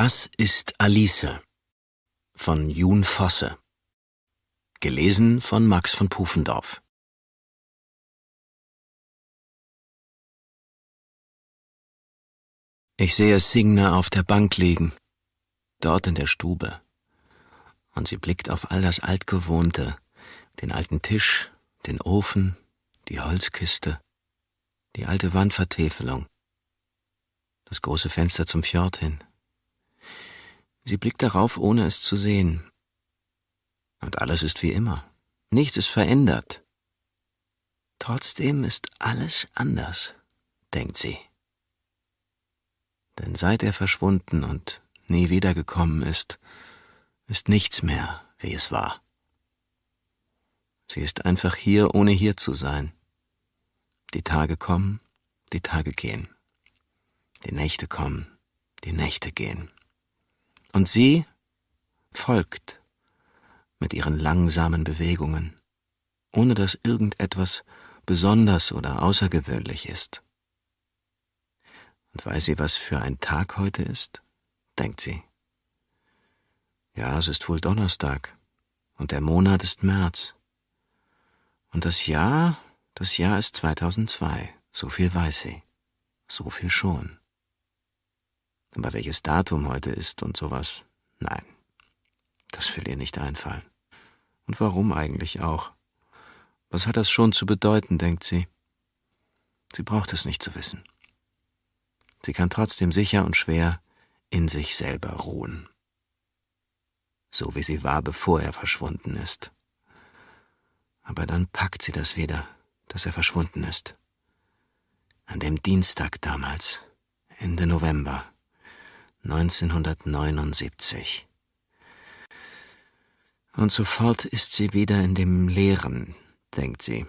Das ist Alice von Jun Fosse. Gelesen von Max von Pufendorf. Ich sehe Signa auf der Bank liegen, dort in der Stube. Und sie blickt auf all das Altgewohnte, den alten Tisch, den Ofen, die Holzkiste, die alte Wandvertäfelung, das große Fenster zum Fjord hin. Sie blickt darauf, ohne es zu sehen. Und alles ist wie immer. Nichts ist verändert. Trotzdem ist alles anders, denkt sie. Denn seit er verschwunden und nie wiedergekommen ist, ist nichts mehr, wie es war. Sie ist einfach hier, ohne hier zu sein. Die Tage kommen, die Tage gehen. Die Nächte kommen, die Nächte gehen. Und sie folgt mit ihren langsamen Bewegungen, ohne dass irgendetwas besonders oder außergewöhnlich ist. Und weiß sie, was für ein Tag heute ist? denkt sie. Ja, es ist wohl Donnerstag und der Monat ist März. Und das Jahr, das Jahr ist 2002, so viel weiß sie, so viel schon. Aber welches Datum heute ist und sowas, nein, das will ihr nicht einfallen. Und warum eigentlich auch? Was hat das schon zu bedeuten, denkt sie. Sie braucht es nicht zu wissen. Sie kann trotzdem sicher und schwer in sich selber ruhen. So wie sie war, bevor er verschwunden ist. Aber dann packt sie das wieder, dass er verschwunden ist. An dem Dienstag damals, Ende November. 1979. Und sofort ist sie wieder in dem Leeren, denkt sie.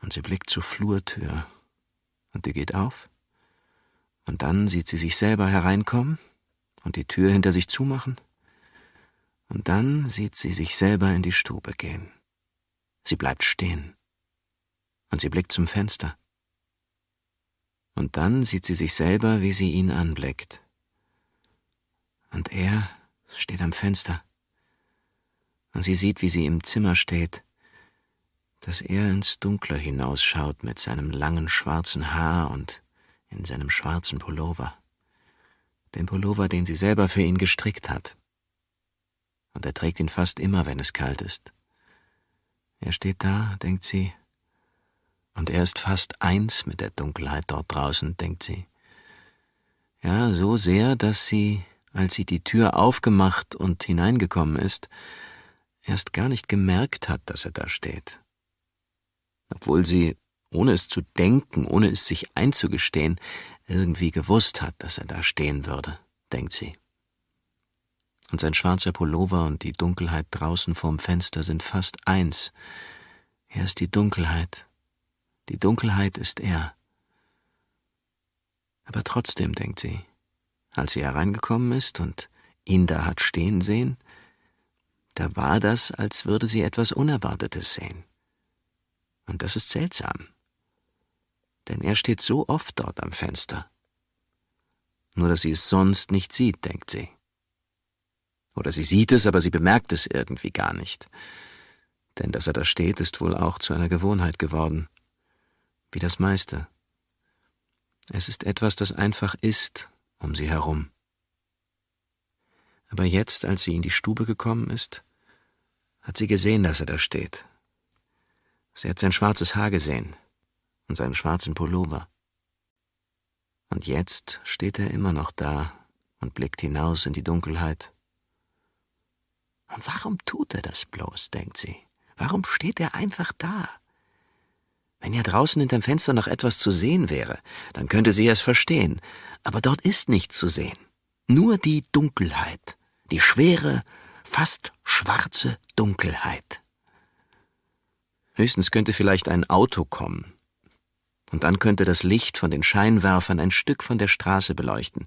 Und sie blickt zur Flurtür. Und die geht auf. Und dann sieht sie sich selber hereinkommen und die Tür hinter sich zumachen. Und dann sieht sie sich selber in die Stube gehen. Sie bleibt stehen. Und sie blickt zum Fenster. Und dann sieht sie sich selber, wie sie ihn anblickt. Und er steht am Fenster. Und sie sieht, wie sie im Zimmer steht, dass er ins Dunkle hinausschaut mit seinem langen schwarzen Haar und in seinem schwarzen Pullover. Den Pullover, den sie selber für ihn gestrickt hat. Und er trägt ihn fast immer, wenn es kalt ist. Er steht da, denkt sie, und er ist fast eins mit der Dunkelheit dort draußen, denkt sie. Ja, so sehr, dass sie, als sie die Tür aufgemacht und hineingekommen ist, erst gar nicht gemerkt hat, dass er da steht. Obwohl sie, ohne es zu denken, ohne es sich einzugestehen, irgendwie gewusst hat, dass er da stehen würde, denkt sie. Und sein schwarzer Pullover und die Dunkelheit draußen vorm Fenster sind fast eins. Er ist die Dunkelheit die Dunkelheit ist er. Aber trotzdem denkt sie, als sie hereingekommen ist und ihn da hat stehen sehen, da war das, als würde sie etwas Unerwartetes sehen. Und das ist seltsam, denn er steht so oft dort am Fenster. Nur dass sie es sonst nicht sieht, denkt sie. Oder sie sieht es, aber sie bemerkt es irgendwie gar nicht. Denn dass er da steht, ist wohl auch zu einer Gewohnheit geworden wie das meiste. Es ist etwas, das einfach ist um sie herum. Aber jetzt, als sie in die Stube gekommen ist, hat sie gesehen, dass er da steht. Sie hat sein schwarzes Haar gesehen und seinen schwarzen Pullover. Und jetzt steht er immer noch da und blickt hinaus in die Dunkelheit. Und warum tut er das bloß, denkt sie? Warum steht er einfach da? Wenn ja draußen hinterm Fenster noch etwas zu sehen wäre, dann könnte sie es verstehen, aber dort ist nichts zu sehen. Nur die Dunkelheit, die schwere, fast schwarze Dunkelheit. Höchstens könnte vielleicht ein Auto kommen. Und dann könnte das Licht von den Scheinwerfern ein Stück von der Straße beleuchten.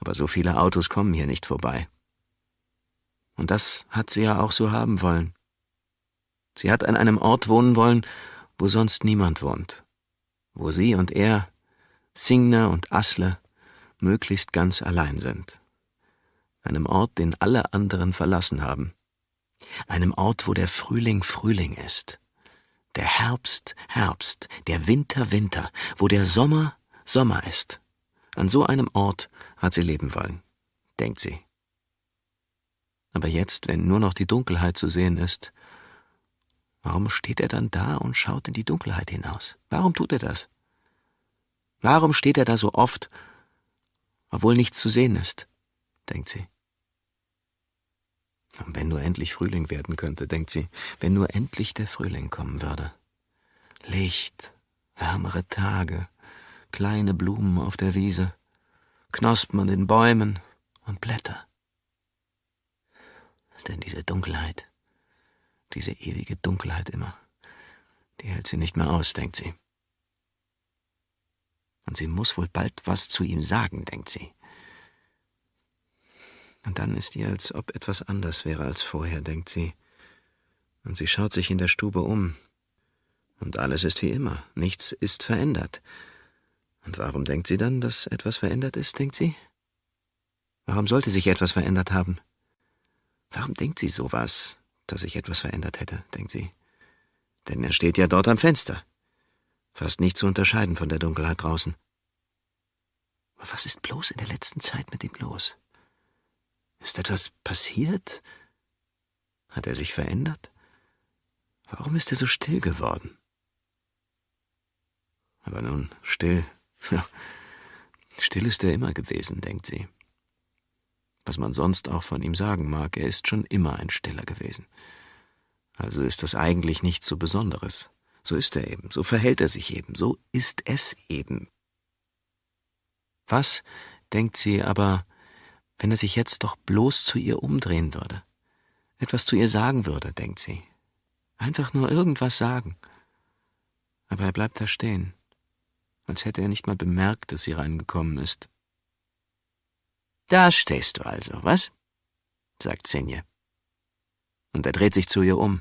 Aber so viele Autos kommen hier nicht vorbei. Und das hat sie ja auch so haben wollen. Sie hat an einem Ort wohnen wollen, wo sonst niemand wohnt, wo sie und er, Singna und Asle, möglichst ganz allein sind. Einem Ort, den alle anderen verlassen haben. Einem Ort, wo der Frühling Frühling ist, der Herbst Herbst, der Winter Winter, wo der Sommer Sommer ist. An so einem Ort hat sie leben wollen, denkt sie. Aber jetzt, wenn nur noch die Dunkelheit zu sehen ist, Warum steht er dann da und schaut in die Dunkelheit hinaus? Warum tut er das? Warum steht er da so oft, obwohl nichts zu sehen ist? denkt sie. Und wenn nur endlich Frühling werden könnte, denkt sie, wenn nur endlich der Frühling kommen würde. Licht, wärmere Tage, kleine Blumen auf der Wiese, Knospen an den Bäumen und Blätter. Denn diese Dunkelheit, diese ewige Dunkelheit immer. Die hält sie nicht mehr aus, denkt sie. Und sie muss wohl bald was zu ihm sagen, denkt sie. Und dann ist ihr, als ob etwas anders wäre als vorher, denkt sie. Und sie schaut sich in der Stube um. Und alles ist wie immer, nichts ist verändert. Und warum denkt sie dann, dass etwas verändert ist, denkt sie? Warum sollte sich etwas verändert haben? Warum denkt sie sowas? dass sich etwas verändert hätte, denkt sie. Denn er steht ja dort am Fenster. Fast nicht zu unterscheiden von der Dunkelheit draußen. Aber was ist bloß in der letzten Zeit mit ihm los? Ist etwas passiert? Hat er sich verändert? Warum ist er so still geworden? Aber nun, still. Still ist er immer gewesen, denkt sie was man sonst auch von ihm sagen mag, er ist schon immer ein Stiller gewesen. Also ist das eigentlich nichts so Besonderes. So ist er eben, so verhält er sich eben, so ist es eben. Was, denkt sie aber, wenn er sich jetzt doch bloß zu ihr umdrehen würde, etwas zu ihr sagen würde, denkt sie. Einfach nur irgendwas sagen. Aber er bleibt da stehen, als hätte er nicht mal bemerkt, dass sie reingekommen ist. Da stehst du also, was? sagt Senje. Und er dreht sich zu ihr um,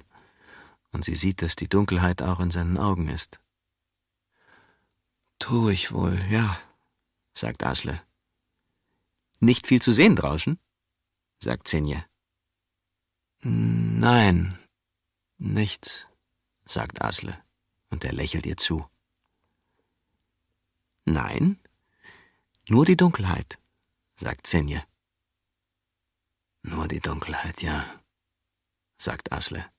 und sie sieht, dass die Dunkelheit auch in seinen Augen ist. Tu ich wohl, ja, sagt Asle. Nicht viel zu sehen draußen? sagt Senje. Nein, nichts, sagt Asle, und er lächelt ihr zu. Nein, nur die Dunkelheit sagt Sinje. Nur die Dunkelheit, ja, sagt Asle.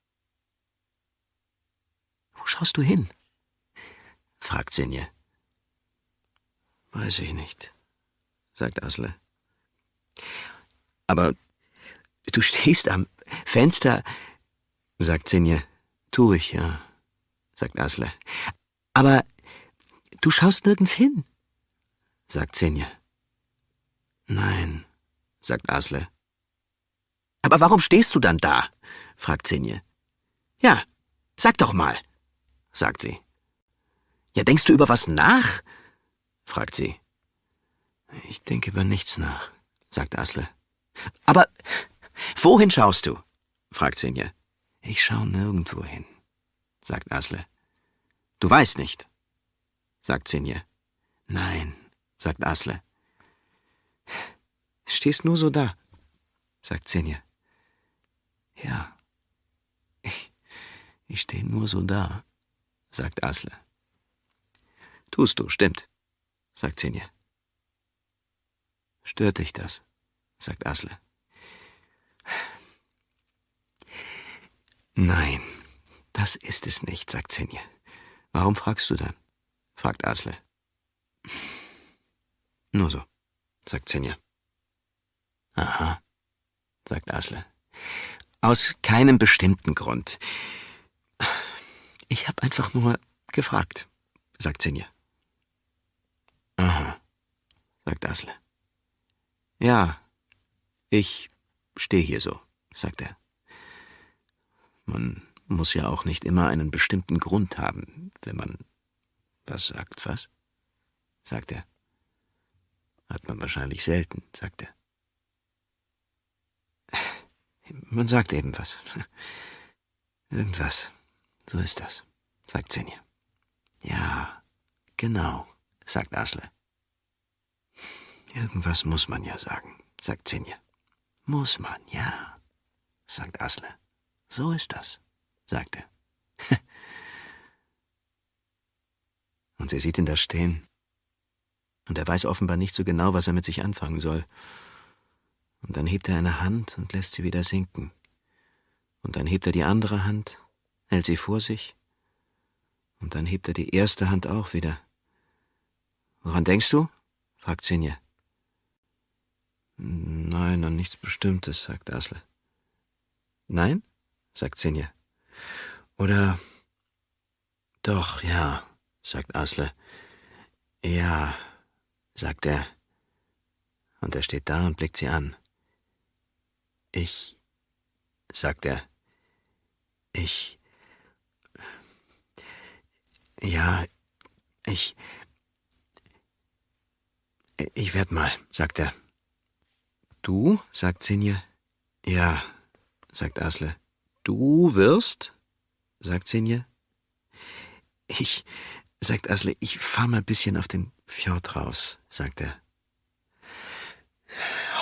Wo schaust du hin? fragt Sinje. Weiß ich nicht, sagt Asle. Aber du stehst am Fenster, sagt Sinje. Tu ich, ja, sagt Asle. Aber du schaust nirgends hin, sagt Sinje. Nein, sagt Asle. Aber warum stehst du dann da? fragt Sinje. Ja, sag doch mal, sagt sie. Ja, denkst du über was nach? fragt sie. Ich denke über nichts nach, sagt Asle. Aber wohin schaust du? fragt Sinje. Ich schaue nirgendwo hin, sagt Asle. Du weißt nicht, sagt Sinje. Nein, sagt Asle. Stehst nur so da, sagt Senja. Ja, ich, ich stehe nur so da, sagt Asle. Tust du, stimmt, sagt Senja. Stört dich das, sagt Asle. Nein, das ist es nicht, sagt Senja. Warum fragst du dann? fragt Asle. Nur so, sagt Senja. Aha, sagt Asle. Aus keinem bestimmten Grund. Ich hab einfach nur gefragt, sagt Sinja. Aha, sagt Asle. Ja, ich stehe hier so, sagt er. Man muss ja auch nicht immer einen bestimmten Grund haben, wenn man was sagt, was? sagt er. Hat man wahrscheinlich selten, sagt er. Man sagt eben was. Irgendwas. So ist das, sagt Senja. Ja, genau, sagt Asle. Irgendwas muss man ja sagen, sagt Senja. Muss man, ja, sagt Asle. So ist das, sagt er. und sie sieht ihn da stehen. Und er weiß offenbar nicht so genau, was er mit sich anfangen soll. Und dann hebt er eine Hand und lässt sie wieder sinken. Und dann hebt er die andere Hand, hält sie vor sich. Und dann hebt er die erste Hand auch wieder. Woran denkst du? fragt Sinje. Nein, an nichts Bestimmtes, sagt Asle. Nein? sagt Sinje. Oder doch, ja, sagt Asle. Ja, sagt er. Und er steht da und blickt sie an. Ich, sagt er, ich, ja, ich, ich werd mal, sagt er. Du, sagt Sinje. Ja, sagt Asle. Du wirst, sagt Sinje. Ich, sagt Asle, ich fahr mal bisschen auf den Fjord raus, sagt er.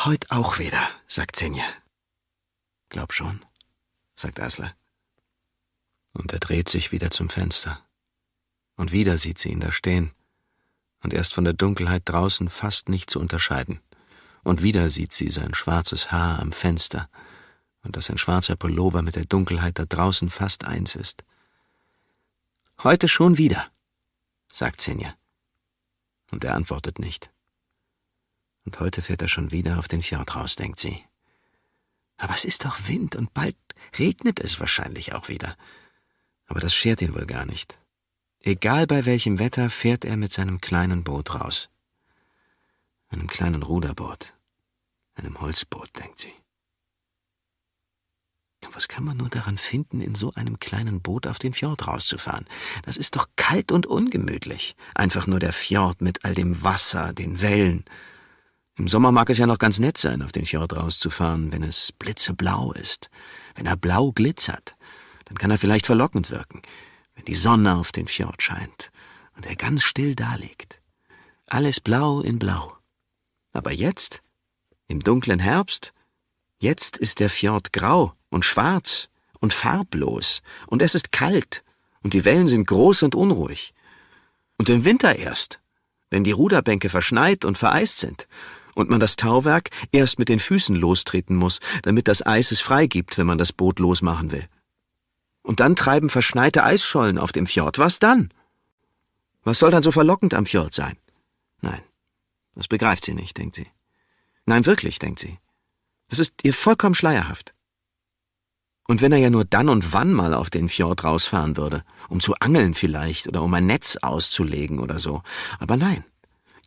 Heut auch wieder, sagt Sinje. Glaub schon, sagt Asle. Und er dreht sich wieder zum Fenster. Und wieder sieht sie ihn da stehen. Und erst von der Dunkelheit draußen fast nicht zu unterscheiden. Und wieder sieht sie sein schwarzes Haar am Fenster. Und dass sein schwarzer Pullover mit der Dunkelheit da draußen fast eins ist. Heute schon wieder, sagt Senja. Und er antwortet nicht. Und heute fährt er schon wieder auf den Fjord raus, denkt sie. Aber es ist doch Wind und bald regnet es wahrscheinlich auch wieder. Aber das schert ihn wohl gar nicht. Egal bei welchem Wetter fährt er mit seinem kleinen Boot raus. Einem kleinen Ruderboot. Einem Holzboot, denkt sie. Was kann man nur daran finden, in so einem kleinen Boot auf den Fjord rauszufahren? Das ist doch kalt und ungemütlich. Einfach nur der Fjord mit all dem Wasser, den Wellen. Im Sommer mag es ja noch ganz nett sein, auf den Fjord rauszufahren, wenn es blitzeblau ist. Wenn er blau glitzert, dann kann er vielleicht verlockend wirken, wenn die Sonne auf den Fjord scheint und er ganz still daliegt. Alles blau in blau. Aber jetzt, im dunklen Herbst, jetzt ist der Fjord grau und schwarz und farblos und es ist kalt und die Wellen sind groß und unruhig. Und im Winter erst, wenn die Ruderbänke verschneit und vereist sind und man das Tauwerk erst mit den Füßen lostreten muss, damit das Eis es freigibt, wenn man das Boot losmachen will. Und dann treiben verschneite Eisschollen auf dem Fjord. Was dann? Was soll dann so verlockend am Fjord sein? Nein, das begreift sie nicht, denkt sie. Nein, wirklich, denkt sie. Das ist ihr vollkommen schleierhaft. Und wenn er ja nur dann und wann mal auf den Fjord rausfahren würde, um zu angeln vielleicht oder um ein Netz auszulegen oder so. Aber nein,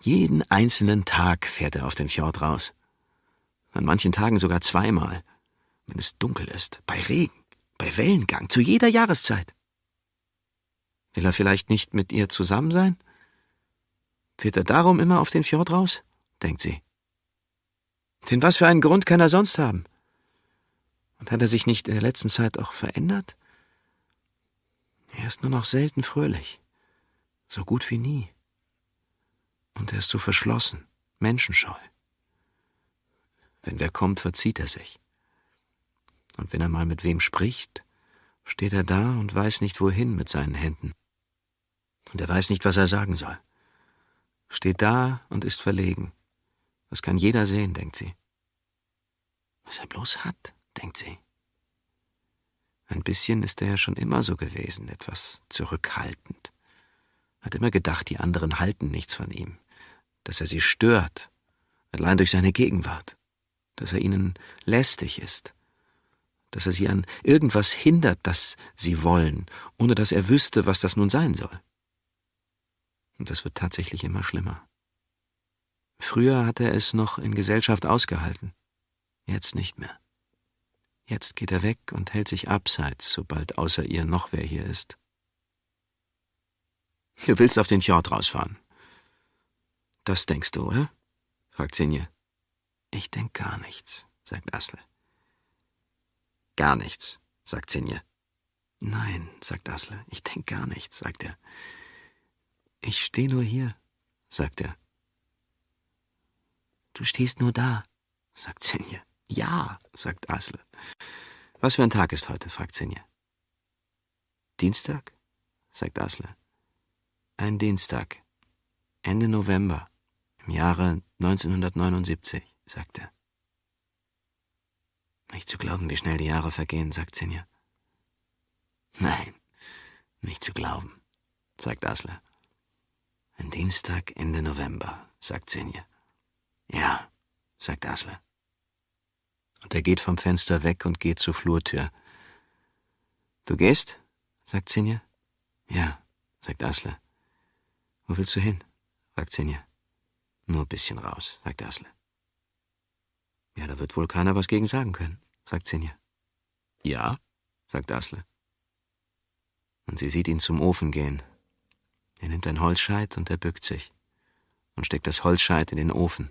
jeden einzelnen Tag fährt er auf den Fjord raus. An manchen Tagen sogar zweimal, wenn es dunkel ist, bei Regen, bei Wellengang, zu jeder Jahreszeit. Will er vielleicht nicht mit ihr zusammen sein? Fährt er darum immer auf den Fjord raus? denkt sie. Denn was für einen Grund kann er sonst haben? Und hat er sich nicht in der letzten Zeit auch verändert? Er ist nur noch selten fröhlich, so gut wie nie. Und er ist so verschlossen, menschenscheu. Wenn wer kommt, verzieht er sich. Und wenn er mal mit wem spricht, steht er da und weiß nicht wohin mit seinen Händen. Und er weiß nicht, was er sagen soll. Steht da und ist verlegen. Das kann jeder sehen, denkt sie. Was er bloß hat, denkt sie. Ein bisschen ist er ja schon immer so gewesen, etwas zurückhaltend. Hat immer gedacht, die anderen halten nichts von ihm dass er sie stört, allein durch seine Gegenwart, dass er ihnen lästig ist, dass er sie an irgendwas hindert, das sie wollen, ohne dass er wüsste, was das nun sein soll. Und das wird tatsächlich immer schlimmer. Früher hat er es noch in Gesellschaft ausgehalten, jetzt nicht mehr. Jetzt geht er weg und hält sich abseits, sobald außer ihr noch wer hier ist. Du willst auf den Fjord rausfahren, das denkst du, oder? fragt Sinje. Ich denk gar nichts, sagt Asle. Gar nichts, sagt Sinje. Nein, sagt Asle, ich denk gar nichts, sagt er. Ich steh nur hier, sagt er. Du stehst nur da, sagt Sinje. Ja, sagt Asle. Was für ein Tag ist heute? fragt Sinje. Dienstag, sagt Asle. Ein Dienstag. Ende November im Jahre 1979, sagt er. Nicht zu glauben, wie schnell die Jahre vergehen, sagt Sinja. Nein, nicht zu glauben, sagt Asle. Ein Dienstag Ende November, sagt Sinja. Ja, sagt Asle. Und er geht vom Fenster weg und geht zur Flurtür. Du gehst? sagt Sinja. Ja, sagt Asle. Wo willst du hin? fragt Sinja. Nur ein bisschen raus, sagt Asle. Ja, da wird wohl keiner was gegen sagen können, sagt Sinja. Ja, sagt Asle. Und sie sieht ihn zum Ofen gehen. Er nimmt ein Holzscheit und er bückt sich und steckt das Holzscheit in den Ofen.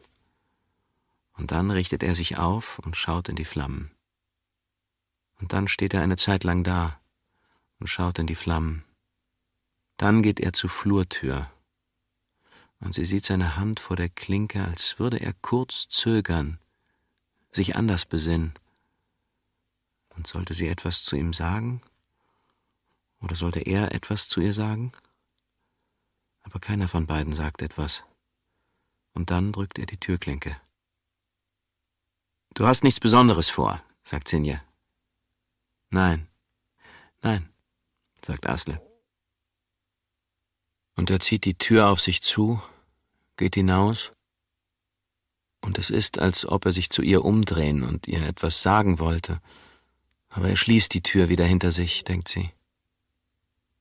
Und dann richtet er sich auf und schaut in die Flammen. Und dann steht er eine Zeit lang da und schaut in die Flammen. Dann geht er zur Flurtür und sie sieht seine Hand vor der Klinke, als würde er kurz zögern, sich anders besinnen. Und sollte sie etwas zu ihm sagen? Oder sollte er etwas zu ihr sagen? Aber keiner von beiden sagt etwas. Und dann drückt er die Türklinke. Du hast nichts Besonderes vor, sagt Sinje. Nein, nein, sagt Asle. Und er zieht die Tür auf sich zu, geht hinaus, und es ist, als ob er sich zu ihr umdrehen und ihr etwas sagen wollte, aber er schließt die Tür wieder hinter sich, denkt sie,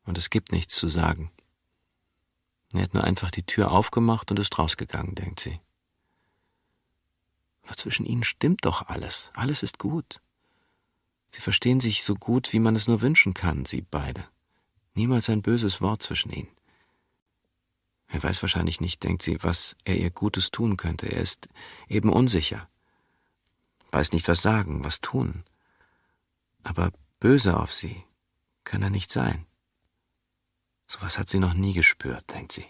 und es gibt nichts zu sagen. Er hat nur einfach die Tür aufgemacht und ist rausgegangen, denkt sie. Aber zwischen ihnen stimmt doch alles, alles ist gut. Sie verstehen sich so gut, wie man es nur wünschen kann, sie beide. Niemals ein böses Wort zwischen ihnen. Er weiß wahrscheinlich nicht, denkt sie, was er ihr Gutes tun könnte. Er ist eben unsicher. Weiß nicht, was sagen, was tun. Aber böse auf sie kann er nicht sein. Sowas hat sie noch nie gespürt, denkt sie.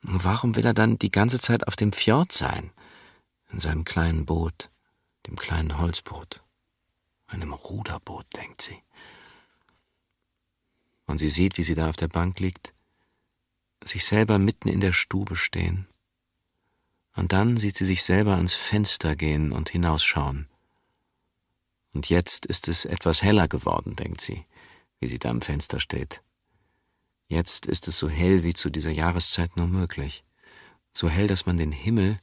Warum will er dann die ganze Zeit auf dem Fjord sein? In seinem kleinen Boot, dem kleinen Holzboot, einem Ruderboot, denkt sie. Und sie sieht, wie sie da auf der Bank liegt, sich selber mitten in der Stube stehen. Und dann sieht sie sich selber ans Fenster gehen und hinausschauen. Und jetzt ist es etwas heller geworden, denkt sie, wie sie da am Fenster steht. Jetzt ist es so hell wie zu dieser Jahreszeit nur möglich, so hell, dass man den Himmel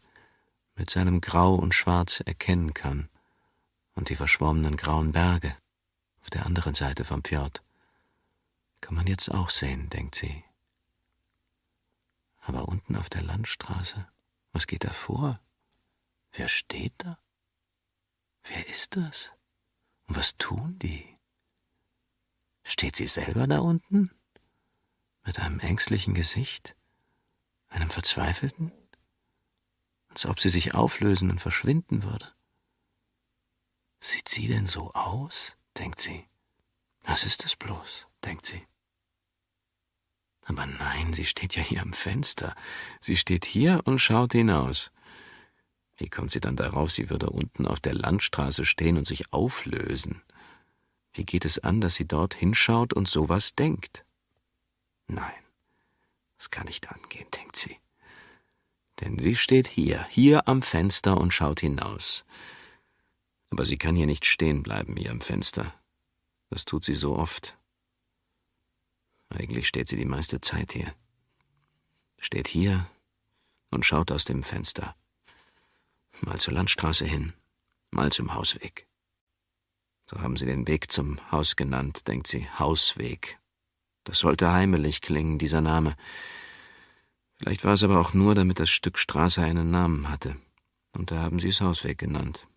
mit seinem Grau und Schwarz erkennen kann und die verschwommenen grauen Berge auf der anderen Seite vom Fjord. Kann man jetzt auch sehen, denkt sie. Aber unten auf der Landstraße, was geht da vor? Wer steht da? Wer ist das? Und was tun die? Steht sie selber da unten? Mit einem ängstlichen Gesicht? Einem verzweifelten? Als ob sie sich auflösen und verschwinden würde. Sieht sie denn so aus? denkt sie. Was ist es bloß? denkt sie. Aber nein, sie steht ja hier am Fenster. Sie steht hier und schaut hinaus. Wie kommt sie dann darauf, sie würde unten auf der Landstraße stehen und sich auflösen? Wie geht es an, dass sie dort hinschaut und sowas denkt? Nein, das kann nicht angehen, denkt sie. Denn sie steht hier, hier am Fenster und schaut hinaus. Aber sie kann hier nicht stehen bleiben, hier am Fenster. Das tut sie so oft. Eigentlich steht sie die meiste Zeit hier. Steht hier und schaut aus dem Fenster. Mal zur Landstraße hin, mal zum Hausweg. So haben sie den Weg zum Haus genannt, denkt sie, Hausweg. Das sollte heimelig klingen, dieser Name. Vielleicht war es aber auch nur, damit das Stück Straße einen Namen hatte. Und da haben sie es Hausweg genannt.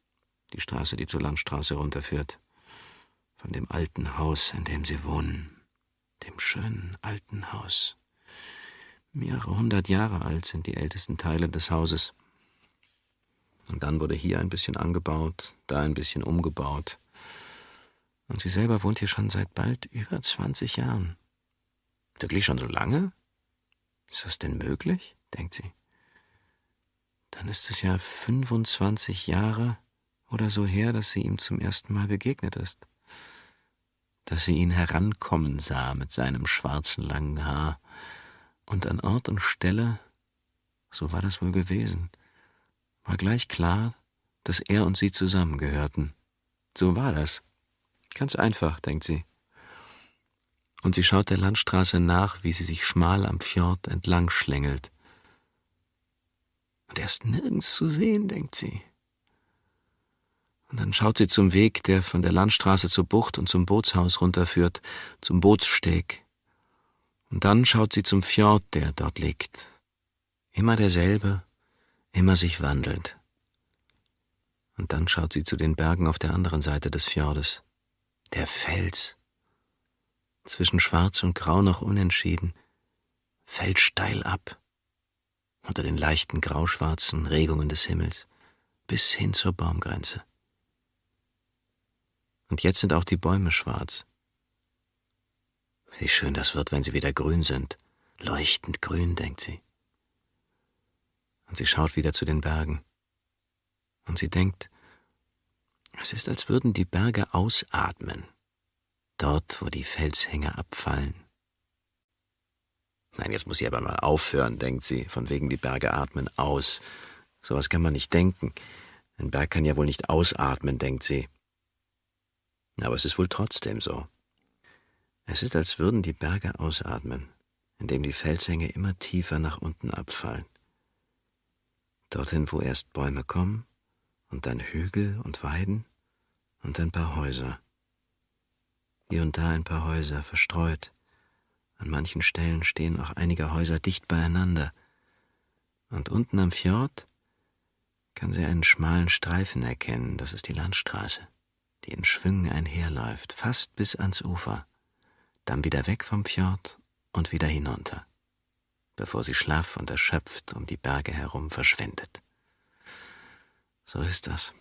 Die Straße, die zur Landstraße runterführt. Von dem alten Haus, in dem sie wohnen dem schönen alten Haus. Mehrere hundert Jahre alt sind die ältesten Teile des Hauses. Und dann wurde hier ein bisschen angebaut, da ein bisschen umgebaut. Und sie selber wohnt hier schon seit bald über 20 Jahren. Wirklich schon so lange? Ist das denn möglich? denkt sie. Dann ist es ja 25 Jahre oder so her, dass sie ihm zum ersten Mal begegnet ist dass sie ihn herankommen sah mit seinem schwarzen langen Haar, und an Ort und Stelle, so war das wohl gewesen, war gleich klar, dass er und sie zusammengehörten. So war das. Ganz einfach, denkt sie. Und sie schaut der Landstraße nach, wie sie sich schmal am Fjord entlang schlängelt. Und er ist nirgends zu sehen, denkt sie. Und dann schaut sie zum Weg, der von der Landstraße zur Bucht und zum Bootshaus runterführt, zum Bootssteg. Und dann schaut sie zum Fjord, der dort liegt. Immer derselbe, immer sich wandelnd. Und dann schaut sie zu den Bergen auf der anderen Seite des Fjordes. Der Fels. Zwischen Schwarz und Grau noch unentschieden. Fällt steil ab. Unter den leichten grauschwarzen Regungen des Himmels. Bis hin zur Baumgrenze. Und jetzt sind auch die Bäume schwarz. Wie schön das wird, wenn sie wieder grün sind. Leuchtend grün, denkt sie. Und sie schaut wieder zu den Bergen. Und sie denkt, es ist, als würden die Berge ausatmen, dort, wo die Felshänge abfallen. Nein, jetzt muss sie aber mal aufhören, denkt sie, von wegen die Berge atmen aus. Sowas kann man nicht denken. Ein Berg kann ja wohl nicht ausatmen, denkt sie. Aber es ist wohl trotzdem so. Es ist, als würden die Berge ausatmen, indem die Felshänge immer tiefer nach unten abfallen. Dorthin, wo erst Bäume kommen, und dann Hügel und Weiden und ein paar Häuser. Hier und da ein paar Häuser verstreut. An manchen Stellen stehen auch einige Häuser dicht beieinander. Und unten am Fjord kann sie einen schmalen Streifen erkennen, das ist die Landstraße in Schwüngen einherläuft, fast bis ans Ufer, dann wieder weg vom Fjord und wieder hinunter, bevor sie schlaff und erschöpft um die Berge herum verschwindet. So ist das.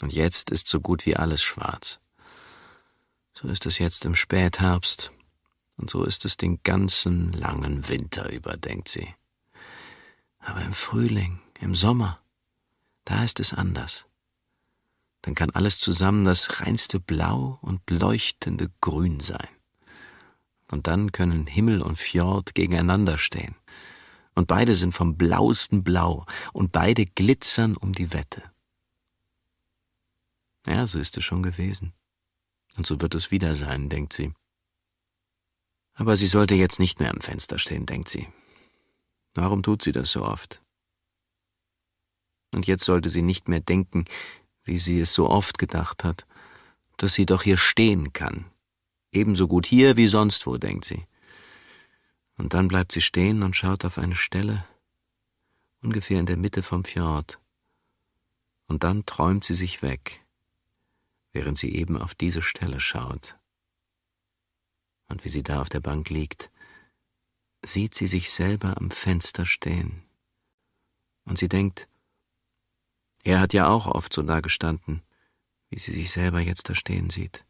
Und jetzt ist so gut wie alles schwarz. So ist es jetzt im Spätherbst und so ist es den ganzen langen Winter über, denkt sie. Aber im Frühling, im Sommer, da ist es anders dann kann alles zusammen das reinste Blau und leuchtende Grün sein. Und dann können Himmel und Fjord gegeneinander stehen. Und beide sind vom blauesten Blau und beide glitzern um die Wette. Ja, so ist es schon gewesen. Und so wird es wieder sein, denkt sie. Aber sie sollte jetzt nicht mehr am Fenster stehen, denkt sie. Warum tut sie das so oft? Und jetzt sollte sie nicht mehr denken, wie sie es so oft gedacht hat, dass sie doch hier stehen kann. Ebenso gut hier wie sonst wo, denkt sie. Und dann bleibt sie stehen und schaut auf eine Stelle, ungefähr in der Mitte vom Fjord. Und dann träumt sie sich weg, während sie eben auf diese Stelle schaut. Und wie sie da auf der Bank liegt, sieht sie sich selber am Fenster stehen. Und sie denkt, er hat ja auch oft so da gestanden, wie sie sich selber jetzt da stehen sieht.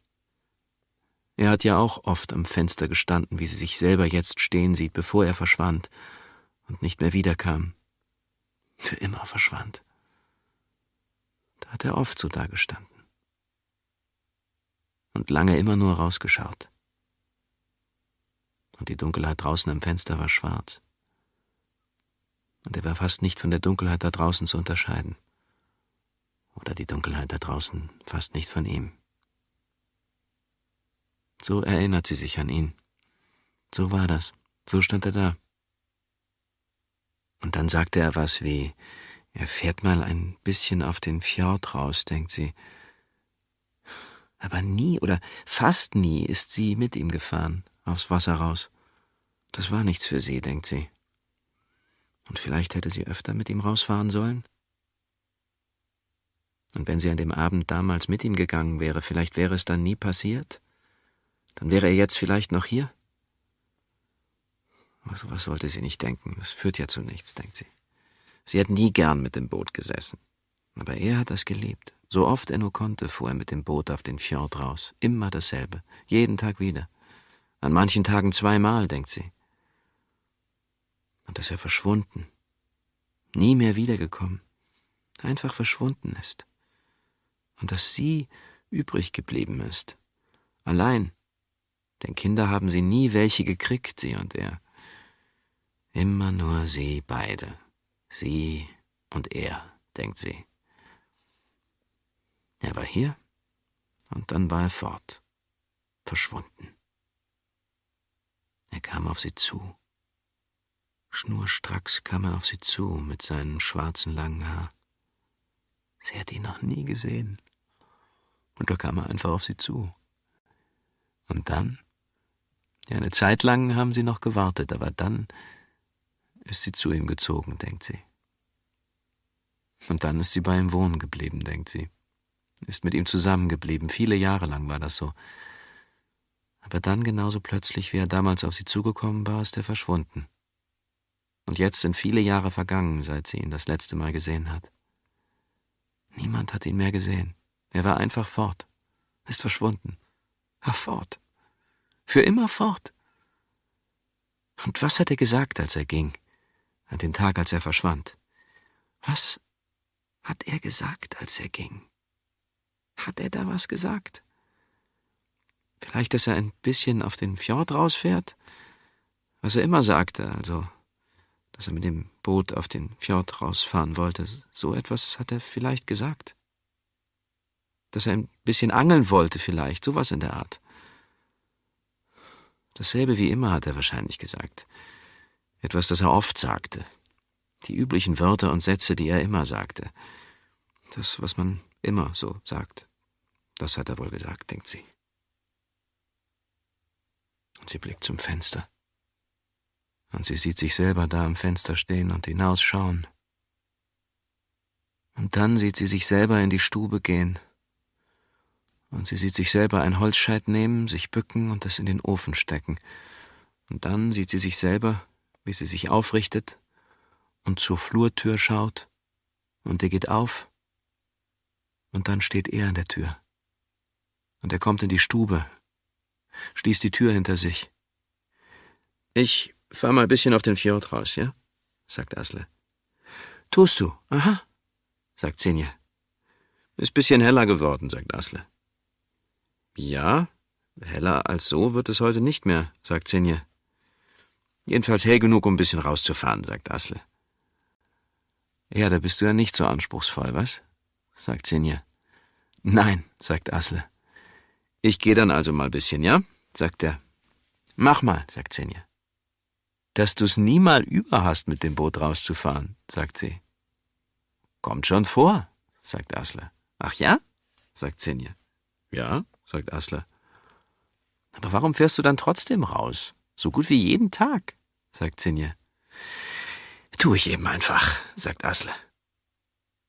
Er hat ja auch oft am Fenster gestanden, wie sie sich selber jetzt stehen sieht, bevor er verschwand und nicht mehr wiederkam. Für immer verschwand. Da hat er oft so dagestanden. Und lange immer nur rausgeschaut. Und die Dunkelheit draußen am Fenster war schwarz. Und er war fast nicht von der Dunkelheit da draußen zu unterscheiden oder die Dunkelheit da draußen fast nicht von ihm. So erinnert sie sich an ihn. So war das. So stand er da. Und dann sagte er was wie, er fährt mal ein bisschen auf den Fjord raus, denkt sie. Aber nie oder fast nie ist sie mit ihm gefahren, aufs Wasser raus. Das war nichts für sie, denkt sie. Und vielleicht hätte sie öfter mit ihm rausfahren sollen? Und wenn sie an dem Abend damals mit ihm gegangen wäre, vielleicht wäre es dann nie passiert? Dann wäre er jetzt vielleicht noch hier? Also was sollte sie nicht denken? Das führt ja zu nichts, denkt sie. Sie hat nie gern mit dem Boot gesessen. Aber er hat das geliebt. So oft er nur konnte, fuhr er mit dem Boot auf den Fjord raus. Immer dasselbe. Jeden Tag wieder. An manchen Tagen zweimal, denkt sie. Und dass er verschwunden, nie mehr wiedergekommen, einfach verschwunden ist und dass sie übrig geblieben ist. Allein, denn Kinder haben sie nie welche gekriegt, sie und er. Immer nur sie beide, sie und er, denkt sie. Er war hier und dann war er fort, verschwunden. Er kam auf sie zu. Schnurstracks kam er auf sie zu mit seinem schwarzen langen Haar. Sie hat ihn noch nie gesehen. Und da kam er einfach auf sie zu. Und dann? Ja, eine Zeit lang haben sie noch gewartet, aber dann ist sie zu ihm gezogen, denkt sie. Und dann ist sie bei ihm wohnen geblieben, denkt sie. Ist mit ihm zusammengeblieben, viele Jahre lang war das so. Aber dann, genauso plötzlich, wie er damals auf sie zugekommen war, ist er verschwunden. Und jetzt sind viele Jahre vergangen, seit sie ihn das letzte Mal gesehen hat. Niemand hat ihn mehr gesehen. Er war einfach fort, ist verschwunden. Ach, fort. Für immer fort. Und was hat er gesagt, als er ging, an dem Tag, als er verschwand? Was hat er gesagt, als er ging? Hat er da was gesagt? Vielleicht, dass er ein bisschen auf den Fjord rausfährt? Was er immer sagte, also, dass er mit dem Boot auf den Fjord rausfahren wollte, so etwas hat er vielleicht gesagt dass er ein bisschen angeln wollte vielleicht, sowas in der Art. Dasselbe wie immer hat er wahrscheinlich gesagt. Etwas, das er oft sagte. Die üblichen Wörter und Sätze, die er immer sagte. Das, was man immer so sagt. Das hat er wohl gesagt, denkt sie. Und sie blickt zum Fenster. Und sie sieht sich selber da am Fenster stehen und hinausschauen. Und dann sieht sie sich selber in die Stube gehen und sie sieht sich selber ein Holzscheit nehmen, sich bücken und es in den Ofen stecken. Und dann sieht sie sich selber, wie sie sich aufrichtet und zur Flurtür schaut, und der geht auf, und dann steht er an der Tür. Und er kommt in die Stube, schließt die Tür hinter sich. Ich fahr mal ein bisschen auf den Fjord raus, ja? sagt Asle. Tust du? Aha, sagt Sinje. Ist bisschen heller geworden, sagt Asle. Ja, heller als so wird es heute nicht mehr, sagt Sinje. Jedenfalls hell genug, um ein bisschen rauszufahren, sagt Asle. Ja, da bist du ja nicht so anspruchsvoll, was? sagt Sinje. Nein, sagt Asle. Ich geh dann also mal ein bisschen, ja? sagt er. Mach mal, sagt Sinje. Dass du's nie mal über hast, mit dem Boot rauszufahren, sagt sie. Kommt schon vor, sagt Asle. Ach ja? sagt Sinje. Ja, sagt Asler. Aber warum fährst du dann trotzdem raus? So gut wie jeden Tag, sagt Sinja. Tu ich eben einfach, sagt Asle.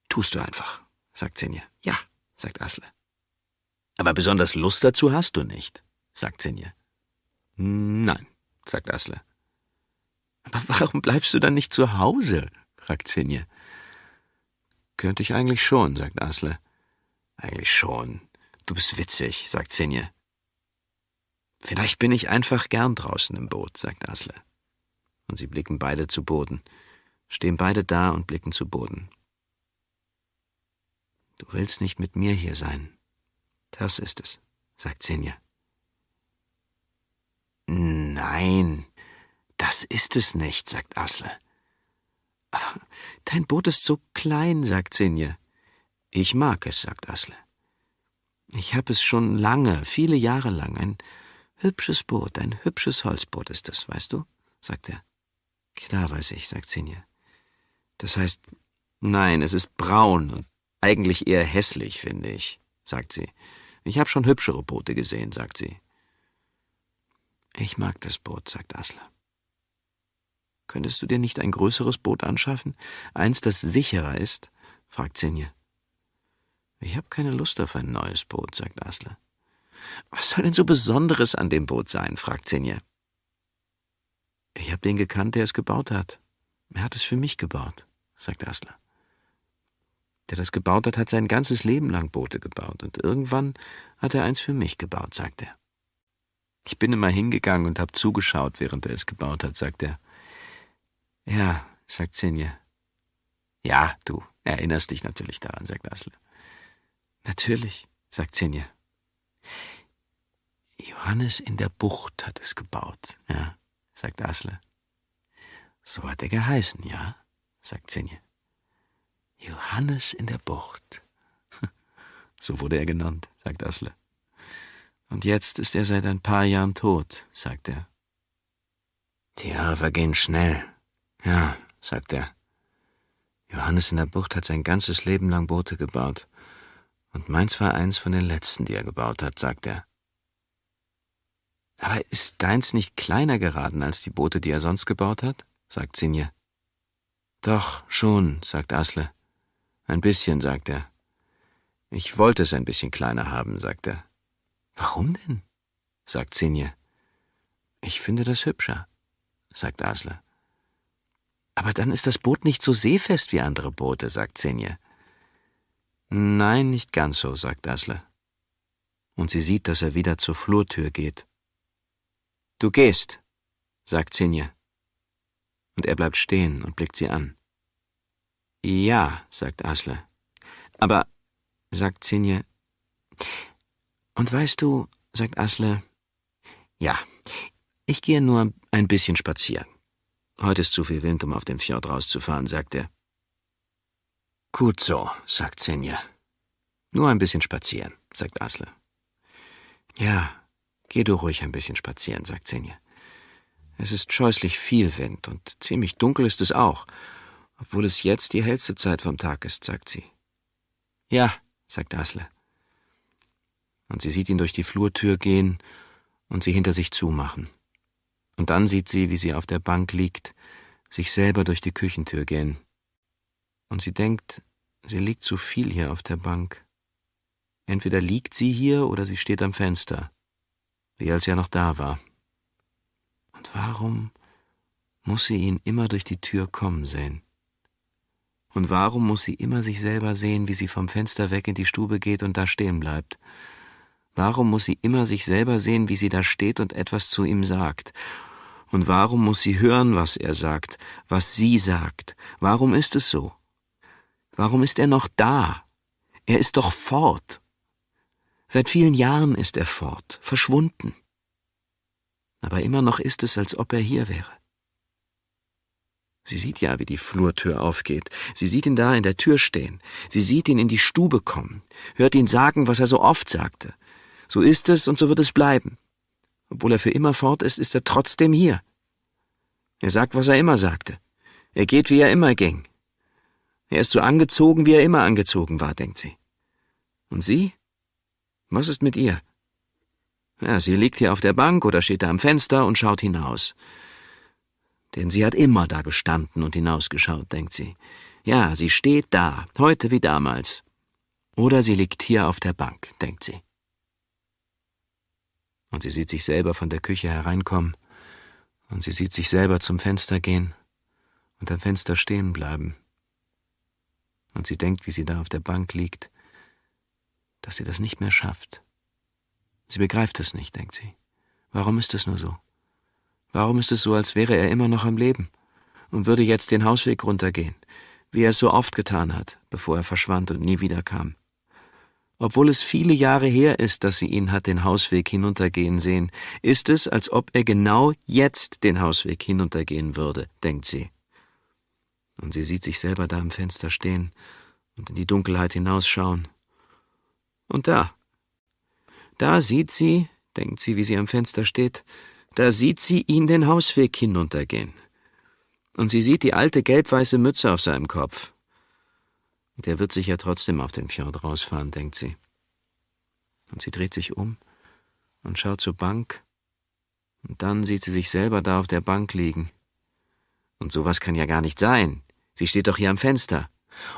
Tust du einfach, sagt Sinja. Ja, sagt Asle. Aber besonders Lust dazu hast du nicht, sagt Sinja. Nein, sagt Asle. Aber warum bleibst du dann nicht zu Hause? fragt Sinja. Könnte ich eigentlich schon, sagt Asle. Eigentlich schon, Du bist witzig, sagt Senje. Vielleicht bin ich einfach gern draußen im Boot, sagt Asle. Und sie blicken beide zu Boden, stehen beide da und blicken zu Boden. Du willst nicht mit mir hier sein. Das ist es, sagt Senja. Nein, das ist es nicht, sagt Asle. dein Boot ist so klein, sagt Senja. Ich mag es, sagt Asle. Ich habe es schon lange, viele Jahre lang. Ein hübsches Boot, ein hübsches Holzboot ist das, weißt du? sagt er. Klar weiß ich, sagt Sinja. Das heißt, nein, es ist braun und eigentlich eher hässlich, finde ich, sagt sie. Ich habe schon hübschere Boote gesehen, sagt sie. Ich mag das Boot, sagt Asla. Könntest du dir nicht ein größeres Boot anschaffen? Eins, das sicherer ist? fragt Sinje. Ich habe keine Lust auf ein neues Boot, sagt Asle. Was soll denn so Besonderes an dem Boot sein? fragt Sinje. Ich habe den gekannt, der es gebaut hat. Er hat es für mich gebaut, sagt Asle. Der das gebaut hat, hat sein ganzes Leben lang Boote gebaut und irgendwann hat er eins für mich gebaut, sagt er. Ich bin immer hingegangen und habe zugeschaut, während er es gebaut hat, sagt er. Ja, sagt Sinje. Ja, du erinnerst dich natürlich daran, sagt Asle. Natürlich, sagt Sinja. Johannes in der Bucht hat es gebaut, ja, sagt Asle. So hat er geheißen, ja, sagt Sinje. Johannes in der Bucht. So wurde er genannt, sagt Asle. Und jetzt ist er seit ein paar Jahren tot, sagt er. Die Jahre vergehen schnell. Ja, sagt er. Johannes in der Bucht hat sein ganzes Leben lang Boote gebaut. Und meins war eins von den letzten, die er gebaut hat, sagt er. Aber ist deins nicht kleiner geraten als die Boote, die er sonst gebaut hat? sagt Sinje. Doch, schon, sagt Asle. Ein bisschen, sagt er. Ich wollte es ein bisschen kleiner haben, sagt er. Warum denn? sagt Sinje. Ich finde das hübscher, sagt Asle. Aber dann ist das Boot nicht so seefest wie andere Boote, sagt Sinje. Nein, nicht ganz so, sagt Asle. Und sie sieht, dass er wieder zur Flurtür geht. Du gehst, sagt Sinja. Und er bleibt stehen und blickt sie an. Ja, sagt Asle. Aber, sagt Sinja. Und weißt du, sagt Asle, ja, ich gehe nur ein bisschen spazieren. Heute ist zu viel Wind, um auf dem Fjord rauszufahren, sagt er. Gut so, sagt Senja. Nur ein bisschen spazieren, sagt Asle. Ja, geh du ruhig ein bisschen spazieren, sagt Senja. Es ist scheußlich viel Wind und ziemlich dunkel ist es auch, obwohl es jetzt die hellste Zeit vom Tag ist, sagt sie. Ja, sagt Asle. Und sie sieht ihn durch die Flurtür gehen und sie hinter sich zumachen. Und dann sieht sie, wie sie auf der Bank liegt, sich selber durch die Küchentür gehen und sie denkt, sie liegt zu viel hier auf der Bank. Entweder liegt sie hier oder sie steht am Fenster, wie als er noch da war. Und warum muss sie ihn immer durch die Tür kommen sehen? Und warum muss sie immer sich selber sehen, wie sie vom Fenster weg in die Stube geht und da stehen bleibt? Warum muss sie immer sich selber sehen, wie sie da steht und etwas zu ihm sagt? Und warum muss sie hören, was er sagt, was sie sagt? Warum ist es so? Warum ist er noch da? Er ist doch fort. Seit vielen Jahren ist er fort, verschwunden. Aber immer noch ist es, als ob er hier wäre. Sie sieht ja, wie die Flurtür aufgeht. Sie sieht ihn da in der Tür stehen. Sie sieht ihn in die Stube kommen, hört ihn sagen, was er so oft sagte. So ist es und so wird es bleiben. Obwohl er für immer fort ist, ist er trotzdem hier. Er sagt, was er immer sagte. Er geht, wie er immer ging. Er ist so angezogen, wie er immer angezogen war, denkt sie. Und sie? Was ist mit ihr? Ja, sie liegt hier auf der Bank oder steht da am Fenster und schaut hinaus. Denn sie hat immer da gestanden und hinausgeschaut, denkt sie. Ja, sie steht da, heute wie damals. Oder sie liegt hier auf der Bank, denkt sie. Und sie sieht sich selber von der Küche hereinkommen, und sie sieht sich selber zum Fenster gehen und am Fenster stehen bleiben. Und sie denkt, wie sie da auf der Bank liegt, dass sie das nicht mehr schafft. Sie begreift es nicht, denkt sie. Warum ist es nur so? Warum ist es so, als wäre er immer noch am Leben und würde jetzt den Hausweg runtergehen, wie er es so oft getan hat, bevor er verschwand und nie wiederkam? Obwohl es viele Jahre her ist, dass sie ihn hat den Hausweg hinuntergehen sehen, ist es, als ob er genau jetzt den Hausweg hinuntergehen würde, denkt sie. Und sie sieht sich selber da am Fenster stehen und in die Dunkelheit hinausschauen. Und da, da sieht sie, denkt sie, wie sie am Fenster steht, da sieht sie ihn den Hausweg hinuntergehen. Und sie sieht die alte gelbweiße Mütze auf seinem Kopf. Der wird sich ja trotzdem auf den Fjord rausfahren, denkt sie. Und sie dreht sich um und schaut zur Bank. Und dann sieht sie sich selber da auf der Bank liegen. Und sowas kann ja gar nicht sein. Sie steht doch hier am Fenster.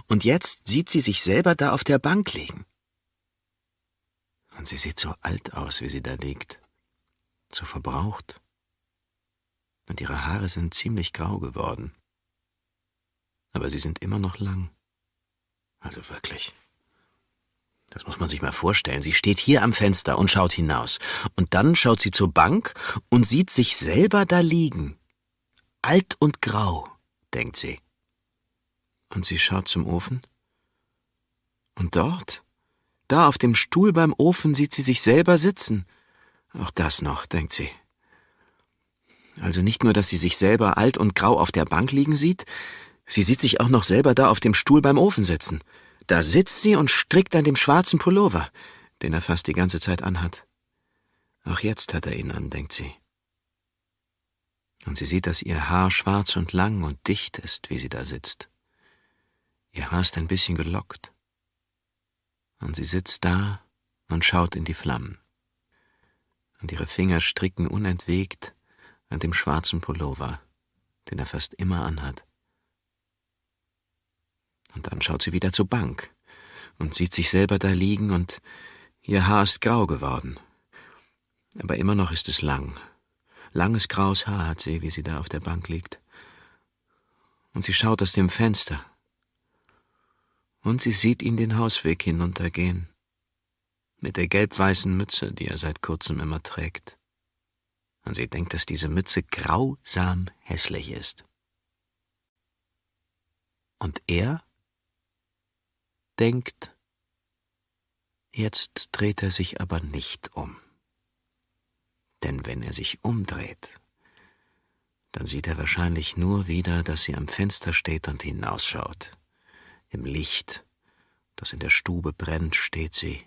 Und jetzt sieht sie sich selber da auf der Bank liegen. Und sie sieht so alt aus, wie sie da liegt. So verbraucht. Und ihre Haare sind ziemlich grau geworden. Aber sie sind immer noch lang. Also wirklich. Das muss man sich mal vorstellen. Sie steht hier am Fenster und schaut hinaus. Und dann schaut sie zur Bank und sieht sich selber da liegen. Alt und grau, denkt sie. Und sie schaut zum Ofen. Und dort, da auf dem Stuhl beim Ofen sieht sie sich selber sitzen. Auch das noch, denkt sie. Also nicht nur, dass sie sich selber alt und grau auf der Bank liegen sieht, sie sieht sich auch noch selber da auf dem Stuhl beim Ofen sitzen. Da sitzt sie und strickt an dem schwarzen Pullover, den er fast die ganze Zeit anhat. Auch jetzt hat er ihn an, denkt sie. Und sie sieht, dass ihr Haar schwarz und lang und dicht ist, wie sie da sitzt. Ihr Haar ist ein bisschen gelockt. Und sie sitzt da und schaut in die Flammen. Und ihre Finger stricken unentwegt an dem schwarzen Pullover, den er fast immer anhat. Und dann schaut sie wieder zur Bank und sieht sich selber da liegen und ihr Haar ist grau geworden. Aber immer noch ist es lang. Langes graues Haar hat sie, wie sie da auf der Bank liegt. Und sie schaut aus dem Fenster und sie sieht ihn den Hausweg hinuntergehen, mit der gelb-weißen Mütze, die er seit kurzem immer trägt. Und sie denkt, dass diese Mütze grausam hässlich ist. Und er denkt, jetzt dreht er sich aber nicht um. Denn wenn er sich umdreht, dann sieht er wahrscheinlich nur wieder, dass sie am Fenster steht und hinausschaut. Im Licht, das in der Stube brennt, steht sie,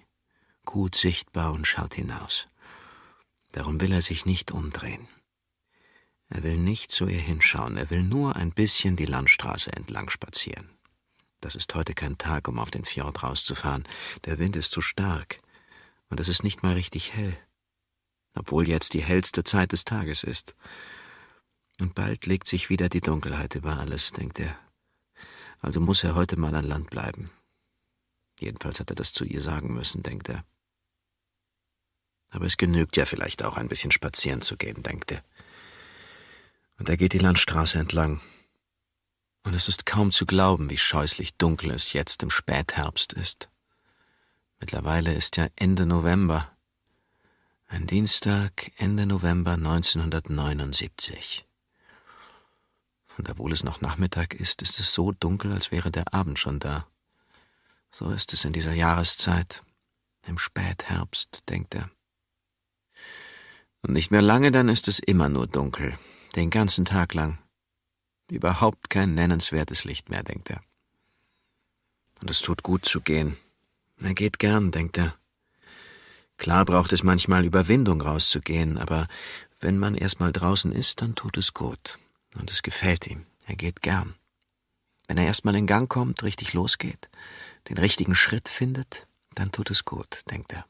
gut sichtbar und schaut hinaus. Darum will er sich nicht umdrehen. Er will nicht zu ihr hinschauen, er will nur ein bisschen die Landstraße entlang spazieren. Das ist heute kein Tag, um auf den Fjord rauszufahren. Der Wind ist zu stark und es ist nicht mal richtig hell, obwohl jetzt die hellste Zeit des Tages ist. Und bald legt sich wieder die Dunkelheit über alles, denkt er. Also muss er heute mal an Land bleiben. Jedenfalls hat er das zu ihr sagen müssen, denkt er. Aber es genügt ja vielleicht auch ein bisschen spazieren zu gehen, denkt er. Und er geht die Landstraße entlang. Und es ist kaum zu glauben, wie scheußlich dunkel es jetzt im Spätherbst ist. Mittlerweile ist ja Ende November. Ein Dienstag, Ende November 1979. Und obwohl es noch Nachmittag ist, ist es so dunkel, als wäre der Abend schon da. So ist es in dieser Jahreszeit, im Spätherbst, denkt er. Und nicht mehr lange, dann ist es immer nur dunkel, den ganzen Tag lang. Überhaupt kein nennenswertes Licht mehr, denkt er. Und es tut gut zu gehen. Er geht gern, denkt er. Klar braucht es manchmal Überwindung rauszugehen, aber wenn man erst mal draußen ist, dann tut es gut. Und es gefällt ihm. Er geht gern. Wenn er erstmal in Gang kommt, richtig losgeht, den richtigen Schritt findet, dann tut es gut, denkt er.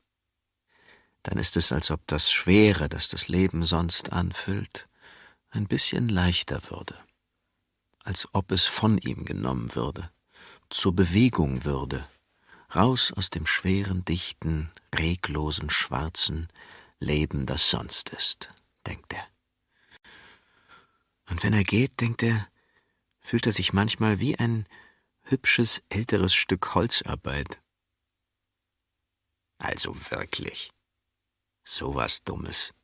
Dann ist es, als ob das Schwere, das das Leben sonst anfüllt, ein bisschen leichter würde. Als ob es von ihm genommen würde, zur Bewegung würde, raus aus dem schweren, dichten, reglosen, schwarzen Leben, das sonst ist, denkt er. Und wenn er geht, denkt er, fühlt er sich manchmal wie ein hübsches älteres Stück Holzarbeit. Also wirklich. So was Dummes.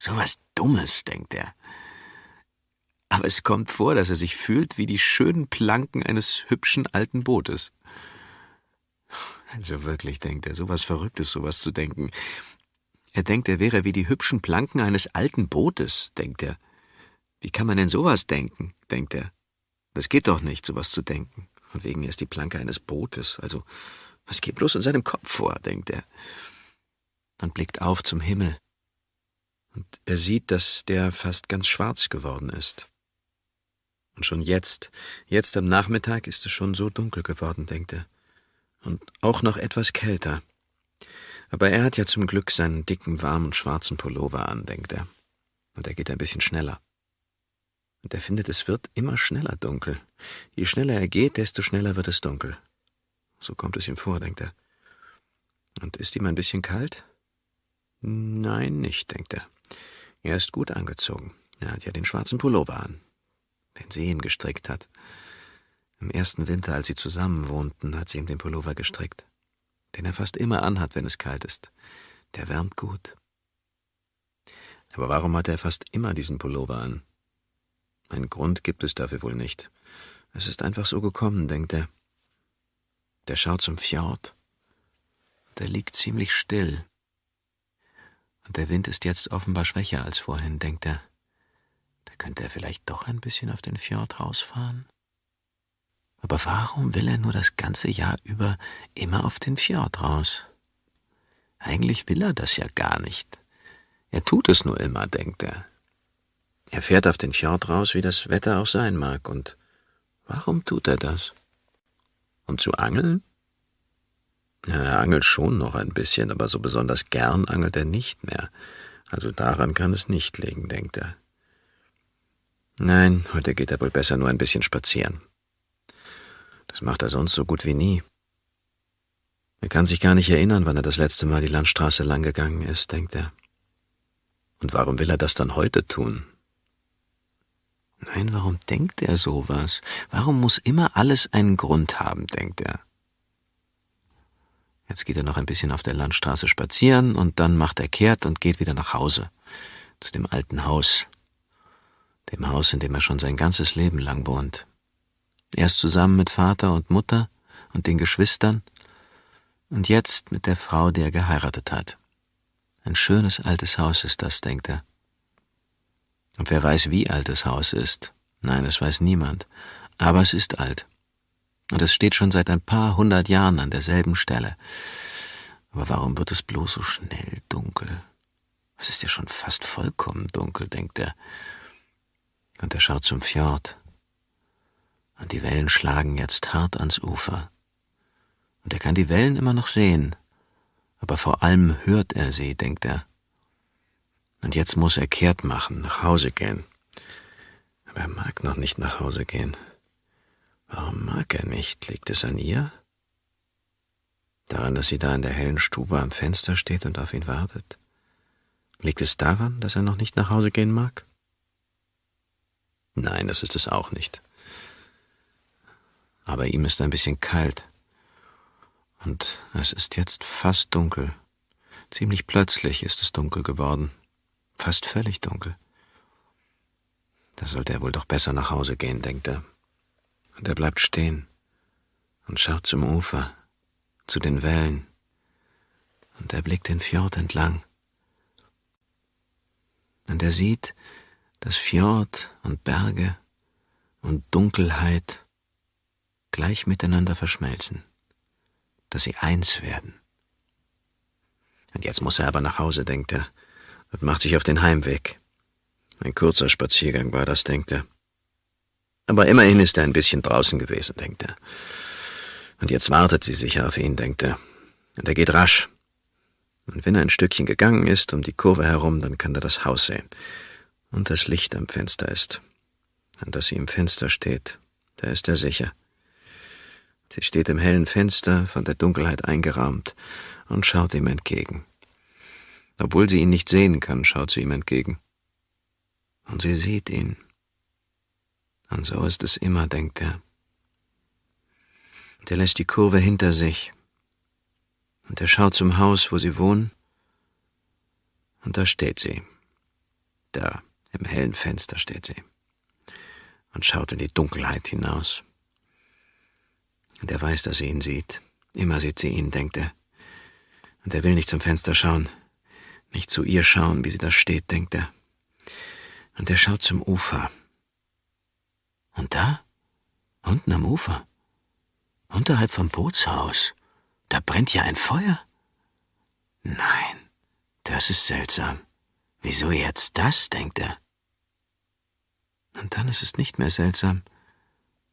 So was Dummes, denkt er. Aber es kommt vor, dass er sich fühlt wie die schönen Planken eines hübschen alten Bootes. Also wirklich, denkt er, so was Verrücktes, so was zu denken. Er denkt, er wäre wie die hübschen Planken eines alten Bootes, denkt er. Wie kann man denn sowas denken, denkt er. Das geht doch nicht, sowas zu denken. Von wegen ist die Planke eines Bootes. Also, was geht bloß in seinem Kopf vor, denkt er. Dann blickt auf zum Himmel. Und er sieht, dass der fast ganz schwarz geworden ist. Und schon jetzt, jetzt am Nachmittag ist es schon so dunkel geworden, denkt er. Und auch noch etwas kälter. Aber er hat ja zum Glück seinen dicken, warmen, schwarzen Pullover an, denkt er. Und er geht ein bisschen schneller. Und er findet, es wird immer schneller dunkel. Je schneller er geht, desto schneller wird es dunkel. So kommt es ihm vor, denkt er. Und ist ihm ein bisschen kalt? Nein, nicht, denkt er. Er ist gut angezogen. Er hat ja den schwarzen Pullover an, den sie ihm gestrickt hat. Im ersten Winter, als sie zusammen wohnten, hat sie ihm den Pullover gestrickt, den er fast immer anhat, wenn es kalt ist. Der wärmt gut. Aber warum hat er fast immer diesen Pullover an? Ein Grund gibt es dafür wohl nicht. Es ist einfach so gekommen, denkt er. Der schaut zum Fjord. Der liegt ziemlich still. Und der Wind ist jetzt offenbar schwächer als vorhin, denkt er. Da könnte er vielleicht doch ein bisschen auf den Fjord rausfahren. Aber warum will er nur das ganze Jahr über immer auf den Fjord raus? Eigentlich will er das ja gar nicht. Er tut es nur immer, denkt er. Er fährt auf den Fjord raus, wie das Wetter auch sein mag, und warum tut er das? Um zu angeln? Ja, er angelt schon noch ein bisschen, aber so besonders gern angelt er nicht mehr. Also daran kann es nicht liegen, denkt er. Nein, heute geht er wohl besser nur ein bisschen spazieren. Das macht er sonst so gut wie nie. Er kann sich gar nicht erinnern, wann er das letzte Mal die Landstraße langgegangen ist, denkt er. Und warum will er das dann heute tun? Nein, warum denkt er sowas? Warum muss immer alles einen Grund haben, denkt er. Jetzt geht er noch ein bisschen auf der Landstraße spazieren und dann macht er kehrt und geht wieder nach Hause, zu dem alten Haus, dem Haus, in dem er schon sein ganzes Leben lang wohnt. Erst zusammen mit Vater und Mutter und den Geschwistern und jetzt mit der Frau, die er geheiratet hat. Ein schönes altes Haus ist das, denkt er. Und wer weiß, wie alt das Haus ist? Nein, das weiß niemand. Aber es ist alt. Und es steht schon seit ein paar hundert Jahren an derselben Stelle. Aber warum wird es bloß so schnell dunkel? Es ist ja schon fast vollkommen dunkel, denkt er. Und er schaut zum Fjord. Und die Wellen schlagen jetzt hart ans Ufer. Und er kann die Wellen immer noch sehen. Aber vor allem hört er sie, denkt er. Und jetzt muss er kehrt machen, nach Hause gehen. Aber er mag noch nicht nach Hause gehen. Warum mag er nicht? Liegt es an ihr? Daran, dass sie da in der hellen Stube am Fenster steht und auf ihn wartet? Liegt es daran, dass er noch nicht nach Hause gehen mag? Nein, das ist es auch nicht. Aber ihm ist ein bisschen kalt. Und es ist jetzt fast dunkel. Ziemlich plötzlich ist es dunkel geworden fast völlig dunkel. Da sollte er wohl doch besser nach Hause gehen, denkt er. Und er bleibt stehen und schaut zum Ufer, zu den Wellen. Und er blickt den Fjord entlang. Und er sieht, dass Fjord und Berge und Dunkelheit gleich miteinander verschmelzen, dass sie eins werden. Und jetzt muss er aber nach Hause, denkt er, und macht sich auf den Heimweg. Ein kurzer Spaziergang war das, denkt er. Aber immerhin ist er ein bisschen draußen gewesen, denkt er. Und jetzt wartet sie sicher auf ihn, denkt er. Und er geht rasch. Und wenn er ein Stückchen gegangen ist, um die Kurve herum, dann kann er das Haus sehen. Und das Licht am Fenster ist. Und dass sie im Fenster steht, da ist er sicher. Sie steht im hellen Fenster, von der Dunkelheit eingerahmt, und schaut ihm entgegen. Obwohl sie ihn nicht sehen kann, schaut sie ihm entgegen. Und sie sieht ihn. Und so ist es immer, denkt er. Und er lässt die Kurve hinter sich. Und er schaut zum Haus, wo sie wohnen. Und da steht sie. Da, im hellen Fenster steht sie. Und schaut in die Dunkelheit hinaus. Und er weiß, dass sie ihn sieht. Immer sieht sie ihn, denkt er. Und er will nicht zum Fenster schauen. Nicht zu ihr schauen, wie sie da steht, denkt er. Und er schaut zum Ufer. Und da? Unten am Ufer? Unterhalb vom Bootshaus? Da brennt ja ein Feuer? Nein, das ist seltsam. Wieso jetzt das, denkt er. Und dann ist es nicht mehr seltsam,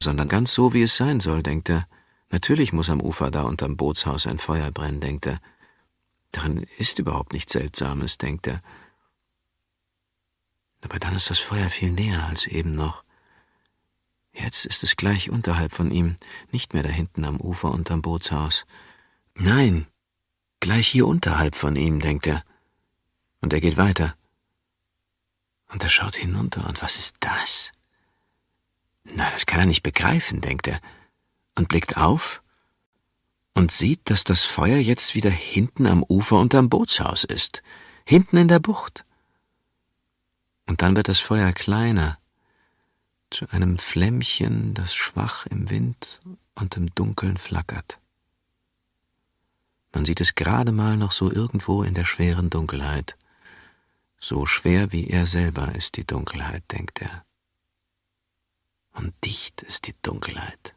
sondern ganz so, wie es sein soll, denkt er. Natürlich muss am Ufer da unterm Bootshaus ein Feuer brennen, denkt er. Darin ist überhaupt nichts Seltsames, denkt er. Aber dann ist das Feuer viel näher als eben noch. Jetzt ist es gleich unterhalb von ihm, nicht mehr da hinten am Ufer unterm Bootshaus. Nein, gleich hier unterhalb von ihm, denkt er. Und er geht weiter. Und er schaut hinunter, und was ist das? Na, das kann er nicht begreifen, denkt er, und blickt auf, und sieht, dass das Feuer jetzt wieder hinten am Ufer unterm Bootshaus ist, hinten in der Bucht. Und dann wird das Feuer kleiner, zu einem Flämmchen, das schwach im Wind und im Dunkeln flackert. Man sieht es gerade mal noch so irgendwo in der schweren Dunkelheit. So schwer wie er selber ist die Dunkelheit, denkt er. Und dicht ist die Dunkelheit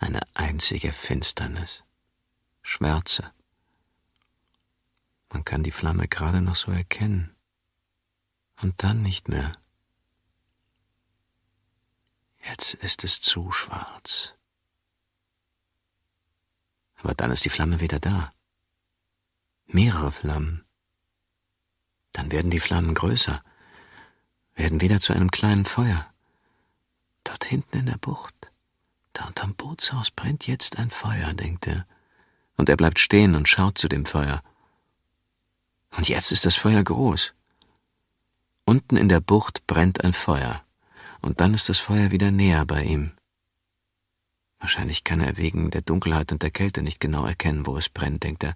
eine einzige Finsternis, Schwärze. Man kann die Flamme gerade noch so erkennen und dann nicht mehr. Jetzt ist es zu schwarz. Aber dann ist die Flamme wieder da. Mehrere Flammen. Dann werden die Flammen größer, werden wieder zu einem kleinen Feuer. Dort hinten in der Bucht. Da unterm Bootshaus brennt jetzt ein Feuer, denkt er. Und er bleibt stehen und schaut zu dem Feuer. Und jetzt ist das Feuer groß. Unten in der Bucht brennt ein Feuer. Und dann ist das Feuer wieder näher bei ihm. Wahrscheinlich kann er wegen der Dunkelheit und der Kälte nicht genau erkennen, wo es brennt, denkt er.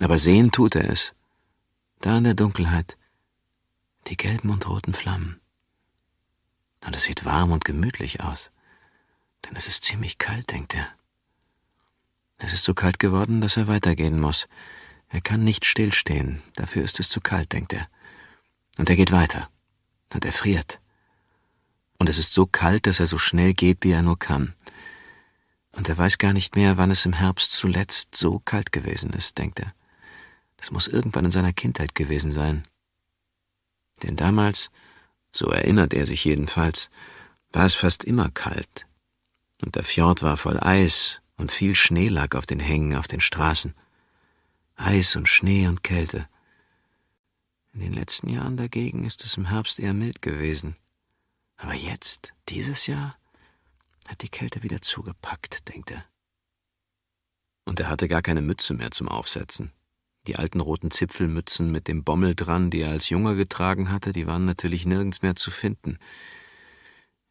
Aber sehen tut er es. Da in der Dunkelheit. Die gelben und roten Flammen. Und es sieht warm und gemütlich aus denn es ist ziemlich kalt, denkt er. Es ist so kalt geworden, dass er weitergehen muss. Er kann nicht stillstehen, dafür ist es zu kalt, denkt er. Und er geht weiter. Und er friert. Und es ist so kalt, dass er so schnell geht, wie er nur kann. Und er weiß gar nicht mehr, wann es im Herbst zuletzt so kalt gewesen ist, denkt er. Das muss irgendwann in seiner Kindheit gewesen sein. Denn damals, so erinnert er sich jedenfalls, war es fast immer kalt und der Fjord war voll Eis und viel Schnee lag auf den Hängen, auf den Straßen. Eis und Schnee und Kälte. In den letzten Jahren dagegen ist es im Herbst eher mild gewesen. Aber jetzt, dieses Jahr, hat die Kälte wieder zugepackt, denkt er. Und er hatte gar keine Mütze mehr zum Aufsetzen. Die alten roten Zipfelmützen mit dem Bommel dran, die er als Junge getragen hatte, die waren natürlich nirgends mehr zu finden.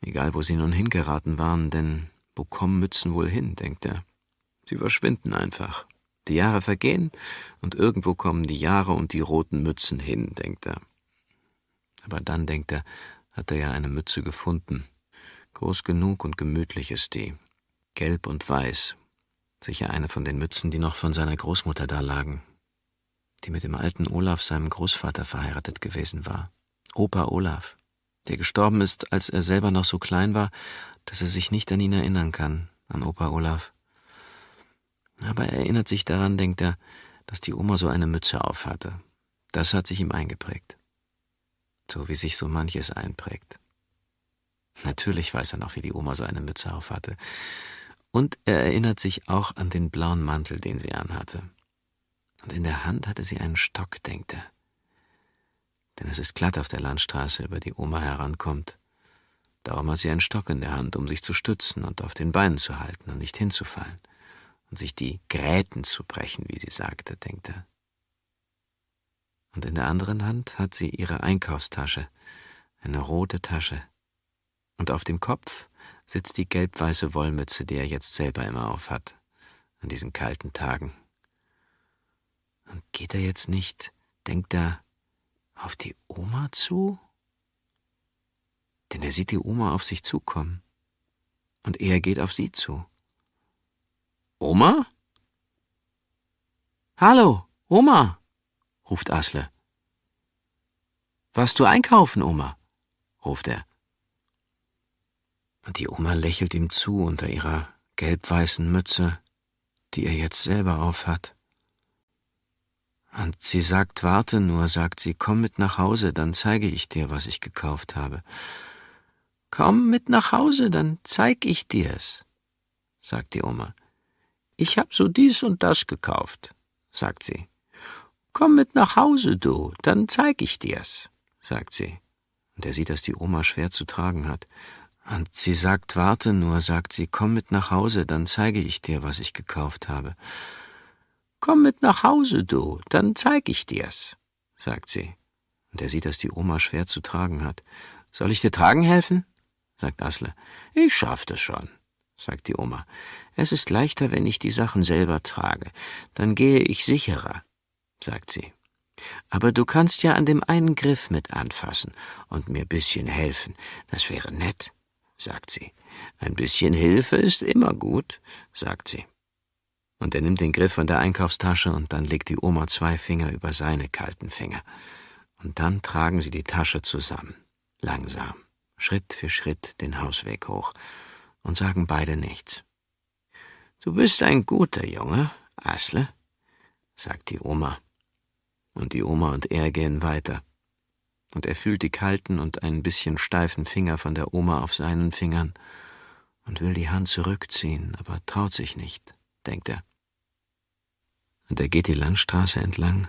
Egal, wo sie nun hingeraten waren, denn wo kommen Mützen wohl hin, denkt er. Sie verschwinden einfach. Die Jahre vergehen und irgendwo kommen die Jahre und die roten Mützen hin, denkt er. Aber dann, denkt er, hat er ja eine Mütze gefunden. Groß genug und gemütlich ist die. Gelb und weiß. Sicher eine von den Mützen, die noch von seiner Großmutter da lagen. Die mit dem alten Olaf, seinem Großvater, verheiratet gewesen war. Opa Olaf der gestorben ist, als er selber noch so klein war, dass er sich nicht an ihn erinnern kann, an Opa Olaf. Aber er erinnert sich daran, denkt er, dass die Oma so eine Mütze aufhatte. Das hat sich ihm eingeprägt. So wie sich so manches einprägt. Natürlich weiß er noch, wie die Oma so eine Mütze aufhatte. Und er erinnert sich auch an den blauen Mantel, den sie anhatte. Und in der Hand hatte sie einen Stock, denkt er denn es ist glatt auf der Landstraße, über die Oma herankommt. Darum hat sie einen Stock in der Hand, um sich zu stützen und auf den Beinen zu halten und nicht hinzufallen und sich die Gräten zu brechen, wie sie sagte, denkt er. Und in der anderen Hand hat sie ihre Einkaufstasche, eine rote Tasche. Und auf dem Kopf sitzt die gelb-weiße Wollmütze, die er jetzt selber immer aufhat, an diesen kalten Tagen. Und geht er jetzt nicht, denkt er, auf die Oma zu? Denn er sieht die Oma auf sich zukommen. Und er geht auf sie zu. Oma? Hallo, Oma, ruft Asle. Was du einkaufen, Oma? ruft er. Und die Oma lächelt ihm zu unter ihrer gelbweißen Mütze, die er jetzt selber aufhat. Und sie sagt, warte nur, sagt sie, komm mit nach Hause, dann zeige ich dir, was ich gekauft habe. Komm mit nach Hause, dann zeig ich dir's, sagt die Oma. Ich hab so dies und das gekauft, sagt sie. Komm mit nach Hause, du, dann zeig ich dir's, sagt sie. Und er sieht, dass die Oma schwer zu tragen hat. Und sie sagt, warte nur, sagt sie, komm mit nach Hause, dann zeige ich dir, was ich gekauft habe. Komm mit nach Hause, du, dann zeig ich dir's, sagt sie. Und er sieht, dass die Oma schwer zu tragen hat. Soll ich dir tragen helfen? sagt Asle. Ich schaff das schon, sagt die Oma. Es ist leichter, wenn ich die Sachen selber trage. Dann gehe ich sicherer, sagt sie. Aber du kannst ja an dem einen Griff mit anfassen und mir bisschen helfen. Das wäre nett, sagt sie. Ein bisschen Hilfe ist immer gut, sagt sie und er nimmt den Griff von der Einkaufstasche und dann legt die Oma zwei Finger über seine kalten Finger. Und dann tragen sie die Tasche zusammen, langsam, Schritt für Schritt den Hausweg hoch und sagen beide nichts. Du bist ein guter Junge, Asle, sagt die Oma. Und die Oma und er gehen weiter. Und er fühlt die kalten und ein bisschen steifen Finger von der Oma auf seinen Fingern und will die Hand zurückziehen, aber traut sich nicht, denkt er und er geht die Landstraße entlang.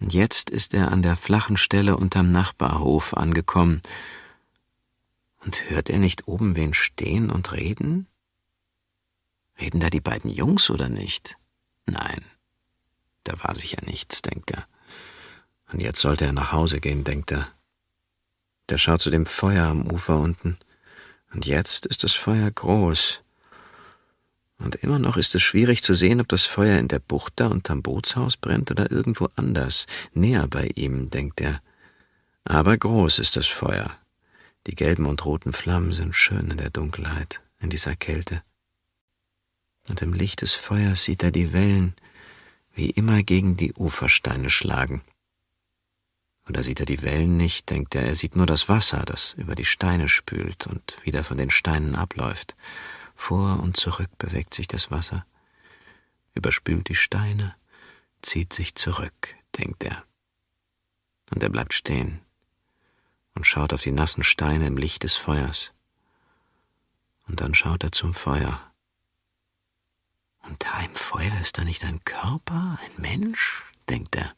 Und jetzt ist er an der flachen Stelle unterm Nachbarhof angekommen. Und hört er nicht oben wen stehen und reden? Reden da die beiden Jungs oder nicht? Nein, da war sicher nichts, denkt er. Und jetzt sollte er nach Hause gehen, denkt er. Der schaut zu dem Feuer am Ufer unten. Und jetzt ist das Feuer groß. Und immer noch ist es schwierig zu sehen, ob das Feuer in der Bucht da unterm Bootshaus brennt oder irgendwo anders, näher bei ihm, denkt er. Aber groß ist das Feuer. Die gelben und roten Flammen sind schön in der Dunkelheit, in dieser Kälte. Und im Licht des Feuers sieht er die Wellen, wie immer gegen die Ufersteine schlagen. Oder sieht er die Wellen nicht, denkt er, er sieht nur das Wasser, das über die Steine spült und wieder von den Steinen abläuft. Vor und zurück bewegt sich das Wasser, überspült die Steine, zieht sich zurück, denkt er. Und er bleibt stehen und schaut auf die nassen Steine im Licht des Feuers. Und dann schaut er zum Feuer. Und da im Feuer ist da nicht ein Körper, ein Mensch, denkt er.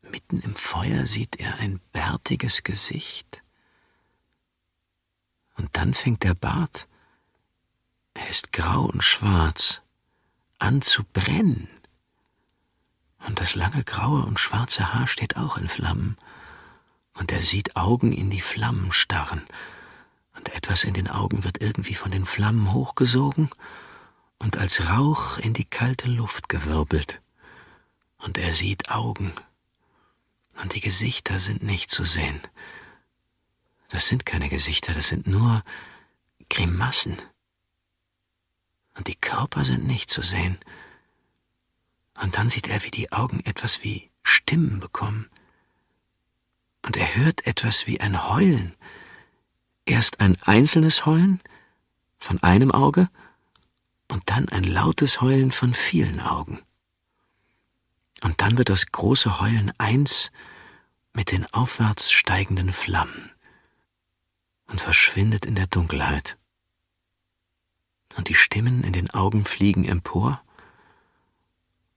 Mitten im Feuer sieht er ein bärtiges Gesicht. Und dann fängt der Bart an. Er ist grau und schwarz, anzubrennen. Und das lange graue und schwarze Haar steht auch in Flammen. Und er sieht Augen in die Flammen starren. Und etwas in den Augen wird irgendwie von den Flammen hochgesogen und als Rauch in die kalte Luft gewirbelt. Und er sieht Augen. Und die Gesichter sind nicht zu sehen. Das sind keine Gesichter, das sind nur Grimassen und die Körper sind nicht zu sehen. Und dann sieht er, wie die Augen etwas wie Stimmen bekommen. Und er hört etwas wie ein Heulen. Erst ein einzelnes Heulen von einem Auge und dann ein lautes Heulen von vielen Augen. Und dann wird das große Heulen eins mit den aufwärts steigenden Flammen und verschwindet in der Dunkelheit und die Stimmen in den Augen fliegen empor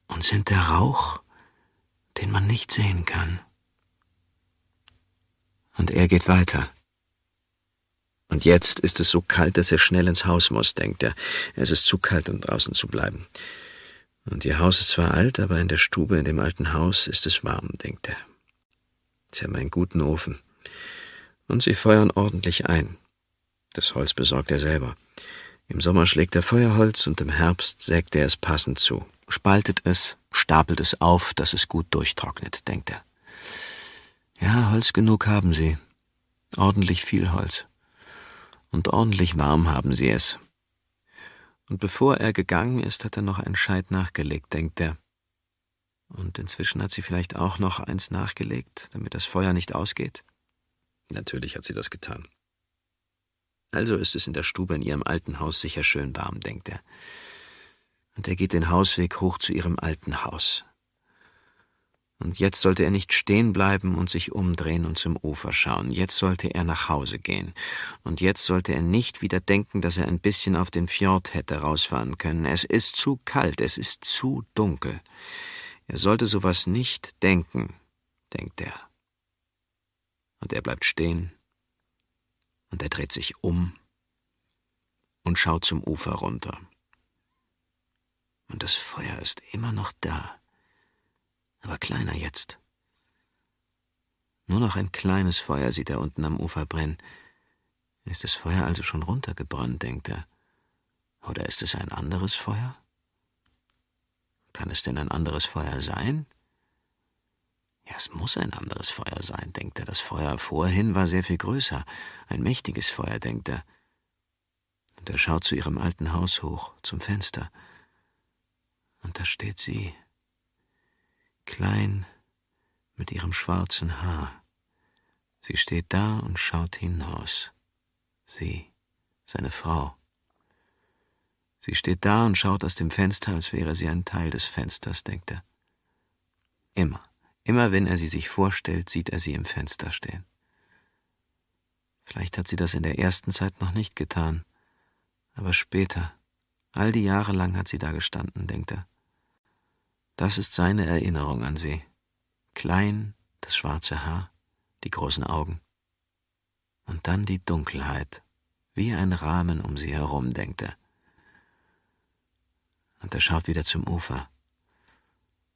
und sind der Rauch, den man nicht sehen kann. Und er geht weiter. Und jetzt ist es so kalt, dass er schnell ins Haus muss, denkt er. Es ist zu kalt, um draußen zu bleiben. Und ihr Haus ist zwar alt, aber in der Stube in dem alten Haus ist es warm, denkt er. Sie haben einen guten Ofen. Und sie feuern ordentlich ein. Das Holz besorgt er selber. Im Sommer schlägt er Feuerholz und im Herbst sägt er es passend zu, spaltet es, stapelt es auf, dass es gut durchtrocknet, denkt er. Ja, Holz genug haben sie. Ordentlich viel Holz. Und ordentlich warm haben sie es. Und bevor er gegangen ist, hat er noch einen Scheit nachgelegt, denkt er. Und inzwischen hat sie vielleicht auch noch eins nachgelegt, damit das Feuer nicht ausgeht? Natürlich hat sie das getan. Also ist es in der Stube in ihrem alten Haus sicher schön warm, denkt er. Und er geht den Hausweg hoch zu ihrem alten Haus. Und jetzt sollte er nicht stehen bleiben und sich umdrehen und zum Ufer schauen. Jetzt sollte er nach Hause gehen. Und jetzt sollte er nicht wieder denken, dass er ein bisschen auf den Fjord hätte rausfahren können. Es ist zu kalt, es ist zu dunkel. Er sollte sowas nicht denken, denkt er. Und er bleibt stehen und er dreht sich um und schaut zum Ufer runter. Und das Feuer ist immer noch da, aber kleiner jetzt. Nur noch ein kleines Feuer sieht er unten am Ufer brennen. Ist das Feuer also schon runtergebrannt, denkt er. Oder ist es ein anderes Feuer? Kann es denn ein anderes Feuer sein? Ja, es muss ein anderes Feuer sein, denkt er. Das Feuer vorhin war sehr viel größer. Ein mächtiges Feuer, denkt er. Und er schaut zu ihrem alten Haus hoch, zum Fenster. Und da steht sie, klein, mit ihrem schwarzen Haar. Sie steht da und schaut hinaus. Sie, seine Frau. Sie steht da und schaut aus dem Fenster, als wäre sie ein Teil des Fensters, denkt er. Immer. Immer wenn er sie sich vorstellt, sieht er sie im Fenster stehen. Vielleicht hat sie das in der ersten Zeit noch nicht getan, aber später, all die Jahre lang hat sie da gestanden, denkt er. Das ist seine Erinnerung an sie. Klein, das schwarze Haar, die großen Augen. Und dann die Dunkelheit, wie ein Rahmen um sie herum, denkt er. Und er schaut wieder zum Ufer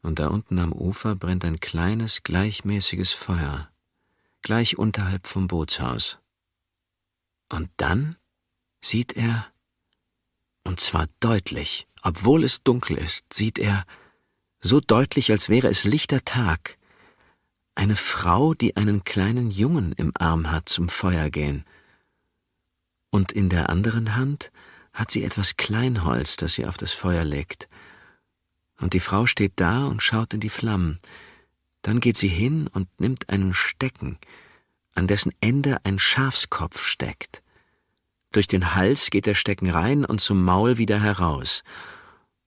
und da unten am Ufer brennt ein kleines, gleichmäßiges Feuer, gleich unterhalb vom Bootshaus. Und dann sieht er, und zwar deutlich, obwohl es dunkel ist, sieht er, so deutlich, als wäre es lichter Tag, eine Frau, die einen kleinen Jungen im Arm hat, zum Feuer gehen. Und in der anderen Hand hat sie etwas Kleinholz, das sie auf das Feuer legt. Und die Frau steht da und schaut in die Flammen. Dann geht sie hin und nimmt einen Stecken, an dessen Ende ein Schafskopf steckt. Durch den Hals geht der Stecken rein und zum Maul wieder heraus.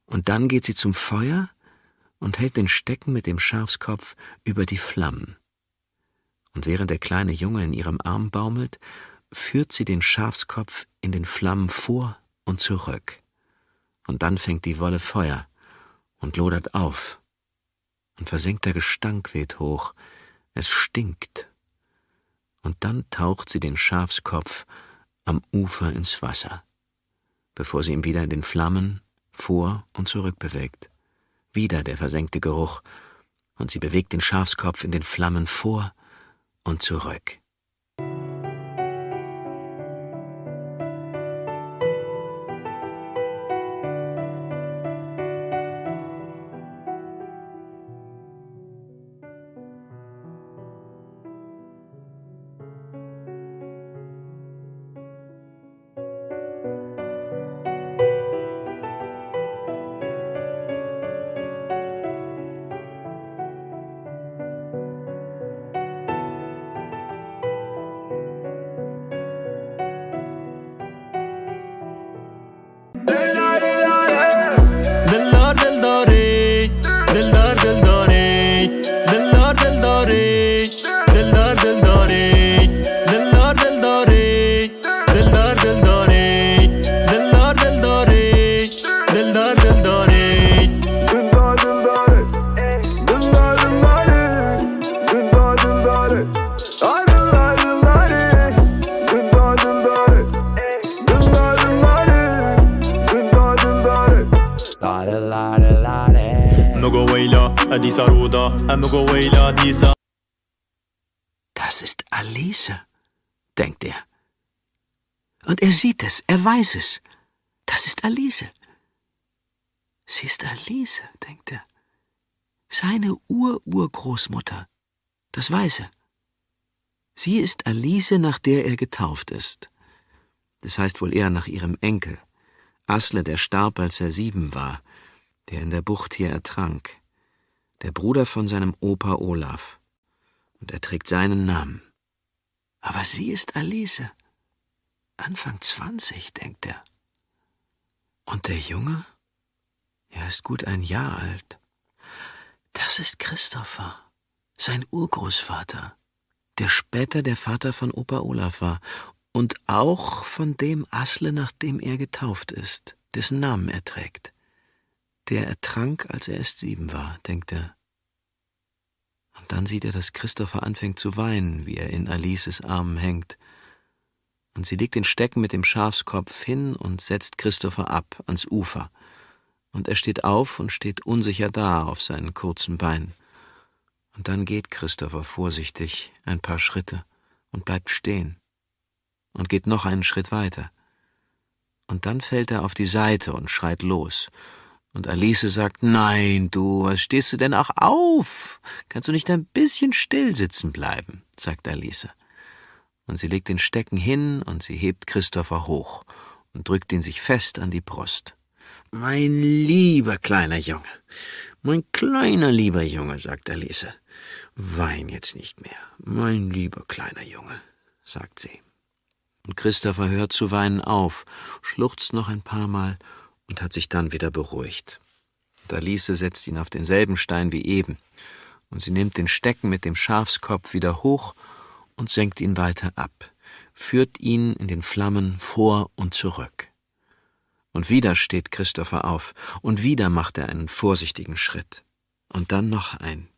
Und dann geht sie zum Feuer und hält den Stecken mit dem Schafskopf über die Flammen. Und während der kleine Junge in ihrem Arm baumelt, führt sie den Schafskopf in den Flammen vor und zurück. Und dann fängt die Wolle Feuer und lodert auf. Ein versenkter Gestank weht hoch, es stinkt. Und dann taucht sie den Schafskopf am Ufer ins Wasser, bevor sie ihn wieder in den Flammen vor und zurück bewegt. Wieder der versenkte Geruch, und sie bewegt den Schafskopf in den Flammen vor und zurück. weiß es. Das ist Alice. Sie ist Alice, denkt er. Seine Ur-Urgroßmutter. Das weiß er. Sie ist Alice, nach der er getauft ist. Das heißt wohl eher nach ihrem Enkel. Asle, der starb, als er sieben war, der in der Bucht hier ertrank. Der Bruder von seinem Opa Olaf. Und er trägt seinen Namen. Aber sie ist Alice. Anfang 20, denkt er. Und der Junge? Er ist gut ein Jahr alt. Das ist Christopher, sein Urgroßvater, der später der Vater von Opa Olaf war und auch von dem Asle, nach dem er getauft ist, dessen Namen er trägt. Der ertrank, als er erst sieben war, denkt er. Und dann sieht er, dass Christopher anfängt zu weinen, wie er in Alices Armen hängt und sie legt den Stecken mit dem Schafskopf hin und setzt Christopher ab ans Ufer. Und er steht auf und steht unsicher da auf seinen kurzen Beinen. Und dann geht Christopher vorsichtig ein paar Schritte und bleibt stehen und geht noch einen Schritt weiter. Und dann fällt er auf die Seite und schreit los. Und Alice sagt, nein, du, was stehst du denn auch auf? Kannst du nicht ein bisschen still sitzen bleiben? sagt Alice und sie legt den Stecken hin und sie hebt Christopher hoch und drückt ihn sich fest an die Brust. Mein lieber kleiner Junge, mein kleiner lieber Junge, sagt Alice. Wein jetzt nicht mehr, mein lieber kleiner Junge, sagt sie. Und Christopher hört zu weinen auf, schluchzt noch ein paar Mal und hat sich dann wieder beruhigt. Und Alice setzt ihn auf denselben Stein wie eben, und sie nimmt den Stecken mit dem Schafskopf wieder hoch und senkt ihn weiter ab, führt ihn in den Flammen vor und zurück. Und wieder steht Christopher auf, und wieder macht er einen vorsichtigen Schritt, und dann noch ein.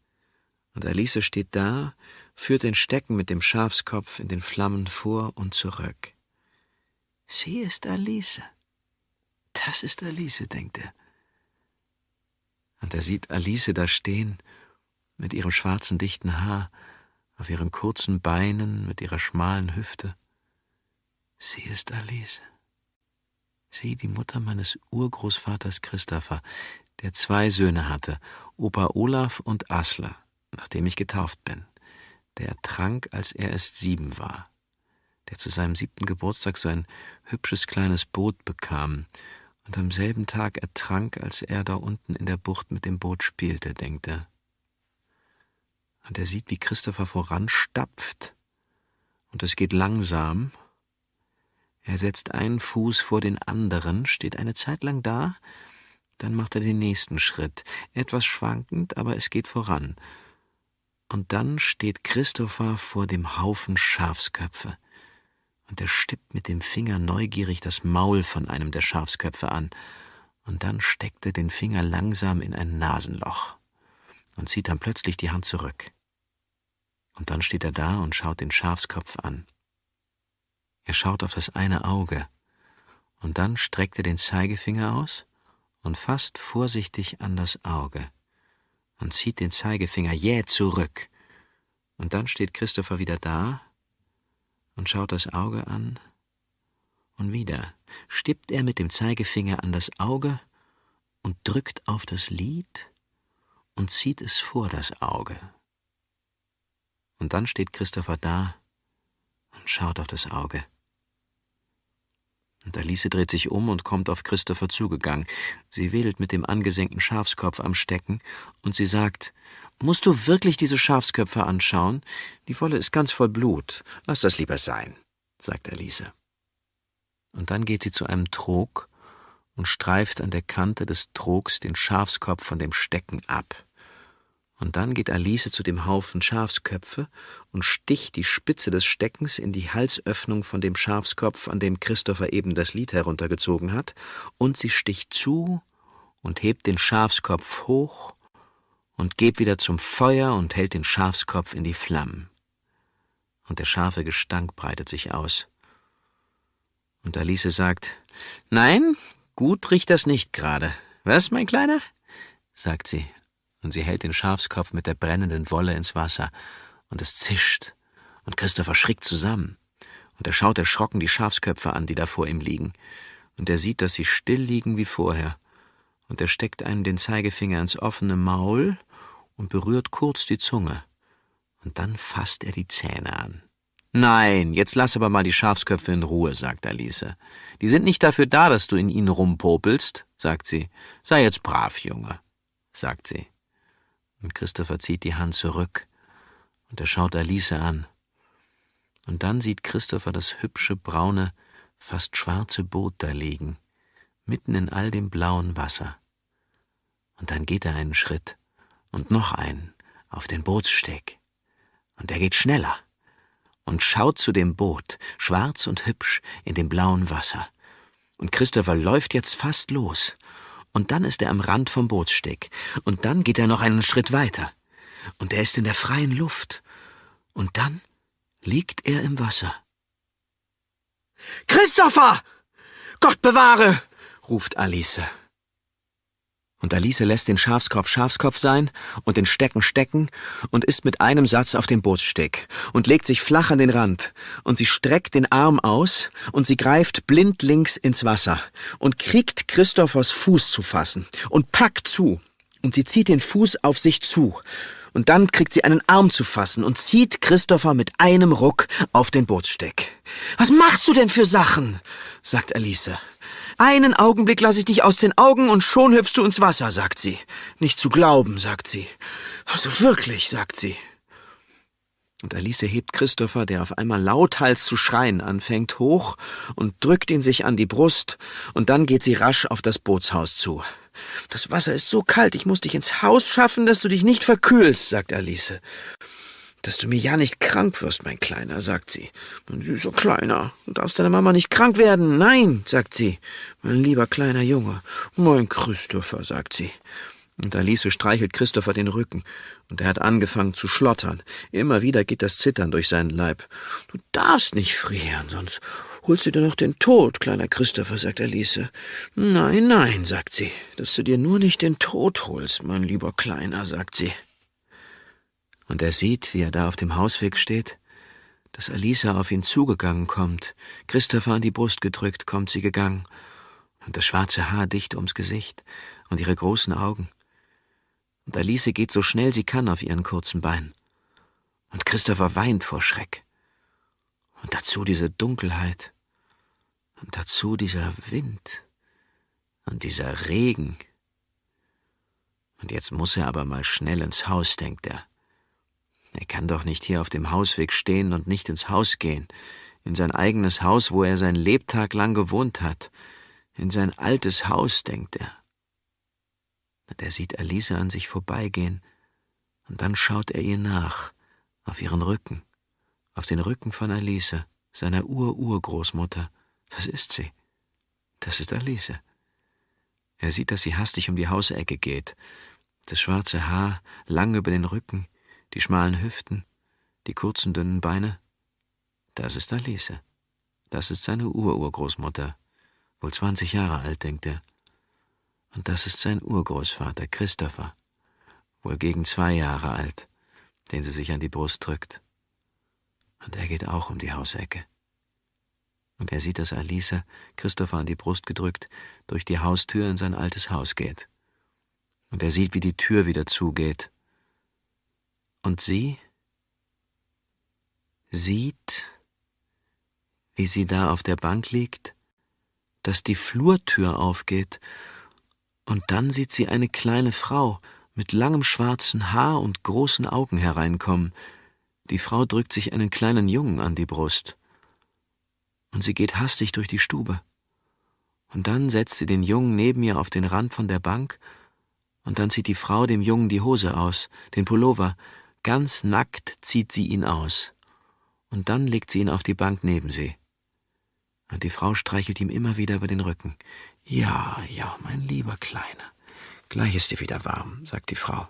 Und Alice steht da, führt den Stecken mit dem Schafskopf in den Flammen vor und zurück. Sie ist Alice. Das ist Alice, denkt er. Und er sieht Alice da stehen, mit ihrem schwarzen, dichten Haar, auf ihren kurzen Beinen mit ihrer schmalen Hüfte. Sie ist Alice. Sie, die Mutter meines Urgroßvaters Christopher, der zwei Söhne hatte, Opa Olaf und Asla, nachdem ich getauft bin. Der trank, als er erst sieben war, der zu seinem siebten Geburtstag so ein hübsches kleines Boot bekam und am selben Tag ertrank, als er da unten in der Bucht mit dem Boot spielte, denkt er. Und er sieht, wie Christopher voranstapft. Und es geht langsam. Er setzt einen Fuß vor den anderen, steht eine Zeit lang da, dann macht er den nächsten Schritt, etwas schwankend, aber es geht voran. Und dann steht Christopher vor dem Haufen Schafsköpfe, und er stippt mit dem Finger neugierig das Maul von einem der Schafsköpfe an, und dann steckt er den Finger langsam in ein Nasenloch und zieht dann plötzlich die Hand zurück. Und dann steht er da und schaut den Schafskopf an. Er schaut auf das eine Auge, und dann streckt er den Zeigefinger aus und fasst vorsichtig an das Auge und zieht den Zeigefinger jäh zurück. Und dann steht Christopher wieder da und schaut das Auge an. Und wieder stippt er mit dem Zeigefinger an das Auge und drückt auf das Lid und zieht es vor das Auge. Und dann steht Christopher da und schaut auf das Auge. Und Alice dreht sich um und kommt auf Christopher zugegangen. Sie wedelt mit dem angesenkten Schafskopf am Stecken und sie sagt, Musst du wirklich diese Schafsköpfe anschauen? Die Wolle ist ganz voll Blut. Lass das lieber sein, sagt Alice. Und dann geht sie zu einem Trog und streift an der Kante des Trogs den Schafskopf von dem Stecken ab. Und dann geht Alice zu dem Haufen Schafsköpfe und sticht die Spitze des Steckens in die Halsöffnung von dem Schafskopf, an dem Christopher eben das Lied heruntergezogen hat, und sie sticht zu und hebt den Schafskopf hoch und geht wieder zum Feuer und hält den Schafskopf in die Flammen. Und der scharfe Gestank breitet sich aus. Und Alice sagt, Nein, gut riecht das nicht gerade. Was, mein Kleiner? sagt sie und sie hält den Schafskopf mit der brennenden Wolle ins Wasser, und es zischt, und Christopher schrickt zusammen, und er schaut erschrocken die Schafsköpfe an, die da vor ihm liegen, und er sieht, dass sie still liegen wie vorher, und er steckt einem den Zeigefinger ins offene Maul und berührt kurz die Zunge, und dann fasst er die Zähne an. Nein, jetzt lass aber mal die Schafsköpfe in Ruhe, sagt Alice. Die sind nicht dafür da, dass du in ihnen rumpopelst, sagt sie. Sei jetzt brav, Junge, sagt sie. Und Christopher zieht die Hand zurück und er schaut Alice an. Und dann sieht Christopher das hübsche, braune, fast schwarze Boot da liegen, mitten in all dem blauen Wasser. Und dann geht er einen Schritt und noch einen auf den Bootssteg. Und er geht schneller und schaut zu dem Boot, schwarz und hübsch in dem blauen Wasser. Und Christopher läuft jetzt fast los. Und dann ist er am Rand vom Bootssteg. Und dann geht er noch einen Schritt weiter. Und er ist in der freien Luft. Und dann liegt er im Wasser. Christopher! Gott bewahre! ruft Alice. Und Alice lässt den Schafskopf Schafskopf sein und den Stecken Stecken und ist mit einem Satz auf dem Bootssteg und legt sich flach an den Rand und sie streckt den Arm aus und sie greift blindlings ins Wasser und kriegt Christophers Fuß zu fassen und packt zu und sie zieht den Fuß auf sich zu und dann kriegt sie einen Arm zu fassen und zieht Christopher mit einem Ruck auf den Bootssteg. Was machst du denn für Sachen? sagt Alice. Einen Augenblick lasse ich dich aus den Augen und schon hüpfst du ins Wasser, sagt sie. Nicht zu glauben, sagt sie. Also wirklich, sagt sie. Und Alice hebt Christopher, der auf einmal lauthals zu schreien anfängt, hoch und drückt ihn sich an die Brust, und dann geht sie rasch auf das Bootshaus zu. Das Wasser ist so kalt, ich muss dich ins Haus schaffen, dass du dich nicht verkühlst, sagt Alice dass du mir ja nicht krank wirst, mein Kleiner, sagt sie. Mein süßer Kleiner, du darfst deiner Mama nicht krank werden. Nein, sagt sie. Mein lieber kleiner Junge, mein Christopher, sagt sie. Und Alice streichelt Christopher den Rücken, und er hat angefangen zu schlottern. Immer wieder geht das Zittern durch seinen Leib. Du darfst nicht frieren, sonst holst du dir noch den Tod, kleiner Christopher, sagt Alice. Nein, nein, sagt sie, dass du dir nur nicht den Tod holst, mein lieber Kleiner, sagt sie. Und er sieht, wie er da auf dem Hausweg steht, dass Alisa auf ihn zugegangen kommt, Christopher an die Brust gedrückt, kommt sie gegangen, und das schwarze Haar dicht ums Gesicht und ihre großen Augen. Und Alice geht so schnell sie kann auf ihren kurzen Beinen. Und Christopher weint vor Schreck. Und dazu diese Dunkelheit. Und dazu dieser Wind. Und dieser Regen. Und jetzt muss er aber mal schnell ins Haus, denkt er. Er kann doch nicht hier auf dem Hausweg stehen und nicht ins Haus gehen, in sein eigenes Haus, wo er sein Lebtag lang gewohnt hat, in sein altes Haus, denkt er. Und er sieht Alisa an sich vorbeigehen, und dann schaut er ihr nach, auf ihren Rücken, auf den Rücken von Alisa, seiner Ur-Urgroßmutter. Das ist sie. Das ist Alisa. Er sieht, dass sie hastig um die Hausecke geht, das schwarze Haar lang über den Rücken, die schmalen Hüften, die kurzen, dünnen Beine. Das ist Alice. Das ist seine Ururgroßmutter. Wohl 20 Jahre alt, denkt er. Und das ist sein Urgroßvater, Christopher. Wohl gegen zwei Jahre alt, den sie sich an die Brust drückt. Und er geht auch um die Hausecke. Und er sieht, dass Alice, Christopher an die Brust gedrückt, durch die Haustür in sein altes Haus geht. Und er sieht, wie die Tür wieder zugeht und sie sieht, wie sie da auf der Bank liegt, dass die Flurtür aufgeht, und dann sieht sie eine kleine Frau mit langem schwarzen Haar und großen Augen hereinkommen. Die Frau drückt sich einen kleinen Jungen an die Brust, und sie geht hastig durch die Stube. Und dann setzt sie den Jungen neben ihr auf den Rand von der Bank, und dann zieht die Frau dem Jungen die Hose aus, den Pullover, Ganz nackt zieht sie ihn aus. Und dann legt sie ihn auf die Bank neben sie. Und die Frau streichelt ihm immer wieder über den Rücken. Ja, ja, mein lieber Kleiner. Gleich ist dir wieder warm, sagt die Frau.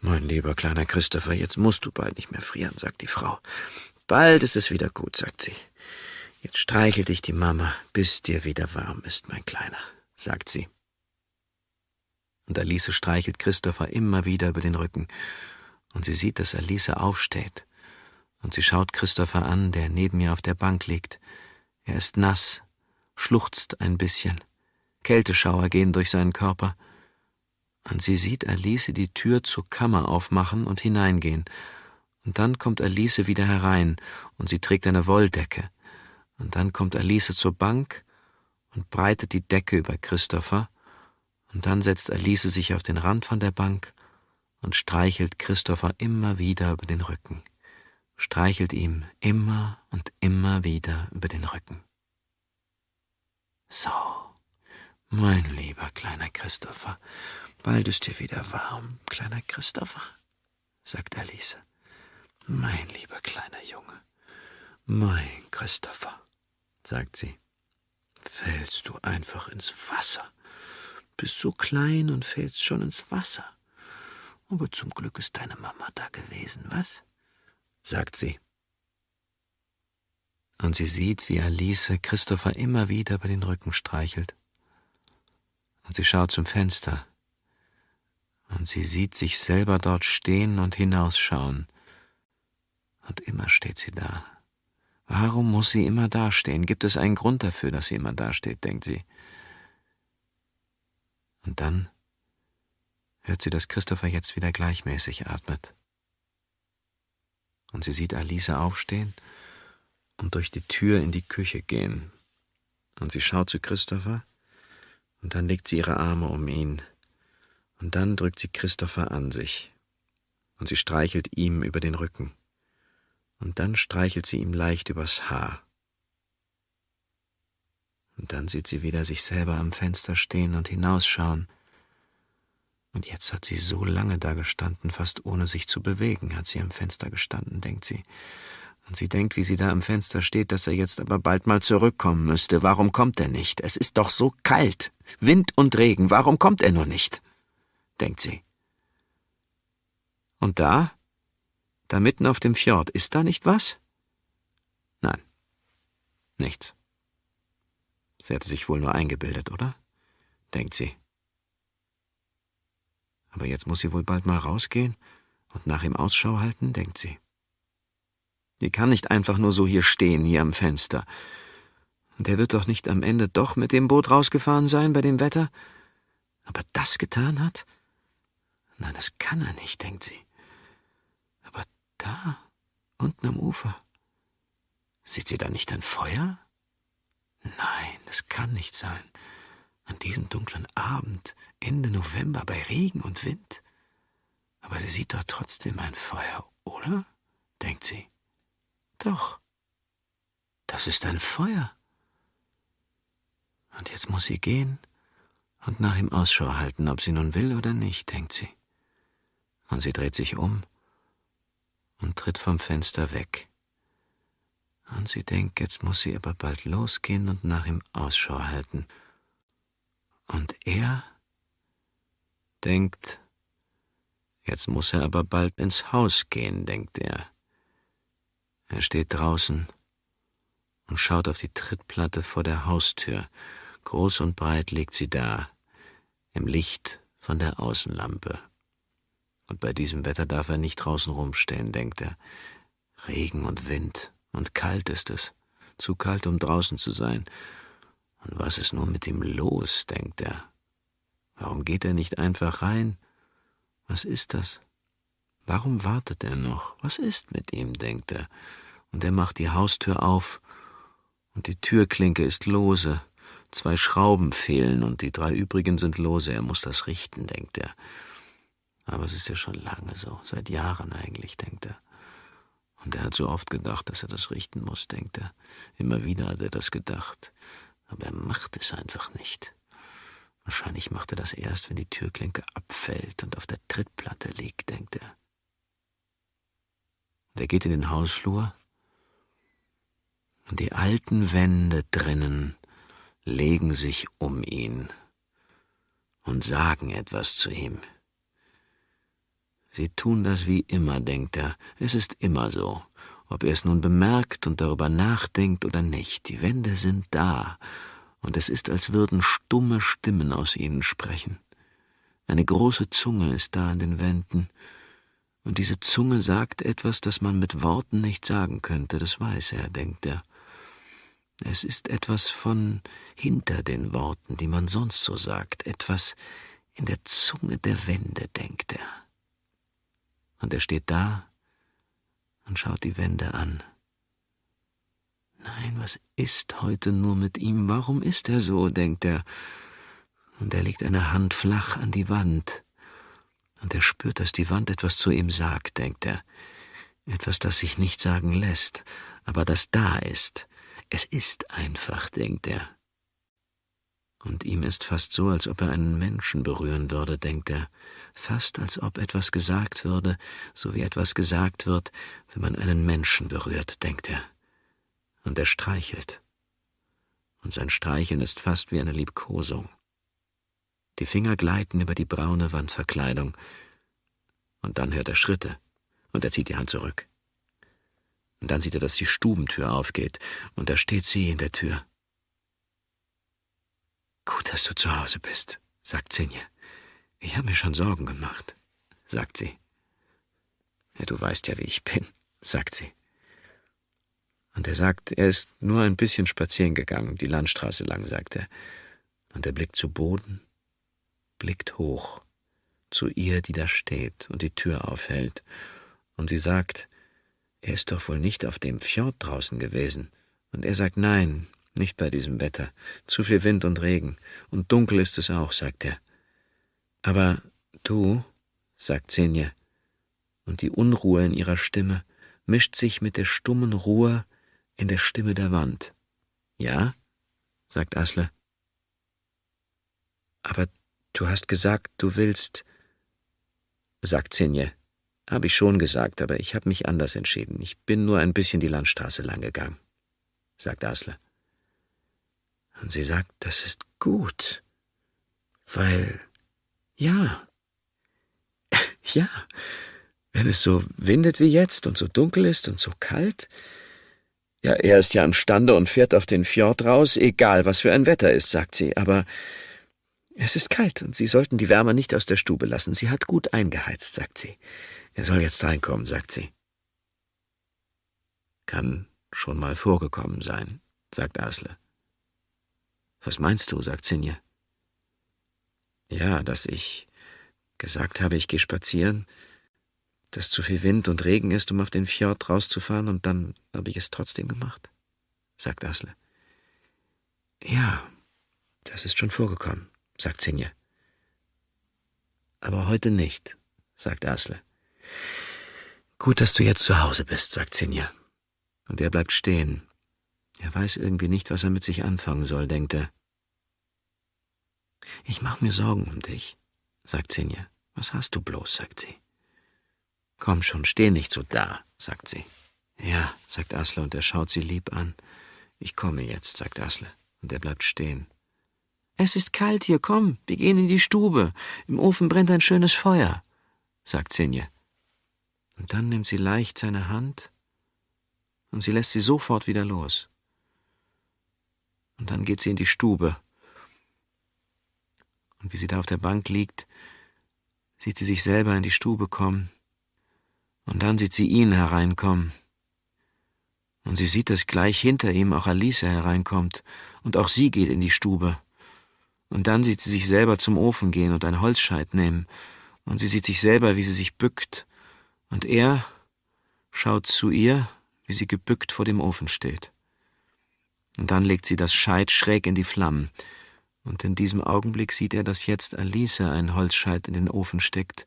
Mein lieber kleiner Christopher, jetzt musst du bald nicht mehr frieren, sagt die Frau. Bald ist es wieder gut, sagt sie. Jetzt streichel dich die Mama, bis dir wieder warm ist, mein Kleiner, sagt sie. Und Alice streichelt Christopher immer wieder über den Rücken und sie sieht, dass Alice aufsteht. Und sie schaut Christopher an, der neben ihr auf der Bank liegt. Er ist nass, schluchzt ein bisschen. Kälteschauer gehen durch seinen Körper. Und sie sieht Alice die Tür zur Kammer aufmachen und hineingehen. Und dann kommt Alice wieder herein und sie trägt eine Wolldecke. Und dann kommt Alice zur Bank und breitet die Decke über Christopher. Und dann setzt Alice sich auf den Rand von der Bank und streichelt Christopher immer wieder über den Rücken, streichelt ihm immer und immer wieder über den Rücken. So, mein lieber kleiner Christopher, bald ist dir wieder warm, kleiner Christopher, sagt Alice. Mein lieber kleiner Junge, mein Christopher, sagt sie, fällst du einfach ins Wasser. Bist so klein und fällst schon ins Wasser. Aber zum Glück ist deine Mama da gewesen, was? sagt sie. Und sie sieht, wie Alice Christopher immer wieder bei den Rücken streichelt. Und sie schaut zum Fenster. Und sie sieht sich selber dort stehen und hinausschauen. Und immer steht sie da. Warum muss sie immer dastehen? Gibt es einen Grund dafür, dass sie immer dasteht, denkt sie. Und dann hört sie, dass Christopher jetzt wieder gleichmäßig atmet. Und sie sieht Alice aufstehen und durch die Tür in die Küche gehen. Und sie schaut zu Christopher und dann legt sie ihre Arme um ihn. Und dann drückt sie Christopher an sich. Und sie streichelt ihm über den Rücken. Und dann streichelt sie ihm leicht übers Haar. Und dann sieht sie wieder sich selber am Fenster stehen und hinausschauen und jetzt hat sie so lange da gestanden, fast ohne sich zu bewegen, hat sie am Fenster gestanden, denkt sie. Und sie denkt, wie sie da am Fenster steht, dass er jetzt aber bald mal zurückkommen müsste. Warum kommt er nicht? Es ist doch so kalt. Wind und Regen, warum kommt er nur nicht? denkt sie. Und da? Da mitten auf dem Fjord, ist da nicht was? Nein. Nichts. Sie hatte sich wohl nur eingebildet, oder? denkt sie aber jetzt muss sie wohl bald mal rausgehen und nach ihm Ausschau halten, denkt sie. Die kann nicht einfach nur so hier stehen, hier am Fenster. Und er wird doch nicht am Ende doch mit dem Boot rausgefahren sein bei dem Wetter? Aber das getan hat? Nein, das kann er nicht, denkt sie. Aber da, unten am Ufer. Sieht sie da nicht ein Feuer? Nein, das kann nicht sein an diesem dunklen Abend, Ende November, bei Regen und Wind. Aber sie sieht doch trotzdem ein Feuer, oder? denkt sie. Doch, das ist ein Feuer. Und jetzt muss sie gehen und nach ihm Ausschau halten, ob sie nun will oder nicht, denkt sie. Und sie dreht sich um und tritt vom Fenster weg. Und sie denkt, jetzt muss sie aber bald losgehen und nach ihm Ausschau halten. Und er denkt, jetzt muss er aber bald ins Haus gehen, denkt er. Er steht draußen und schaut auf die Trittplatte vor der Haustür. Groß und breit liegt sie da, im Licht von der Außenlampe. Und bei diesem Wetter darf er nicht draußen rumstehen, denkt er. Regen und Wind und kalt ist es, zu kalt, um draußen zu sein, und was ist nun mit ihm los, denkt er. Warum geht er nicht einfach rein? Was ist das? Warum wartet er noch? Was ist mit ihm, denkt er. Und er macht die Haustür auf, und die Türklinke ist lose. Zwei Schrauben fehlen, und die drei übrigen sind lose. Er muss das richten, denkt er. Aber es ist ja schon lange so, seit Jahren eigentlich, denkt er. Und er hat so oft gedacht, dass er das richten muss, denkt er. Immer wieder hat er das gedacht aber er macht es einfach nicht. Wahrscheinlich macht er das erst, wenn die Türklinke abfällt und auf der Trittplatte liegt, denkt er. Und er geht in den Hausflur. Und die alten Wände drinnen legen sich um ihn und sagen etwas zu ihm. Sie tun das wie immer, denkt er, es ist immer so ob er es nun bemerkt und darüber nachdenkt oder nicht. Die Wände sind da, und es ist, als würden stumme Stimmen aus ihnen sprechen. Eine große Zunge ist da an den Wänden, und diese Zunge sagt etwas, das man mit Worten nicht sagen könnte, das weiß er, denkt er. Es ist etwas von hinter den Worten, die man sonst so sagt, etwas in der Zunge der Wände, denkt er. Und er steht da und schaut die Wände an. Nein, was ist heute nur mit ihm? Warum ist er so, denkt er. Und er legt eine Hand flach an die Wand. Und er spürt, dass die Wand etwas zu ihm sagt, denkt er. Etwas, das sich nicht sagen lässt, aber das da ist. Es ist einfach, denkt er und ihm ist fast so, als ob er einen Menschen berühren würde, denkt er, fast als ob etwas gesagt würde, so wie etwas gesagt wird, wenn man einen Menschen berührt, denkt er. Und er streichelt. Und sein Streicheln ist fast wie eine Liebkosung. Die Finger gleiten über die braune Wandverkleidung, und dann hört er Schritte, und er zieht die Hand zurück. Und dann sieht er, dass die Stubentür aufgeht, und da steht sie in der Tür. Gut, dass du zu Hause bist, sagt Sinje. Ich habe mir schon Sorgen gemacht, sagt sie. Ja, du weißt ja, wie ich bin, sagt sie. Und er sagt, er ist nur ein bisschen spazieren gegangen, die Landstraße lang, sagt er. Und er blickt zu Boden, blickt hoch, zu ihr, die da steht und die Tür aufhält. Und sie sagt, er ist doch wohl nicht auf dem Fjord draußen gewesen. Und er sagt, nein, nicht bei diesem Wetter. Zu viel Wind und Regen. Und dunkel ist es auch, sagt er. Aber du, sagt Senja, und die Unruhe in ihrer Stimme mischt sich mit der stummen Ruhe in der Stimme der Wand. Ja, sagt Asle. Aber du hast gesagt, du willst, sagt Zinje. Habe ich schon gesagt, aber ich habe mich anders entschieden. Ich bin nur ein bisschen die Landstraße lang gegangen, sagt Asle. Und sie sagt, das ist gut, weil, ja, ja, wenn es so windet wie jetzt und so dunkel ist und so kalt, ja, er ist ja imstande und fährt auf den Fjord raus, egal was für ein Wetter ist, sagt sie, aber es ist kalt und Sie sollten die Wärme nicht aus der Stube lassen. Sie hat gut eingeheizt, sagt sie. Er soll jetzt reinkommen, sagt sie. Kann schon mal vorgekommen sein, sagt Asle. Was meinst du? sagt Sinja. Ja, dass ich gesagt habe, ich gehe spazieren, dass zu viel Wind und Regen ist, um auf den Fjord rauszufahren, und dann habe ich es trotzdem gemacht, sagt Asle. Ja, das ist schon vorgekommen, sagt Sinja. Aber heute nicht, sagt Asle. Gut, dass du jetzt zu Hause bist, sagt Sinja. Und er bleibt stehen, er weiß irgendwie nicht, was er mit sich anfangen soll, denkt er. Ich mach mir Sorgen um dich, sagt Sinja. Was hast du bloß, sagt sie. Komm schon, steh nicht so da, sagt sie. Ja, sagt Asle und er schaut sie lieb an. Ich komme jetzt, sagt Asle, und er bleibt stehen. Es ist kalt hier, komm, wir gehen in die Stube. Im Ofen brennt ein schönes Feuer, sagt Sinje. Und dann nimmt sie leicht seine Hand und sie lässt sie sofort wieder los. Und dann geht sie in die Stube. Und wie sie da auf der Bank liegt, sieht sie sich selber in die Stube kommen. Und dann sieht sie ihn hereinkommen. Und sie sieht, dass gleich hinter ihm auch Alice hereinkommt, und auch sie geht in die Stube. Und dann sieht sie sich selber zum Ofen gehen und ein Holzscheit nehmen, und sie sieht sich selber, wie sie sich bückt, und er schaut zu ihr, wie sie gebückt vor dem Ofen steht und dann legt sie das Scheit schräg in die Flammen. Und in diesem Augenblick sieht er, dass jetzt Alice ein Holzscheit in den Ofen steckt.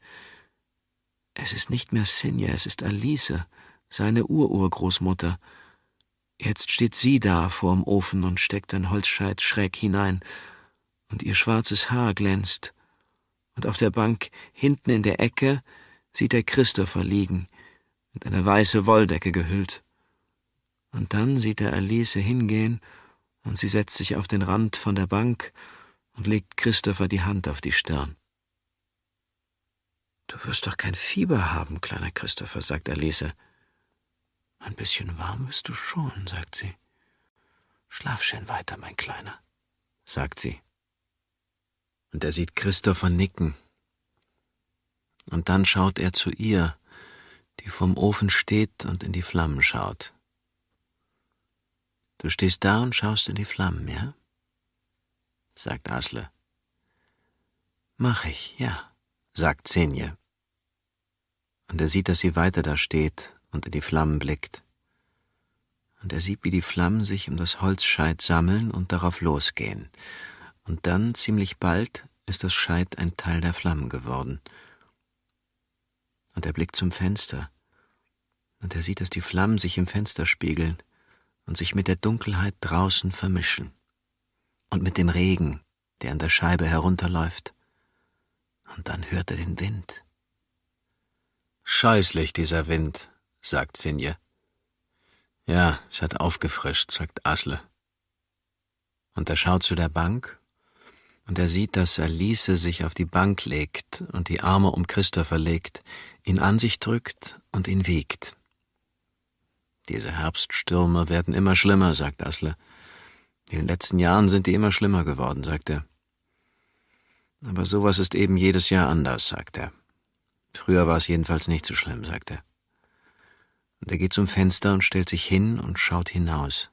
Es ist nicht mehr Sinja, es ist Alice, seine Ururgroßmutter. Jetzt steht sie da vorm Ofen und steckt ein Holzscheit schräg hinein, und ihr schwarzes Haar glänzt. Und auf der Bank hinten in der Ecke sieht er Christopher liegen, mit einer weiße Wolldecke gehüllt. Und dann sieht er Alice hingehen, und sie setzt sich auf den Rand von der Bank und legt Christopher die Hand auf die Stirn. Du wirst doch kein Fieber haben, kleiner Christopher, sagt Alice. Ein bisschen warm bist du schon, sagt sie. Schlaf schön weiter, mein Kleiner, sagt sie. Und er sieht Christopher nicken. Und dann schaut er zu ihr, die vom Ofen steht und in die Flammen schaut. Du stehst da und schaust in die Flammen, ja? sagt Asle. Mach ich, ja, sagt Zenje. Und er sieht, dass sie weiter da steht und in die Flammen blickt. Und er sieht, wie die Flammen sich um das Holzscheit sammeln und darauf losgehen. Und dann, ziemlich bald, ist das Scheit ein Teil der Flammen geworden. Und er blickt zum Fenster. Und er sieht, dass die Flammen sich im Fenster spiegeln und sich mit der Dunkelheit draußen vermischen. Und mit dem Regen, der an der Scheibe herunterläuft. Und dann hört er den Wind. Scheißlich, dieser Wind, sagt Sinje. Ja, es hat aufgefrischt, sagt Asle. Und er schaut zu der Bank und er sieht, dass Alice sich auf die Bank legt und die Arme um Christopher legt, ihn an sich drückt und ihn wiegt. Diese Herbststürme werden immer schlimmer, sagt Asle. In den letzten Jahren sind die immer schlimmer geworden, sagt er. Aber sowas ist eben jedes Jahr anders, sagt er. Früher war es jedenfalls nicht so schlimm, sagt er. Und er geht zum Fenster und stellt sich hin und schaut hinaus.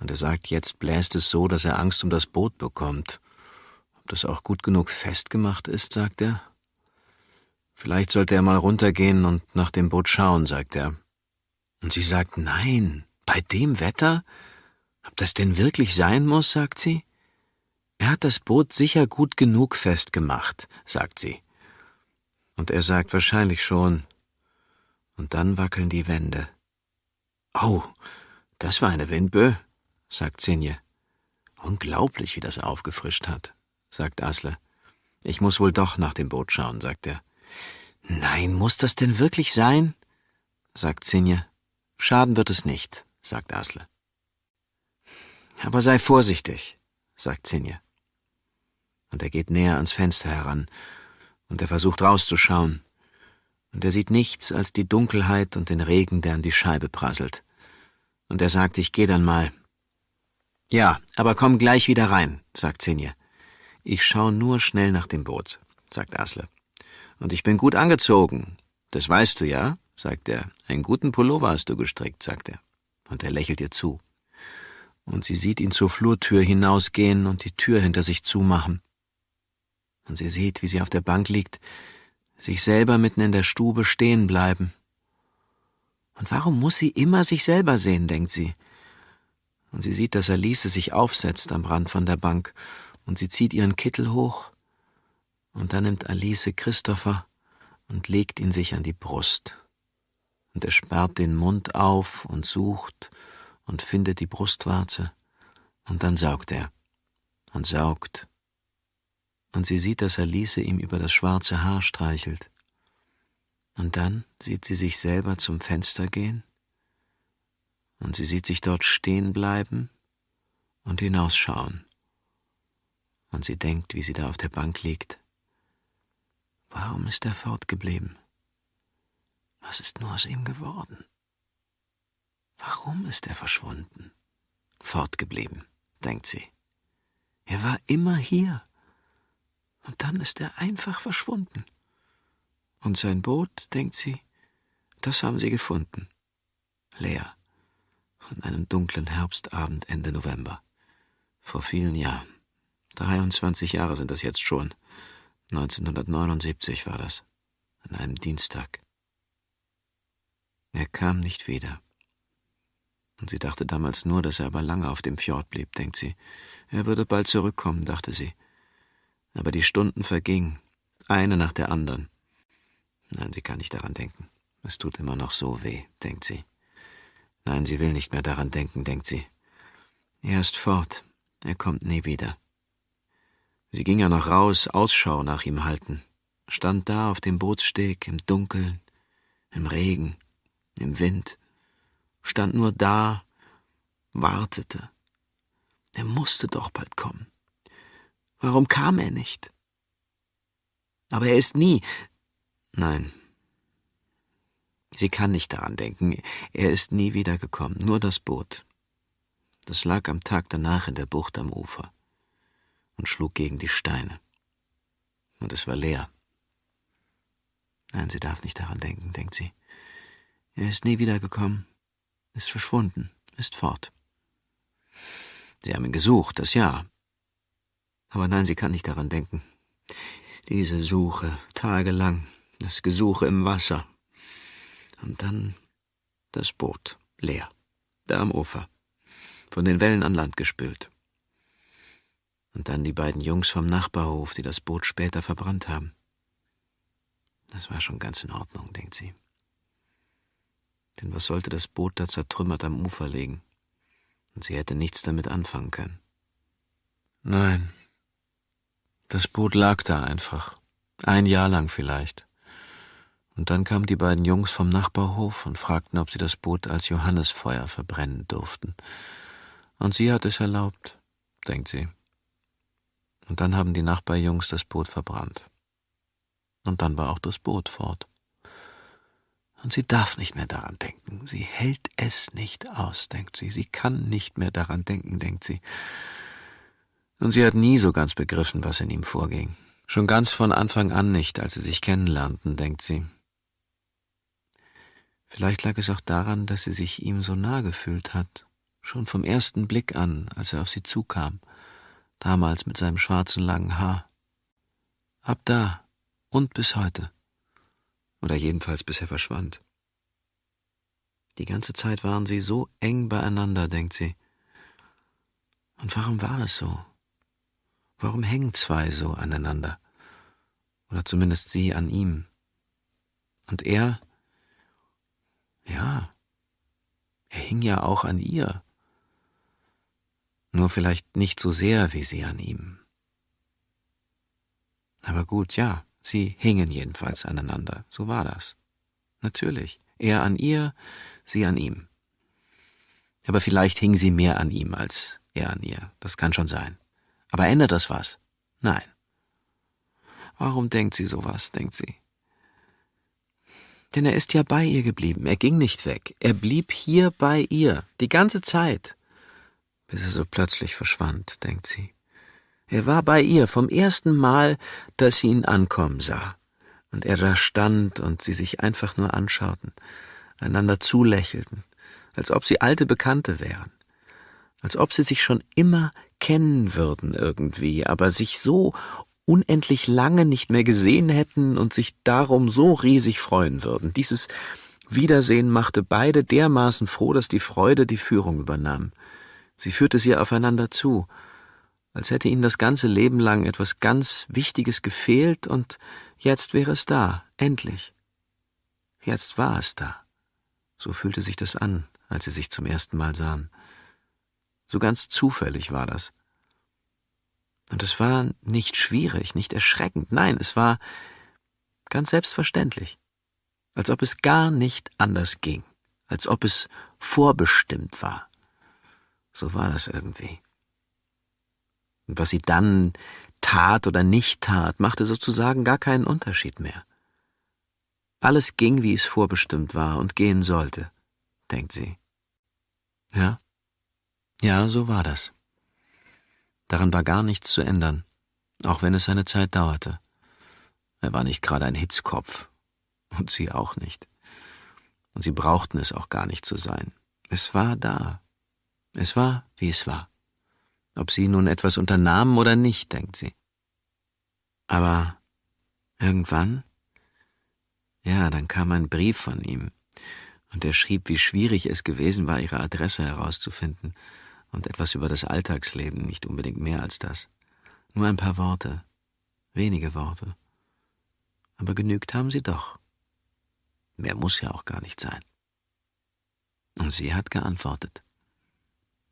Und er sagt, jetzt bläst es so, dass er Angst um das Boot bekommt. Ob das auch gut genug festgemacht ist, sagt er. Vielleicht sollte er mal runtergehen und nach dem Boot schauen, sagt er. Und sie sagt, nein, bei dem Wetter? Ob das denn wirklich sein muss, sagt sie. Er hat das Boot sicher gut genug festgemacht, sagt sie. Und er sagt wahrscheinlich schon. Und dann wackeln die Wände. Au, oh, das war eine Windböe, sagt Sinje. Unglaublich, wie das aufgefrischt hat, sagt Asle. Ich muss wohl doch nach dem Boot schauen, sagt er. Nein, muss das denn wirklich sein? sagt Sinje. Schaden wird es nicht, sagt Asle. Aber sei vorsichtig, sagt Zinje. Und er geht näher ans Fenster heran, und er versucht rauszuschauen, und er sieht nichts als die Dunkelheit und den Regen, der an die Scheibe prasselt. Und er sagt, ich geh dann mal. Ja, aber komm gleich wieder rein, sagt Zinje. Ich schau nur schnell nach dem Boot, sagt Asle. Und ich bin gut angezogen, das weißt du ja sagt er. Einen guten Pullover hast du gestrickt, sagt er. Und er lächelt ihr zu. Und sie sieht ihn zur Flurtür hinausgehen und die Tür hinter sich zumachen. Und sie sieht, wie sie auf der Bank liegt, sich selber mitten in der Stube stehen bleiben. Und warum muss sie immer sich selber sehen, denkt sie. Und sie sieht, dass Alice sich aufsetzt am Rand von der Bank, und sie zieht ihren Kittel hoch, und dann nimmt Alice Christopher und legt ihn sich an die Brust und er sperrt den Mund auf und sucht und findet die Brustwarze, und dann saugt er und saugt, und sie sieht, dass Alice ihm über das schwarze Haar streichelt. Und dann sieht sie sich selber zum Fenster gehen, und sie sieht sich dort stehen bleiben und hinausschauen. Und sie denkt, wie sie da auf der Bank liegt. Warum ist er fortgeblieben? Was ist nur aus ihm geworden? Warum ist er verschwunden? Fortgeblieben, denkt sie. Er war immer hier. Und dann ist er einfach verschwunden. Und sein Boot, denkt sie, das haben sie gefunden. Leer. An einem dunklen Herbstabend Ende November. Vor vielen Jahren. 23 Jahre sind das jetzt schon. 1979 war das. An einem Dienstag. Er kam nicht wieder. Und sie dachte damals nur, dass er aber lange auf dem Fjord blieb, denkt sie. Er würde bald zurückkommen, dachte sie. Aber die Stunden vergingen, eine nach der anderen. Nein, sie kann nicht daran denken. Es tut immer noch so weh, denkt sie. Nein, sie will nicht mehr daran denken, denkt sie. Er ist fort, er kommt nie wieder. Sie ging ja noch raus, Ausschau nach ihm halten, stand da auf dem Bootssteg im Dunkeln, im Regen, im Wind, stand nur da, wartete. Er musste doch bald kommen. Warum kam er nicht? Aber er ist nie. Nein. Sie kann nicht daran denken. Er ist nie wiedergekommen, nur das Boot. Das lag am Tag danach in der Bucht am Ufer und schlug gegen die Steine. Und es war leer. Nein, sie darf nicht daran denken, denkt sie. Er ist nie wiedergekommen, ist verschwunden, ist fort. Sie haben ihn gesucht, das ja. Aber nein, sie kann nicht daran denken. Diese Suche, tagelang, das Gesuche im Wasser. Und dann das Boot, leer, da am Ufer, von den Wellen an Land gespült. Und dann die beiden Jungs vom Nachbarhof, die das Boot später verbrannt haben. Das war schon ganz in Ordnung, denkt sie. Denn was sollte das Boot da zertrümmert am Ufer liegen? Und sie hätte nichts damit anfangen können. Nein, das Boot lag da einfach. Ein Jahr lang vielleicht. Und dann kamen die beiden Jungs vom Nachbarhof und fragten, ob sie das Boot als Johannesfeuer verbrennen durften. Und sie hat es erlaubt, denkt sie. Und dann haben die Nachbarjungs das Boot verbrannt. Und dann war auch das Boot fort. Und sie darf nicht mehr daran denken. Sie hält es nicht aus, denkt sie. Sie kann nicht mehr daran denken, denkt sie. Und sie hat nie so ganz begriffen, was in ihm vorging. Schon ganz von Anfang an nicht, als sie sich kennenlernten, denkt sie. Vielleicht lag es auch daran, dass sie sich ihm so nah gefühlt hat, schon vom ersten Blick an, als er auf sie zukam, damals mit seinem schwarzen langen Haar. Ab da und bis heute oder jedenfalls bis er verschwand. Die ganze Zeit waren sie so eng beieinander, denkt sie. Und warum war es so? Warum hängen zwei so aneinander? Oder zumindest sie an ihm. Und er, ja, er hing ja auch an ihr. Nur vielleicht nicht so sehr wie sie an ihm. Aber gut, ja. Sie hingen jedenfalls aneinander, so war das. Natürlich, er an ihr, sie an ihm. Aber vielleicht hing sie mehr an ihm als er an ihr, das kann schon sein. Aber ändert das was? Nein. Warum denkt sie sowas, denkt sie. Denn er ist ja bei ihr geblieben, er ging nicht weg, er blieb hier bei ihr, die ganze Zeit, bis er so plötzlich verschwand, denkt sie. Er war bei ihr vom ersten Mal, dass sie ihn ankommen sah. Und er da stand und sie sich einfach nur anschauten, einander zulächelten, als ob sie alte Bekannte wären, als ob sie sich schon immer kennen würden irgendwie, aber sich so unendlich lange nicht mehr gesehen hätten und sich darum so riesig freuen würden. Dieses Wiedersehen machte beide dermaßen froh, dass die Freude die Führung übernahm. Sie führte sie aufeinander zu, als hätte ihnen das ganze Leben lang etwas ganz Wichtiges gefehlt und jetzt wäre es da, endlich. Jetzt war es da. So fühlte sich das an, als sie sich zum ersten Mal sahen. So ganz zufällig war das. Und es war nicht schwierig, nicht erschreckend, nein, es war ganz selbstverständlich, als ob es gar nicht anders ging, als ob es vorbestimmt war. So war das irgendwie. Und was sie dann tat oder nicht tat, machte sozusagen gar keinen Unterschied mehr. Alles ging, wie es vorbestimmt war und gehen sollte, denkt sie. Ja? Ja, so war das. Daran war gar nichts zu ändern, auch wenn es seine Zeit dauerte. Er war nicht gerade ein Hitzkopf. Und sie auch nicht. Und sie brauchten es auch gar nicht zu sein. Es war da. Es war, wie es war ob sie nun etwas unternahmen oder nicht, denkt sie. Aber irgendwann? Ja, dann kam ein Brief von ihm, und er schrieb, wie schwierig es gewesen war, ihre Adresse herauszufinden, und etwas über das Alltagsleben, nicht unbedingt mehr als das. Nur ein paar Worte, wenige Worte. Aber genügt haben sie doch. Mehr muss ja auch gar nicht sein. Und sie hat geantwortet.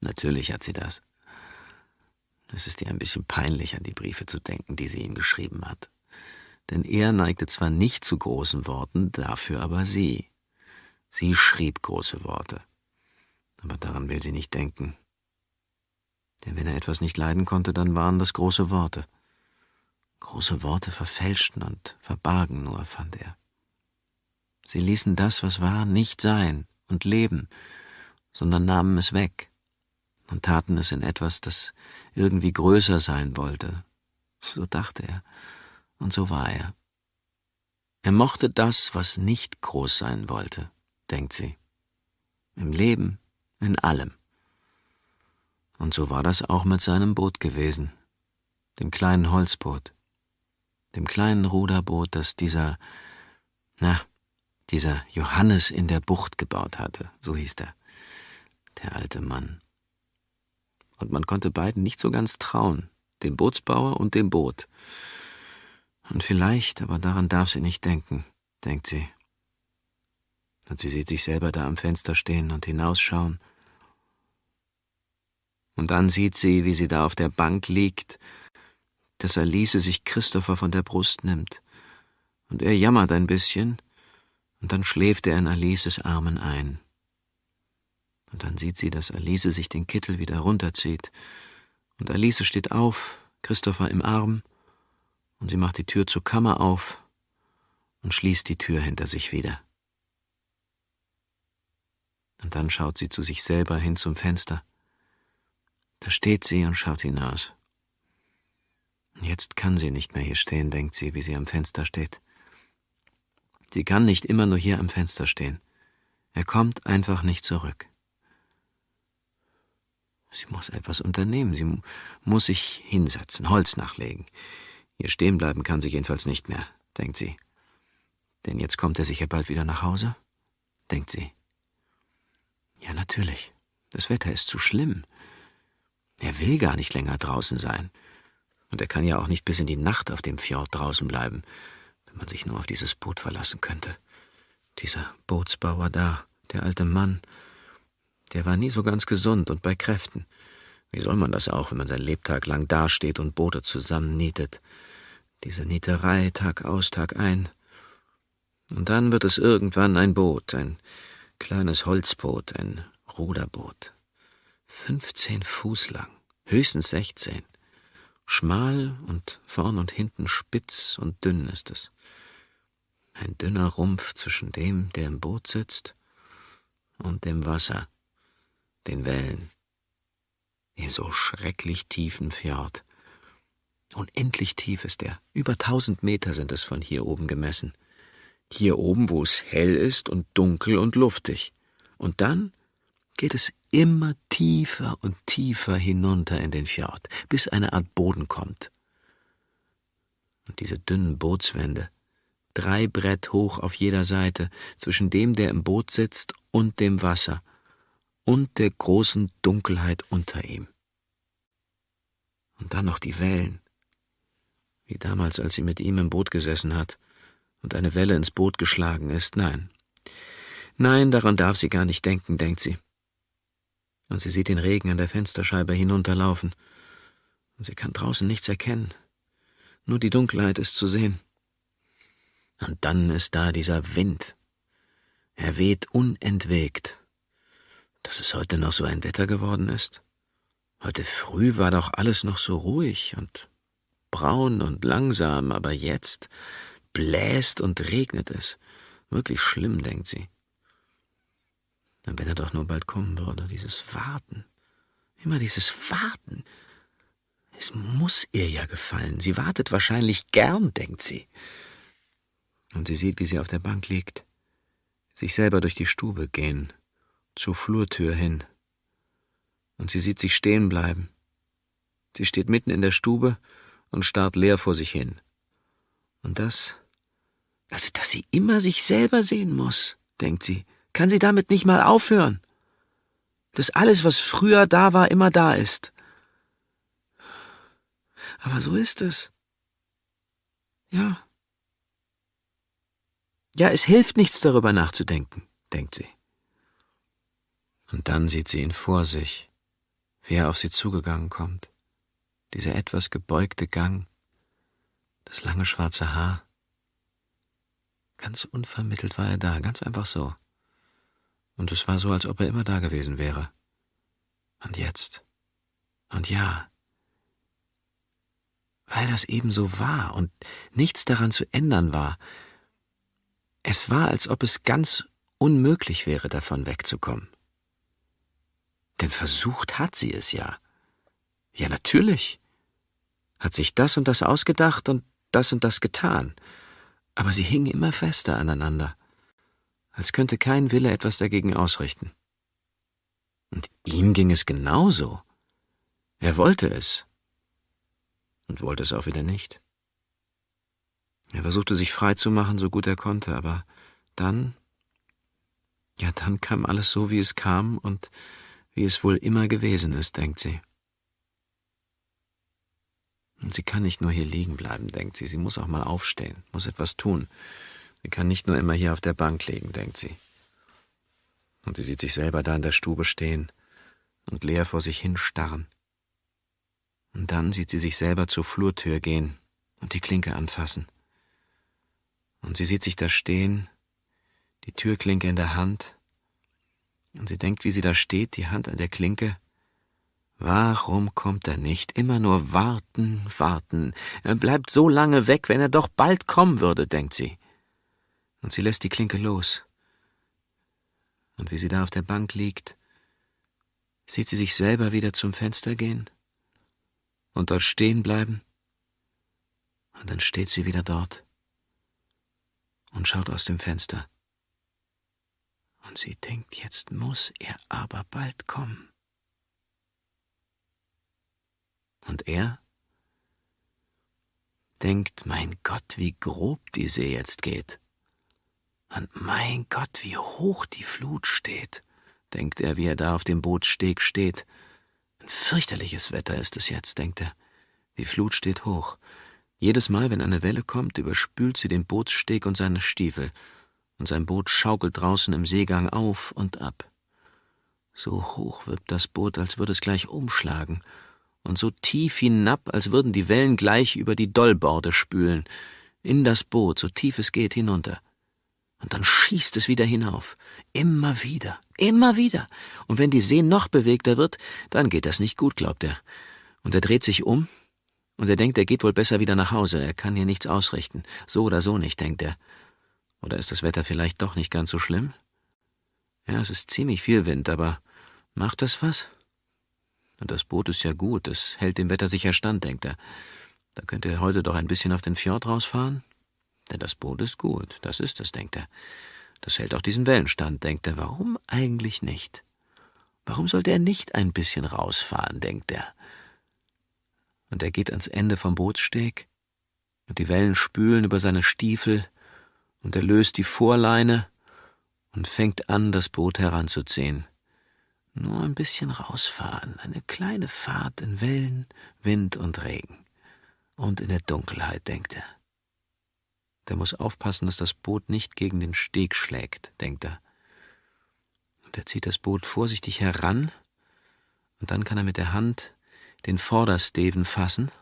Natürlich hat sie das. Es ist ihr ein bisschen peinlich, an die Briefe zu denken, die sie ihm geschrieben hat. Denn er neigte zwar nicht zu großen Worten, dafür aber sie. Sie schrieb große Worte. Aber daran will sie nicht denken. Denn wenn er etwas nicht leiden konnte, dann waren das große Worte. Große Worte verfälschten und verbargen nur, fand er. Sie ließen das, was war, nicht sein und leben, sondern nahmen es weg und taten es in etwas, das irgendwie größer sein wollte. So dachte er, und so war er. Er mochte das, was nicht groß sein wollte, denkt sie. Im Leben, in allem. Und so war das auch mit seinem Boot gewesen, dem kleinen Holzboot, dem kleinen Ruderboot, das dieser, na, dieser Johannes in der Bucht gebaut hatte, so hieß er, der alte Mann und man konnte beiden nicht so ganz trauen, dem Bootsbauer und dem Boot. Und vielleicht, aber daran darf sie nicht denken, denkt sie. Und sie sieht sich selber da am Fenster stehen und hinausschauen. Und dann sieht sie, wie sie da auf der Bank liegt, dass Alice sich Christopher von der Brust nimmt. Und er jammert ein bisschen, und dann schläft er in Alices Armen ein. Und dann sieht sie, dass Alice sich den Kittel wieder runterzieht. Und Alice steht auf, Christopher im Arm, und sie macht die Tür zur Kammer auf und schließt die Tür hinter sich wieder. Und dann schaut sie zu sich selber hin zum Fenster. Da steht sie und schaut hinaus. Jetzt kann sie nicht mehr hier stehen, denkt sie, wie sie am Fenster steht. Sie kann nicht immer nur hier am Fenster stehen. Er kommt einfach nicht zurück. Sie muss etwas unternehmen, sie muss sich hinsetzen, Holz nachlegen. Hier stehen bleiben kann sie jedenfalls nicht mehr, denkt sie. Denn jetzt kommt er sicher bald wieder nach Hause, denkt sie. Ja, natürlich. Das Wetter ist zu schlimm. Er will gar nicht länger draußen sein. Und er kann ja auch nicht bis in die Nacht auf dem Fjord draußen bleiben, wenn man sich nur auf dieses Boot verlassen könnte. Dieser Bootsbauer da, der alte Mann, der war nie so ganz gesund und bei Kräften. Wie soll man das auch, wenn man sein Lebtag lang dasteht und Boote zusammennietet? Diese Nieterei Tag aus, Tag ein. Und dann wird es irgendwann ein Boot, ein kleines Holzboot, ein Ruderboot. Fünfzehn Fuß lang, höchstens sechzehn. Schmal und vorn und hinten spitz und dünn ist es. Ein dünner Rumpf zwischen dem, der im Boot sitzt, und dem Wasser den Wellen, im so schrecklich tiefen Fjord. Unendlich tief ist er. Über tausend Meter sind es von hier oben gemessen. Hier oben, wo es hell ist und dunkel und luftig. Und dann geht es immer tiefer und tiefer hinunter in den Fjord, bis eine Art Boden kommt. Und diese dünnen Bootswände, drei Brett hoch auf jeder Seite, zwischen dem, der im Boot sitzt, und dem Wasser, und der großen Dunkelheit unter ihm. Und dann noch die Wellen, wie damals, als sie mit ihm im Boot gesessen hat und eine Welle ins Boot geschlagen ist. Nein, nein, daran darf sie gar nicht denken, denkt sie. Und sie sieht den Regen an der Fensterscheibe hinunterlaufen, und sie kann draußen nichts erkennen. Nur die Dunkelheit ist zu sehen. Und dann ist da dieser Wind. Er weht unentwegt dass es heute noch so ein Wetter geworden ist? Heute früh war doch alles noch so ruhig und braun und langsam, aber jetzt bläst und regnet es. Wirklich schlimm, denkt sie. Und wenn er doch nur bald kommen würde, dieses Warten. Immer dieses Warten. Es muss ihr ja gefallen. Sie wartet wahrscheinlich gern, denkt sie. Und sie sieht, wie sie auf der Bank liegt, sich selber durch die Stube gehen zur Flurtür hin. Und sie sieht sich stehen bleiben. Sie steht mitten in der Stube und starrt leer vor sich hin. Und das, also dass sie immer sich selber sehen muss, denkt sie, kann sie damit nicht mal aufhören. Dass alles, was früher da war, immer da ist. Aber so ist es. Ja. Ja, es hilft nichts darüber nachzudenken, denkt sie. Und dann sieht sie ihn vor sich, wie er auf sie zugegangen kommt. Dieser etwas gebeugte Gang, das lange schwarze Haar. Ganz unvermittelt war er da, ganz einfach so. Und es war so, als ob er immer da gewesen wäre. Und jetzt. Und ja. Weil das eben so war und nichts daran zu ändern war. Es war, als ob es ganz unmöglich wäre, davon wegzukommen. Denn versucht hat sie es ja. Ja, natürlich. Hat sich das und das ausgedacht und das und das getan. Aber sie hingen immer fester aneinander, als könnte kein Wille etwas dagegen ausrichten. Und ihm ging es genauso. Er wollte es. Und wollte es auch wieder nicht. Er versuchte sich frei zu machen, so gut er konnte, aber dann, ja, dann kam alles so, wie es kam, und wie es wohl immer gewesen ist, denkt sie. Und sie kann nicht nur hier liegen bleiben, denkt sie. Sie muss auch mal aufstehen, muss etwas tun. Sie kann nicht nur immer hier auf der Bank liegen, denkt sie. Und sie sieht sich selber da in der Stube stehen und leer vor sich hin starren. Und dann sieht sie sich selber zur Flurtür gehen und die Klinke anfassen. Und sie sieht sich da stehen, die Türklinke in der Hand, und sie denkt, wie sie da steht, die Hand an der Klinke. Warum kommt er nicht? Immer nur warten, warten. Er bleibt so lange weg, wenn er doch bald kommen würde, denkt sie. Und sie lässt die Klinke los. Und wie sie da auf der Bank liegt, sieht sie sich selber wieder zum Fenster gehen und dort stehen bleiben. Und dann steht sie wieder dort und schaut aus dem Fenster und sie denkt, jetzt muss er aber bald kommen. Und er denkt, mein Gott, wie grob die See jetzt geht. Und mein Gott, wie hoch die Flut steht, denkt er, wie er da auf dem Bootssteg steht. Ein fürchterliches Wetter ist es jetzt, denkt er. Die Flut steht hoch. Jedes Mal, wenn eine Welle kommt, überspült sie den Bootssteg und seine Stiefel und sein Boot schaukelt draußen im Seegang auf und ab. So hoch wippt das Boot, als würde es gleich umschlagen, und so tief hinab, als würden die Wellen gleich über die Dollborde spülen, in das Boot, so tief es geht, hinunter. Und dann schießt es wieder hinauf, immer wieder, immer wieder. Und wenn die See noch bewegter wird, dann geht das nicht gut, glaubt er. Und er dreht sich um, und er denkt, er geht wohl besser wieder nach Hause, er kann hier nichts ausrichten, so oder so nicht, denkt er. Oder ist das Wetter vielleicht doch nicht ganz so schlimm? Ja, es ist ziemlich viel Wind, aber macht das was? Und das Boot ist ja gut, es hält dem Wetter sicher stand, denkt er. Da könnt ihr heute doch ein bisschen auf den Fjord rausfahren. Denn das Boot ist gut, das ist es, denkt er. Das hält auch diesen Wellenstand, denkt er. Warum eigentlich nicht? Warum sollte er nicht ein bisschen rausfahren, denkt er. Und er geht ans Ende vom Bootssteg, und die Wellen spülen über seine Stiefel, und er löst die Vorleine und fängt an, das Boot heranzuziehen. Nur ein bisschen rausfahren, eine kleine Fahrt in Wellen, Wind und Regen. Und in der Dunkelheit, denkt er. Der muss aufpassen, dass das Boot nicht gegen den Steg schlägt, denkt er. Und er zieht das Boot vorsichtig heran, und dann kann er mit der Hand den Vordersteven fassen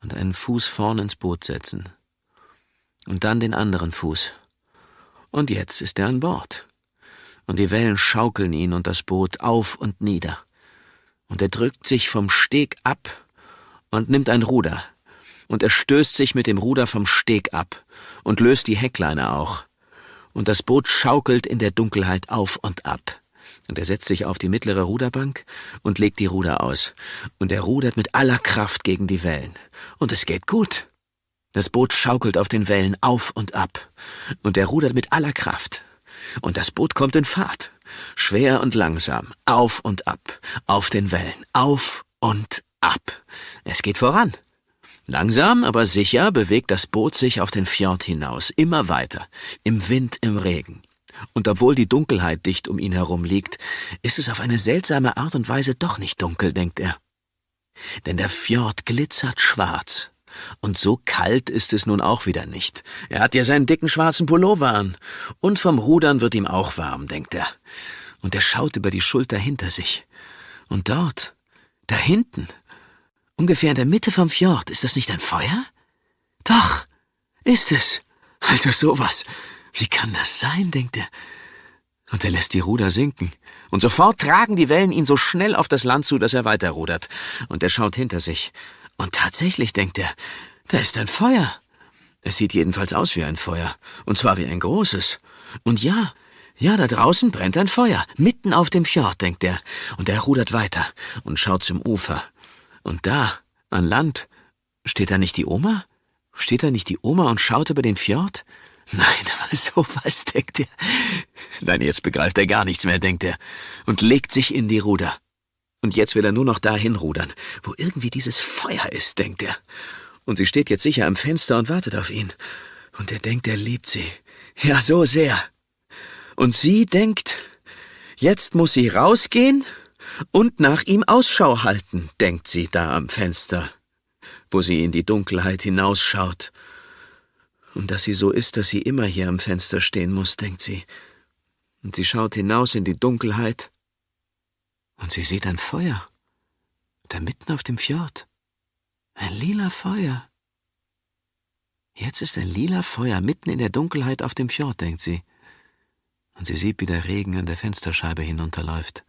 und einen Fuß vorn ins Boot setzen und dann den anderen Fuß. Und jetzt ist er an Bord. Und die Wellen schaukeln ihn und das Boot auf und nieder. Und er drückt sich vom Steg ab und nimmt ein Ruder. Und er stößt sich mit dem Ruder vom Steg ab und löst die Heckleine auch. Und das Boot schaukelt in der Dunkelheit auf und ab. Und er setzt sich auf die mittlere Ruderbank und legt die Ruder aus. Und er rudert mit aller Kraft gegen die Wellen. Und es geht gut. Das Boot schaukelt auf den Wellen auf und ab, und er rudert mit aller Kraft. Und das Boot kommt in Fahrt, schwer und langsam, auf und ab, auf den Wellen, auf und ab. Es geht voran. Langsam, aber sicher bewegt das Boot sich auf den Fjord hinaus, immer weiter, im Wind, im Regen. Und obwohl die Dunkelheit dicht um ihn herum liegt, ist es auf eine seltsame Art und Weise doch nicht dunkel, denkt er. Denn der Fjord glitzert schwarz, und so kalt ist es nun auch wieder nicht. Er hat ja seinen dicken schwarzen Pullover an. Und vom Rudern wird ihm auch warm, denkt er. Und er schaut über die Schulter hinter sich. Und dort, da hinten, ungefähr in der Mitte vom Fjord, ist das nicht ein Feuer? Doch, ist es. Also sowas. Wie kann das sein, denkt er. Und er lässt die Ruder sinken. Und sofort tragen die Wellen ihn so schnell auf das Land zu, dass er weiterrudert. Und er schaut hinter sich. Und tatsächlich denkt er, da ist ein Feuer. Es sieht jedenfalls aus wie ein Feuer, und zwar wie ein großes. Und ja, ja, da draußen brennt ein Feuer, mitten auf dem Fjord, denkt er, und er rudert weiter und schaut zum Ufer. Und da, an Land, steht da nicht die Oma? Steht da nicht die Oma und schaut über den Fjord? Nein, aber sowas, denkt er. Nein, jetzt begreift er gar nichts mehr, denkt er, und legt sich in die Ruder. Und jetzt will er nur noch dahin rudern, wo irgendwie dieses Feuer ist, denkt er. Und sie steht jetzt sicher am Fenster und wartet auf ihn. Und er denkt, er liebt sie. Ja, so sehr. Und sie denkt, jetzt muss sie rausgehen und nach ihm Ausschau halten, denkt sie da am Fenster, wo sie in die Dunkelheit hinausschaut. Und dass sie so ist, dass sie immer hier am Fenster stehen muss, denkt sie. Und sie schaut hinaus in die Dunkelheit und sie sieht ein Feuer. Da mitten auf dem Fjord. Ein lila Feuer. Jetzt ist ein lila Feuer mitten in der Dunkelheit auf dem Fjord, denkt sie. Und sie sieht, wie der Regen an der Fensterscheibe hinunterläuft.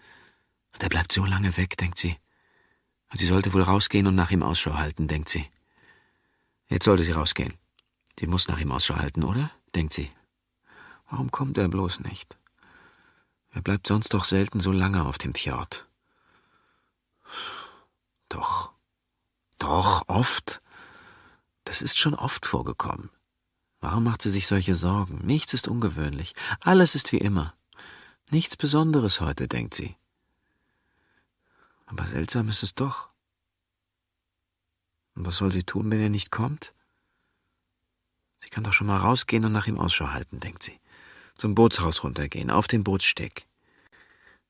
Und er bleibt so lange weg, denkt sie. Und sie sollte wohl rausgehen und nach ihm Ausschau halten, denkt sie. Jetzt sollte sie rausgehen. Sie muss nach ihm Ausschau halten, oder? denkt sie. Warum kommt er bloß nicht? Er bleibt sonst doch selten so lange auf dem Fjord. Doch, doch, oft. Das ist schon oft vorgekommen. Warum macht sie sich solche Sorgen? Nichts ist ungewöhnlich. Alles ist wie immer. Nichts Besonderes heute, denkt sie. Aber seltsam ist es doch. Und was soll sie tun, wenn er nicht kommt? Sie kann doch schon mal rausgehen und nach ihm Ausschau halten, denkt sie zum Bootshaus runtergehen, auf den Bootssteg.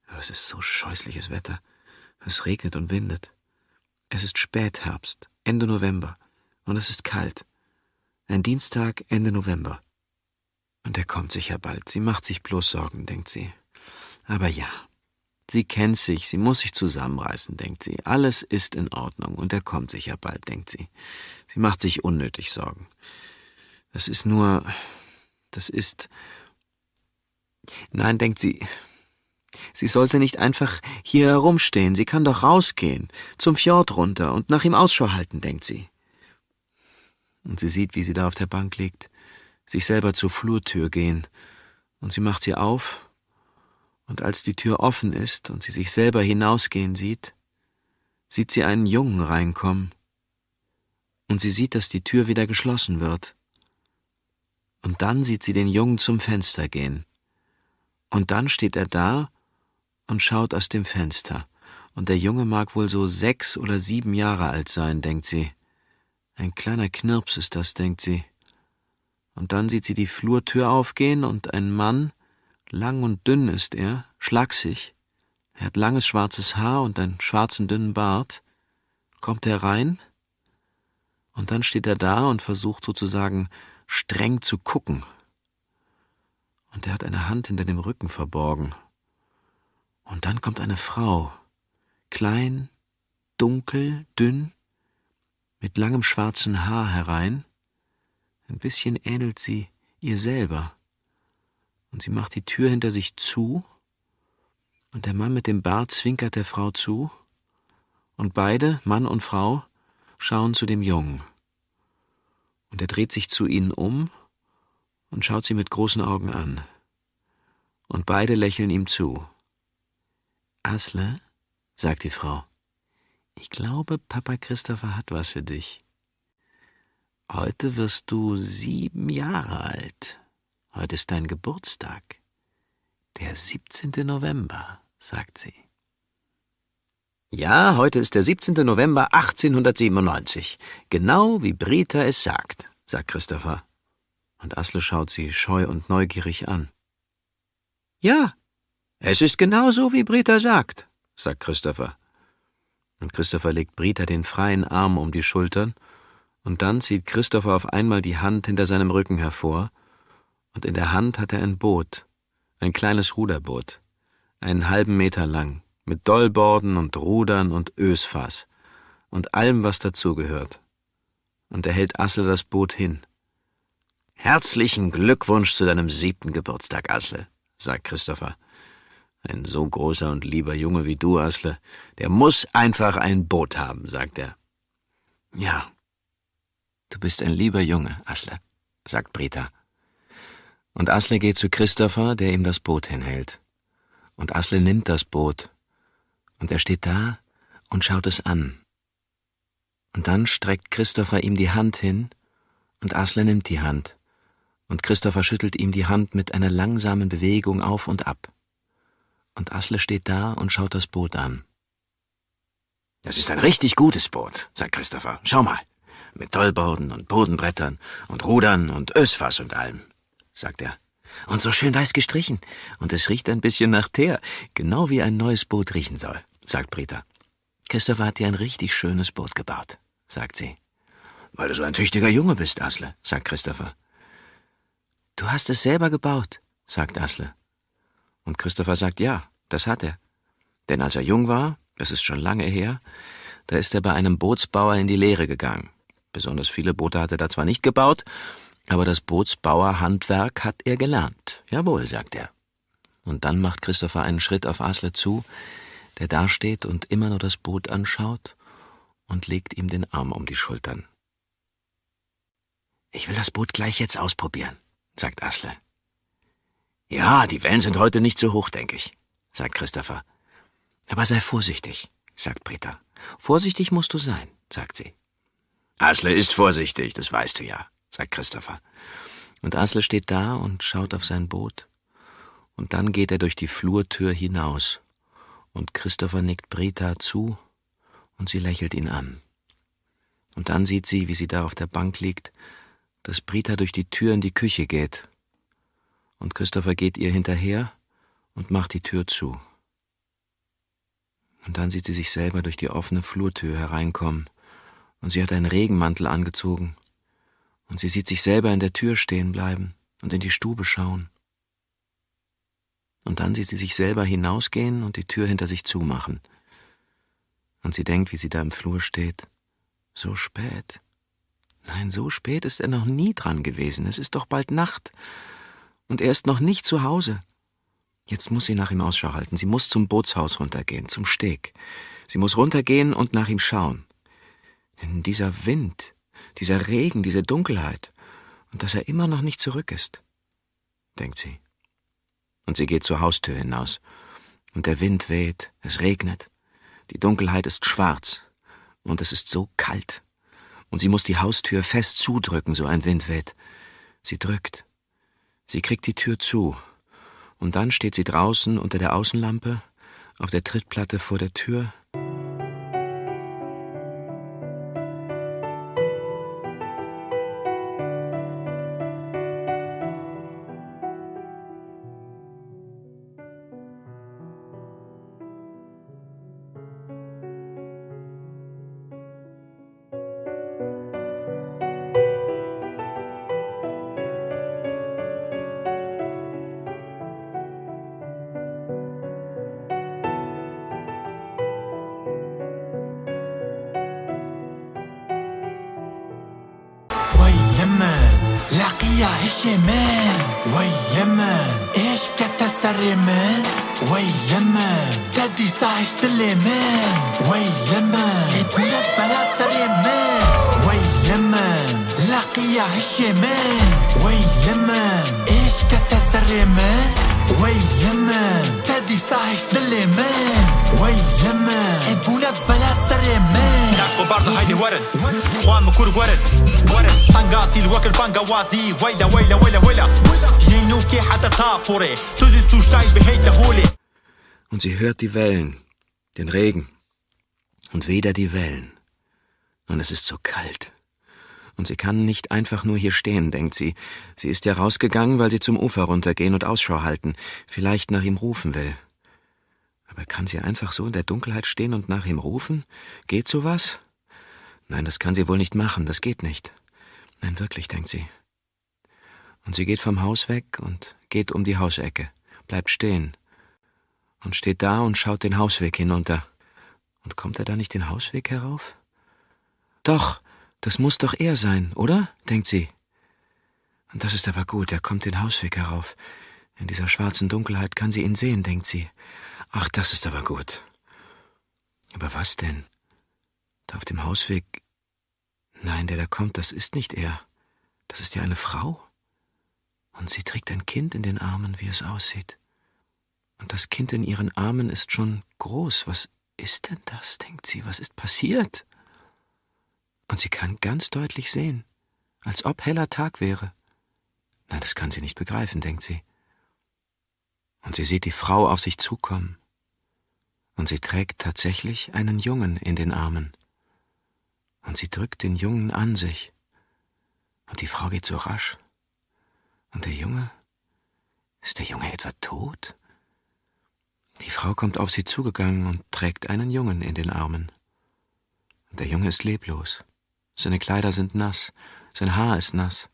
Aber es ist so scheußliches Wetter. Es regnet und windet. Es ist Spätherbst, Ende November, und es ist kalt. Ein Dienstag, Ende November. Und er kommt sicher bald. Sie macht sich bloß Sorgen, denkt sie. Aber ja, sie kennt sich, sie muss sich zusammenreißen, denkt sie. Alles ist in Ordnung und er kommt sicher bald, denkt sie. Sie macht sich unnötig Sorgen. Das ist nur, das ist, Nein, denkt sie. Sie sollte nicht einfach hier herumstehen, sie kann doch rausgehen, zum Fjord runter und nach ihm Ausschau halten, denkt sie. Und sie sieht, wie sie da auf der Bank liegt, sich selber zur Flurtür gehen, und sie macht sie auf, und als die Tür offen ist und sie sich selber hinausgehen sieht, sieht sie einen Jungen reinkommen, und sie sieht, dass die Tür wieder geschlossen wird. Und dann sieht sie den Jungen zum Fenster gehen. Und dann steht er da und schaut aus dem Fenster. Und der Junge mag wohl so sechs oder sieben Jahre alt sein, denkt sie. Ein kleiner Knirps ist das, denkt sie. Und dann sieht sie die Flurtür aufgehen und ein Mann, lang und dünn ist er, schlaksig. Er hat langes schwarzes Haar und einen schwarzen dünnen Bart. Kommt herein und dann steht er da und versucht sozusagen streng zu gucken, und er hat eine Hand hinter dem Rücken verborgen. Und dann kommt eine Frau, klein, dunkel, dünn, mit langem schwarzen Haar herein. Ein bisschen ähnelt sie ihr selber. Und sie macht die Tür hinter sich zu, und der Mann mit dem Bart zwinkert der Frau zu, und beide, Mann und Frau, schauen zu dem Jungen. Und er dreht sich zu ihnen um und schaut sie mit großen Augen an. Und beide lächeln ihm zu. Asle, sagt die Frau, ich glaube, Papa Christopher hat was für dich. Heute wirst du sieben Jahre alt. Heute ist dein Geburtstag. Der 17. November, sagt sie. Ja, heute ist der 17. November 1897, genau wie Brita es sagt, sagt Christopher und Asle schaut sie scheu und neugierig an. Ja, es ist genau so, wie Brita sagt, sagt Christopher. Und Christopher legt Brita den freien Arm um die Schultern, und dann zieht Christopher auf einmal die Hand hinter seinem Rücken hervor, und in der Hand hat er ein Boot, ein kleines Ruderboot, einen halben Meter lang, mit Dollborden und Rudern und Ösfass und allem, was dazugehört. Und er hält Assel das Boot hin. Herzlichen Glückwunsch zu deinem siebten Geburtstag, Asle, sagt Christopher. Ein so großer und lieber Junge wie du, Asle, der muss einfach ein Boot haben, sagt er. Ja, du bist ein lieber Junge, Asle, sagt Brita. Und Asle geht zu Christopher, der ihm das Boot hinhält. Und Asle nimmt das Boot. Und er steht da und schaut es an. Und dann streckt Christopher ihm die Hand hin, und Asle nimmt die Hand und Christopher schüttelt ihm die Hand mit einer langsamen Bewegung auf und ab. Und Asle steht da und schaut das Boot an. Das ist ein richtig gutes Boot, sagt Christopher. Schau mal. Mit Tollborden und Bodenbrettern und Rudern und Ösfass und allem, sagt er. Und so schön weiß gestrichen. Und es riecht ein bisschen nach Teer, genau wie ein neues Boot riechen soll, sagt Britta. Christopher hat dir ein richtig schönes Boot gebaut, sagt sie. Weil du so ein tüchtiger Junge bist, Asle, sagt Christopher. Du hast es selber gebaut, sagt Asle. Und Christopher sagt, ja, das hat er. Denn als er jung war, das ist schon lange her, da ist er bei einem Bootsbauer in die Lehre gegangen. Besonders viele Boote hat er da zwar nicht gebaut, aber das Bootsbauerhandwerk hat er gelernt. Jawohl, sagt er. Und dann macht Christopher einen Schritt auf Asle zu, der dasteht und immer nur das Boot anschaut und legt ihm den Arm um die Schultern. Ich will das Boot gleich jetzt ausprobieren, sagt Asle. Ja, die Wellen sind heute nicht so hoch, denke ich, sagt Christopher. Aber sei vorsichtig, sagt Britta. Vorsichtig musst du sein, sagt sie. Asle ist vorsichtig, das weißt du ja, sagt Christopher. Und Asle steht da und schaut auf sein Boot. Und dann geht er durch die Flurtür hinaus. Und Christopher nickt Britta zu und sie lächelt ihn an. Und dann sieht sie, wie sie da auf der Bank liegt dass Brita durch die Tür in die Küche geht. Und Christopher geht ihr hinterher und macht die Tür zu. Und dann sieht sie sich selber durch die offene Flurtür hereinkommen. Und sie hat einen Regenmantel angezogen. Und sie sieht sich selber in der Tür stehen bleiben und in die Stube schauen. Und dann sieht sie sich selber hinausgehen und die Tür hinter sich zumachen. Und sie denkt, wie sie da im Flur steht. So spät. Nein, so spät ist er noch nie dran gewesen. Es ist doch bald Nacht. Und er ist noch nicht zu Hause. Jetzt muss sie nach ihm Ausschau halten. Sie muss zum Bootshaus runtergehen, zum Steg. Sie muss runtergehen und nach ihm schauen. Denn dieser Wind, dieser Regen, diese Dunkelheit und dass er immer noch nicht zurück ist, denkt sie. Und sie geht zur Haustür hinaus. Und der Wind weht, es regnet, die Dunkelheit ist schwarz und es ist so kalt und sie muss die Haustür fest zudrücken, so ein Wind weht. Sie drückt. Sie kriegt die Tür zu. Und dann steht sie draußen unter der Außenlampe, auf der Trittplatte vor der Tür. die Wellen, den Regen und weder die Wellen. Und es ist so kalt. Und sie kann nicht einfach nur hier stehen, denkt sie. Sie ist ja rausgegangen, weil sie zum Ufer runtergehen und Ausschau halten, vielleicht nach ihm rufen will. Aber kann sie einfach so in der Dunkelheit stehen und nach ihm rufen? Geht so was? Nein, das kann sie wohl nicht machen, das geht nicht. Nein, wirklich, denkt sie. Und sie geht vom Haus weg und geht um die Hausecke, bleibt stehen und steht da und schaut den Hausweg hinunter. Und kommt er da nicht den Hausweg herauf? Doch, das muss doch er sein, oder? denkt sie. Und das ist aber gut, er kommt den Hausweg herauf. In dieser schwarzen Dunkelheit kann sie ihn sehen, denkt sie. Ach, das ist aber gut. Aber was denn? Da auf dem Hausweg. Nein, der da kommt, das ist nicht er. Das ist ja eine Frau. Und sie trägt ein Kind in den Armen, wie es aussieht. Und das Kind in ihren Armen ist schon groß. Was ist denn das, denkt sie, was ist passiert? Und sie kann ganz deutlich sehen, als ob heller Tag wäre. Nein, das kann sie nicht begreifen, denkt sie. Und sie sieht die Frau auf sich zukommen. Und sie trägt tatsächlich einen Jungen in den Armen. Und sie drückt den Jungen an sich. Und die Frau geht so rasch. Und der Junge? Ist der Junge etwa tot? Die Frau kommt auf sie zugegangen und trägt einen Jungen in den Armen. Der Junge ist leblos. Seine Kleider sind nass, sein Haar ist nass.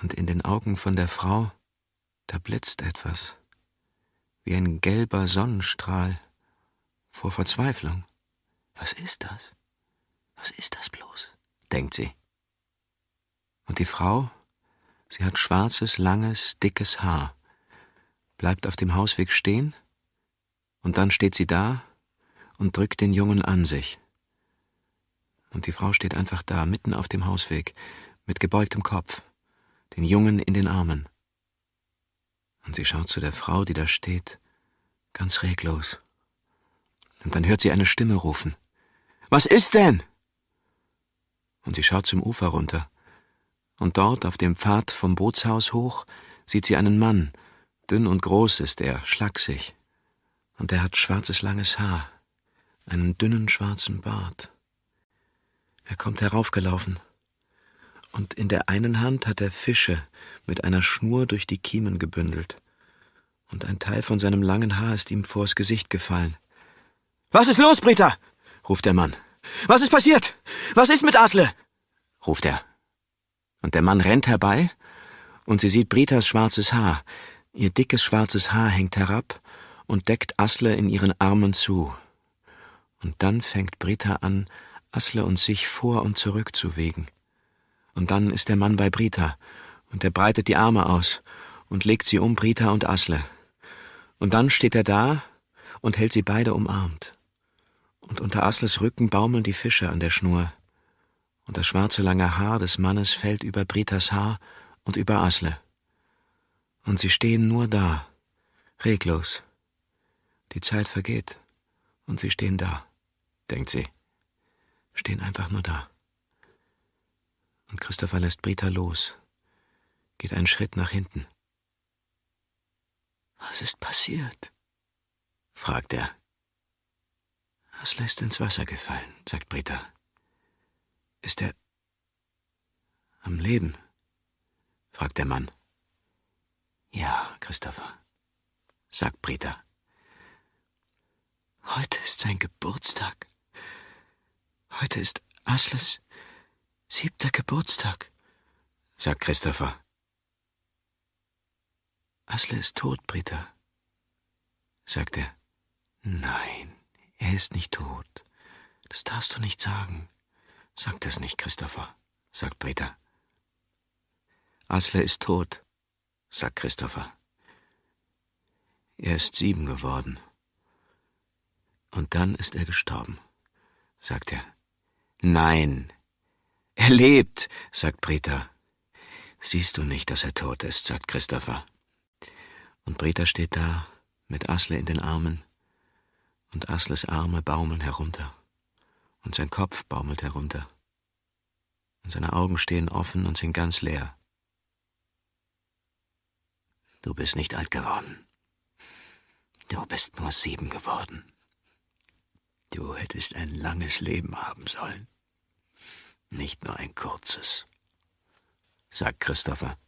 Und in den Augen von der Frau, da blitzt etwas. Wie ein gelber Sonnenstrahl. Vor Verzweiflung. Was ist das? Was ist das bloß? denkt sie. Und die Frau, sie hat schwarzes, langes, dickes Haar, bleibt auf dem Hausweg stehen und dann steht sie da und drückt den Jungen an sich. Und die Frau steht einfach da, mitten auf dem Hausweg, mit gebeugtem Kopf, den Jungen in den Armen. Und sie schaut zu der Frau, die da steht, ganz reglos. Und dann hört sie eine Stimme rufen. Was ist denn? Und sie schaut zum Ufer runter. Und dort, auf dem Pfad vom Bootshaus hoch, sieht sie einen Mann. Dünn und groß ist er, schlaksig. Und er hat schwarzes langes Haar, einen dünnen schwarzen Bart. Er kommt heraufgelaufen. Und in der einen Hand hat er Fische mit einer Schnur durch die Kiemen gebündelt. Und ein Teil von seinem langen Haar ist ihm vors Gesicht gefallen. Was ist los, Brita? ruft der Mann. Was ist passiert? Was ist mit Asle? ruft er. Und der Mann rennt herbei, und sie sieht Britas schwarzes Haar. Ihr dickes schwarzes Haar hängt herab, und deckt Asle in ihren Armen zu. Und dann fängt Britta an, Asle und sich vor und zurück zu wegen. Und dann ist der Mann bei Britta, und er breitet die Arme aus und legt sie um Britta und Asle. Und dann steht er da und hält sie beide umarmt. Und unter Asles Rücken baumeln die Fische an der Schnur. Und das schwarze lange Haar des Mannes fällt über Britas Haar und über Asle. Und sie stehen nur da, reglos die Zeit vergeht und sie stehen da, denkt sie. Stehen einfach nur da. Und Christopher lässt Britta los, geht einen Schritt nach hinten. Was ist passiert? fragt er. Was lässt ins Wasser gefallen, sagt Britta. Ist er am Leben? fragt der Mann. Ja, Christopher, sagt Britta. Heute ist sein Geburtstag. Heute ist Asles siebter Geburtstag, sagt Christopher. Asle ist tot, Britta, sagt er. Nein, er ist nicht tot. Das darfst du nicht sagen. Sag das nicht, Christopher, sagt Britta. Asle ist tot, sagt Christopher. Er ist sieben geworden. Und dann ist er gestorben, sagt er. Nein. Er lebt, sagt Britta. Siehst du nicht, dass er tot ist, sagt Christopher. Und Britta steht da, mit Asle in den Armen, und Asles Arme baumeln herunter, und sein Kopf baumelt herunter, und seine Augen stehen offen und sind ganz leer. Du bist nicht alt geworden. Du bist nur sieben geworden. Du hättest ein langes Leben haben sollen, nicht nur ein kurzes, sagt Christopher.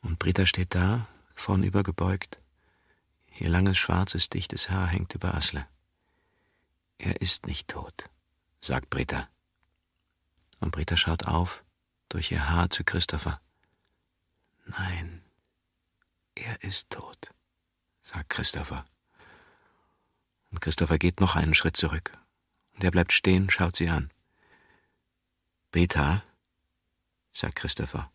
Und Britta steht da, vornüber gebeugt. Ihr langes, schwarzes, dichtes Haar hängt über Asle. Er ist nicht tot, sagt Britta. Und Britta schaut auf, durch ihr Haar zu Christopher. Nein, er ist tot, sagt Christopher. Und Christopher geht noch einen Schritt zurück. Und er bleibt stehen, schaut sie an. Britta, sagt Christopher.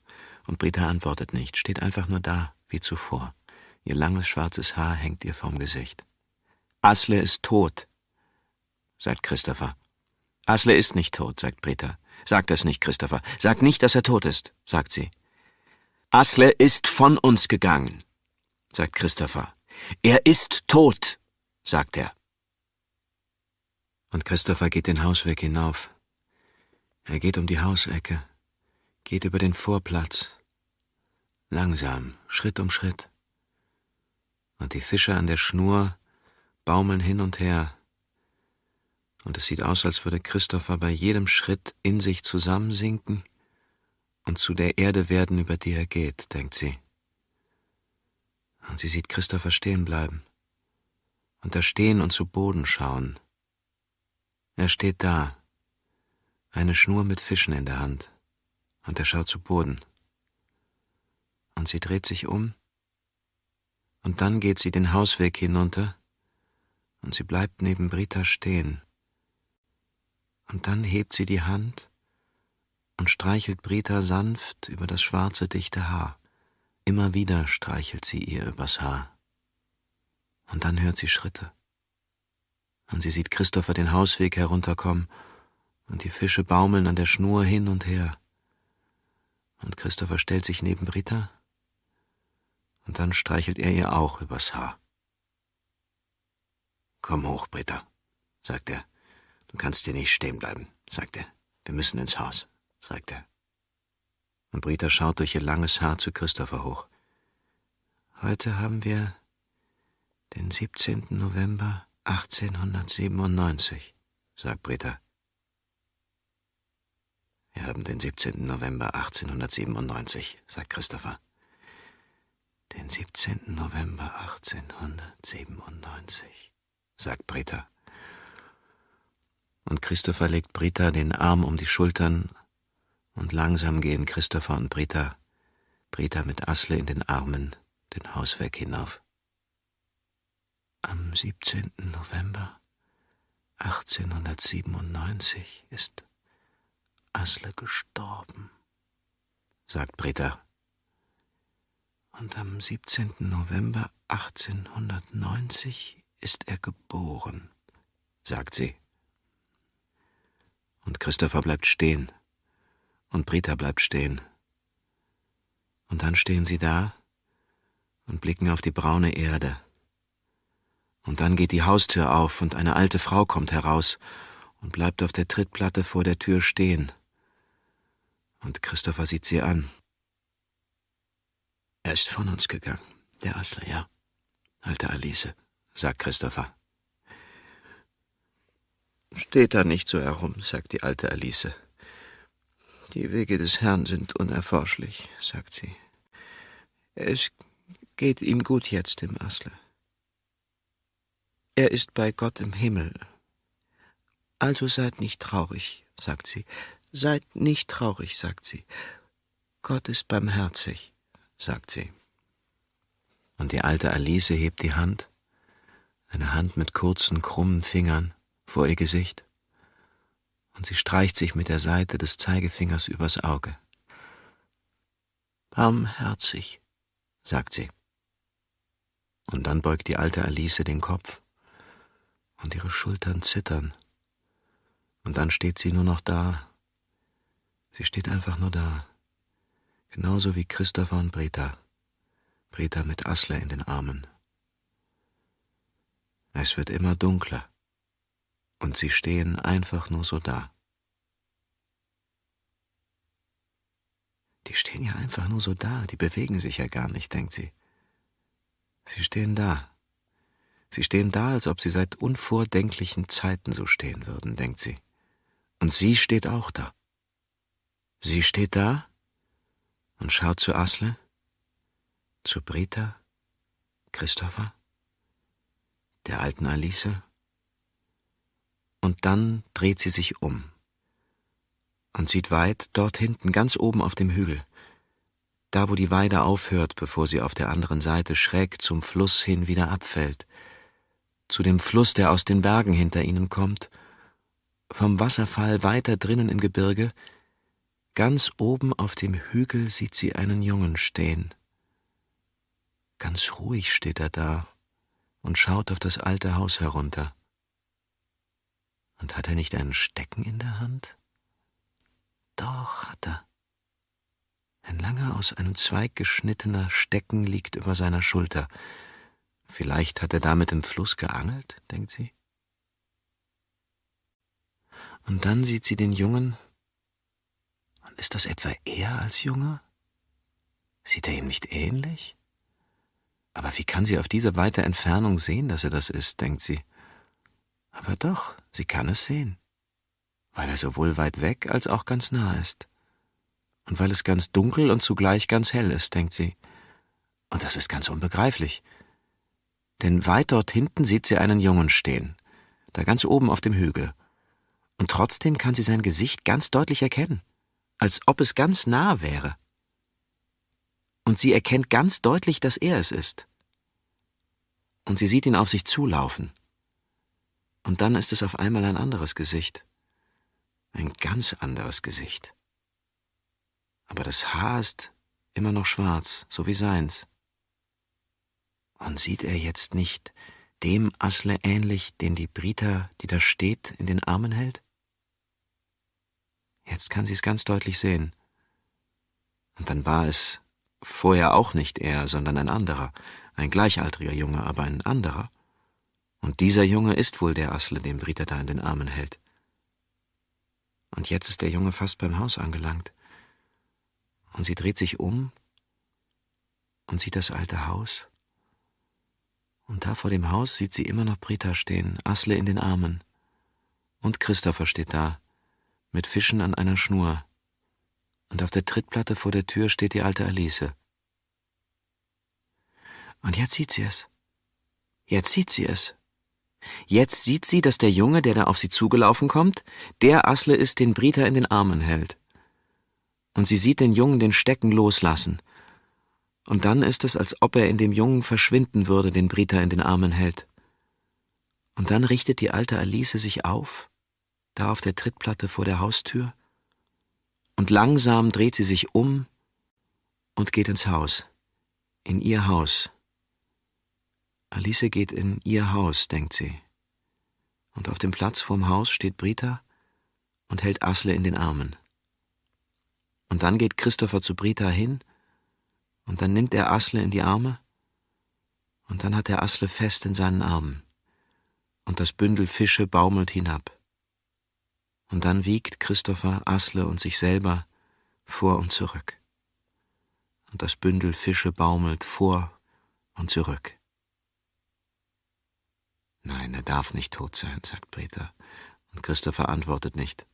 Und Britta antwortet nicht, steht einfach nur da, wie zuvor. Ihr langes schwarzes Haar hängt ihr vorm Gesicht. Asle ist tot, sagt Christopher. Asle ist nicht tot, sagt Britta. Sag das nicht, Christopher. Sag nicht, dass er tot ist, sagt sie. Asle ist von uns gegangen, sagt Christopher. Er ist tot, sagt er. Und Christopher geht den Hausweg hinauf. Er geht um die Hausecke, geht über den Vorplatz. Langsam, Schritt um Schritt. Und die Fische an der Schnur baumeln hin und her. Und es sieht aus, als würde Christopher bei jedem Schritt in sich zusammensinken und zu der Erde werden, über die er geht, denkt sie. Und sie sieht Christopher stehen bleiben und da stehen und zu Boden schauen. Er steht da, eine Schnur mit Fischen in der Hand, und er schaut zu Boden. Und sie dreht sich um, und dann geht sie den Hausweg hinunter, und sie bleibt neben Brita stehen. Und dann hebt sie die Hand und streichelt Brita sanft über das schwarze, dichte Haar. Immer wieder streichelt sie ihr übers Haar. Und dann hört sie Schritte und sie sieht Christopher den Hausweg herunterkommen und die Fische baumeln an der Schnur hin und her. Und Christopher stellt sich neben Britta und dann streichelt er ihr auch übers Haar. Komm hoch, Britta, sagt er. Du kannst hier nicht stehen bleiben, sagt er. Wir müssen ins Haus, sagt er. Und Britta schaut durch ihr langes Haar zu Christopher hoch. Heute haben wir den 17. November 1897, sagt Britta. Wir haben den 17. November 1897, sagt Christopher. Den 17. November 1897, sagt Britta. Und Christopher legt Britta den Arm um die Schultern und langsam gehen Christopher und Britta, Britta mit Asle in den Armen, den Hausweg hinauf. Am 17. November 1897 ist Asle gestorben, sagt Britta. Und am 17. November 1890 ist er geboren, sagt sie. Und Christopher bleibt stehen. Und Britta bleibt stehen. Und dann stehen sie da und blicken auf die braune Erde und dann geht die Haustür auf und eine alte Frau kommt heraus und bleibt auf der Trittplatte vor der Tür stehen. Und Christopher sieht sie an. Er ist von uns gegangen, der Asler, ja. Alte Alice, sagt Christopher. Steht da nicht so herum, sagt die alte Alice. Die Wege des Herrn sind unerforschlich, sagt sie. Es geht ihm gut jetzt, dem Asler. Er ist bei Gott im Himmel. Also seid nicht traurig, sagt sie. Seid nicht traurig, sagt sie. Gott ist barmherzig, sagt sie. Und die alte Alice hebt die Hand, eine Hand mit kurzen, krummen Fingern, vor ihr Gesicht, und sie streicht sich mit der Seite des Zeigefingers übers Auge. Barmherzig, sagt sie. Und dann beugt die alte Alice den Kopf und ihre Schultern zittern. Und dann steht sie nur noch da. Sie steht einfach nur da. Genauso wie Christopher und Britta. Britta mit Asler in den Armen. Es wird immer dunkler. Und sie stehen einfach nur so da. Die stehen ja einfach nur so da, die bewegen sich ja gar nicht, denkt sie. Sie stehen da, Sie stehen da, als ob sie seit unvordenklichen Zeiten so stehen würden, denkt sie. Und sie steht auch da. Sie steht da und schaut zu Asle, zu Britta, Christopher, der alten Alice. Und dann dreht sie sich um und sieht weit dort hinten, ganz oben auf dem Hügel, da wo die Weide aufhört, bevor sie auf der anderen Seite schräg zum Fluss hin wieder abfällt zu dem Fluss, der aus den Bergen hinter ihnen kommt, vom Wasserfall weiter drinnen im Gebirge, ganz oben auf dem Hügel sieht sie einen Jungen stehen. Ganz ruhig steht er da und schaut auf das alte Haus herunter. Und hat er nicht einen Stecken in der Hand? Doch hat er. Ein langer, aus einem Zweig geschnittener Stecken liegt über seiner Schulter, Vielleicht hat er damit im Fluss geangelt, denkt sie. Und dann sieht sie den Jungen. Und ist das etwa er als Junge? Sieht er ihm nicht ähnlich? Aber wie kann sie auf diese weite Entfernung sehen, dass er das ist, denkt sie. Aber doch, sie kann es sehen, weil er sowohl weit weg als auch ganz nah ist. Und weil es ganz dunkel und zugleich ganz hell ist, denkt sie. Und das ist ganz unbegreiflich denn weit dort hinten sieht sie einen Jungen stehen, da ganz oben auf dem Hügel. Und trotzdem kann sie sein Gesicht ganz deutlich erkennen, als ob es ganz nah wäre. Und sie erkennt ganz deutlich, dass er es ist. Und sie sieht ihn auf sich zulaufen. Und dann ist es auf einmal ein anderes Gesicht. Ein ganz anderes Gesicht. Aber das Haar ist immer noch schwarz, so wie seins. Und sieht er jetzt nicht dem Asle ähnlich, den die Brita, die da steht, in den Armen hält? Jetzt kann sie es ganz deutlich sehen. Und dann war es vorher auch nicht er, sondern ein anderer, ein gleichaltriger Junge, aber ein anderer. Und dieser Junge ist wohl der Asle, den Brita da in den Armen hält. Und jetzt ist der Junge fast beim Haus angelangt. Und sie dreht sich um und sieht das alte Haus und da vor dem Haus sieht sie immer noch Brita stehen, Asle in den Armen. Und Christopher steht da, mit Fischen an einer Schnur. Und auf der Trittplatte vor der Tür steht die alte Alice. Und jetzt sieht sie es. Jetzt sieht sie es. Jetzt sieht sie, dass der Junge, der da auf sie zugelaufen kommt, der Asle ist, den Brita in den Armen hält. Und sie sieht den Jungen den Stecken loslassen, und dann ist es, als ob er in dem Jungen verschwinden würde, den Brita in den Armen hält. Und dann richtet die alte Alice sich auf, da auf der Trittplatte vor der Haustür, und langsam dreht sie sich um und geht ins Haus, in ihr Haus. Alice geht in ihr Haus, denkt sie. Und auf dem Platz vorm Haus steht Brita und hält Asle in den Armen. Und dann geht Christopher zu Brita hin und dann nimmt er Asle in die Arme, und dann hat er Asle fest in seinen Armen, und das Bündel Fische baumelt hinab. Und dann wiegt Christopher Asle und sich selber vor und zurück. Und das Bündel Fische baumelt vor und zurück. Nein, er darf nicht tot sein, sagt Peter, und Christopher antwortet nicht.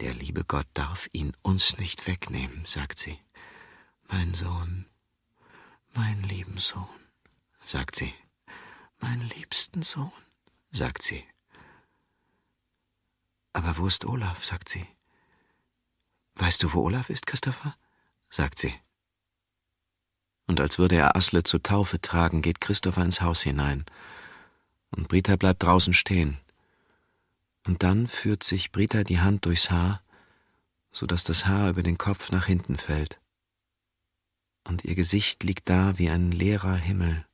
Der liebe Gott darf ihn uns nicht wegnehmen, sagt sie. Mein Sohn, mein lieben Sohn, sagt sie. Mein liebsten Sohn, sagt sie. Aber wo ist Olaf? sagt sie. Weißt du, wo Olaf ist, Christopher? sagt sie. Und als würde er Asle zur Taufe tragen, geht Christopher ins Haus hinein. Und Brita bleibt draußen stehen. Und dann führt sich Brita die Hand durchs Haar, so dass das Haar über den Kopf nach hinten fällt und ihr Gesicht liegt da wie ein leerer Himmel.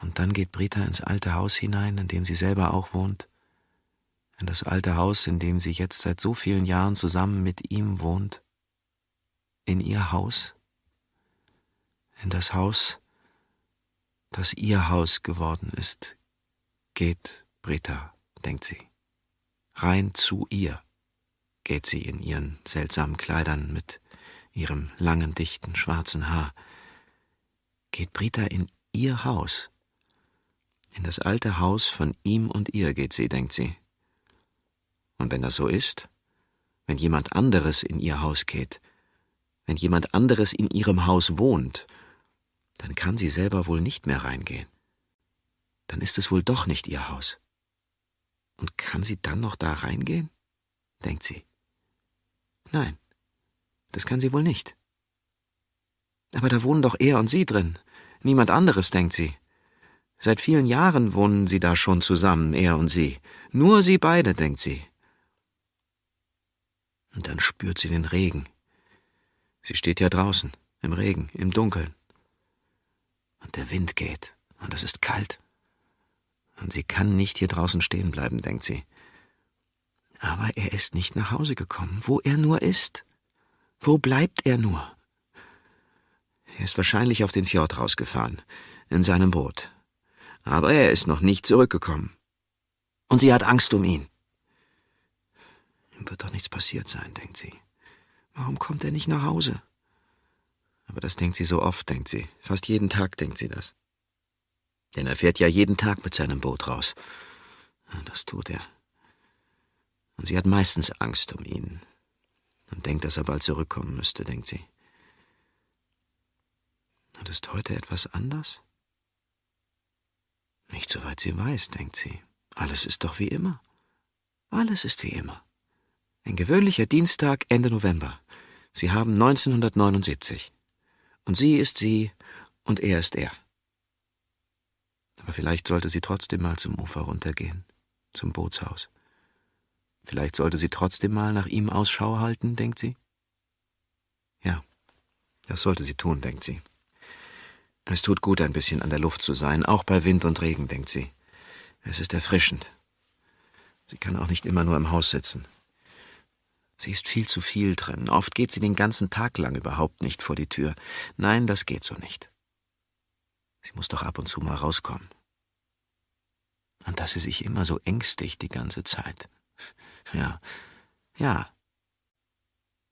Und dann geht Britta ins alte Haus hinein, in dem sie selber auch wohnt, in das alte Haus, in dem sie jetzt seit so vielen Jahren zusammen mit ihm wohnt, in ihr Haus, in das Haus, das ihr Haus geworden ist, geht Britta, denkt sie. Rein zu ihr geht sie in ihren seltsamen Kleidern mit ihrem langen, dichten, schwarzen Haar, geht Brita in ihr Haus. In das alte Haus von ihm und ihr geht sie, denkt sie. Und wenn das so ist, wenn jemand anderes in ihr Haus geht, wenn jemand anderes in ihrem Haus wohnt, dann kann sie selber wohl nicht mehr reingehen. Dann ist es wohl doch nicht ihr Haus. Und kann sie dann noch da reingehen? denkt sie. Nein, das kann sie wohl nicht. Aber da wohnen doch er und sie drin. Niemand anderes, denkt sie. Seit vielen Jahren wohnen sie da schon zusammen, er und sie. Nur sie beide, denkt sie. Und dann spürt sie den Regen. Sie steht ja draußen, im Regen, im Dunkeln. Und der Wind geht, und es ist kalt. Und sie kann nicht hier draußen stehen bleiben, denkt sie. Aber er ist nicht nach Hause gekommen, wo er nur ist. Wo bleibt er nur? Er ist wahrscheinlich auf den Fjord rausgefahren, in seinem Boot. Aber er ist noch nicht zurückgekommen. Und sie hat Angst um ihn. Ihm wird doch nichts passiert sein, denkt sie. Warum kommt er nicht nach Hause? Aber das denkt sie so oft, denkt sie. Fast jeden Tag denkt sie das. Denn er fährt ja jeden Tag mit seinem Boot raus. Das tut er. Und sie hat meistens Angst um ihn und denkt, dass er bald zurückkommen müsste, denkt sie. Und ist heute etwas anders? Nicht soweit sie weiß, denkt sie. Alles ist doch wie immer. Alles ist wie immer. Ein gewöhnlicher Dienstag Ende November. Sie haben 1979. Und sie ist sie und er ist er. Aber vielleicht sollte sie trotzdem mal zum Ufer runtergehen, zum Bootshaus. Vielleicht sollte sie trotzdem mal nach ihm Ausschau halten, denkt sie? Ja, das sollte sie tun, denkt sie. Es tut gut, ein bisschen an der Luft zu sein, auch bei Wind und Regen, denkt sie. Es ist erfrischend. Sie kann auch nicht immer nur im Haus sitzen. Sie ist viel zu viel drin. Oft geht sie den ganzen Tag lang überhaupt nicht vor die Tür. Nein, das geht so nicht. Sie muss doch ab und zu mal rauskommen. Und dass sie sich immer so ängstigt die ganze Zeit. Ja, ja.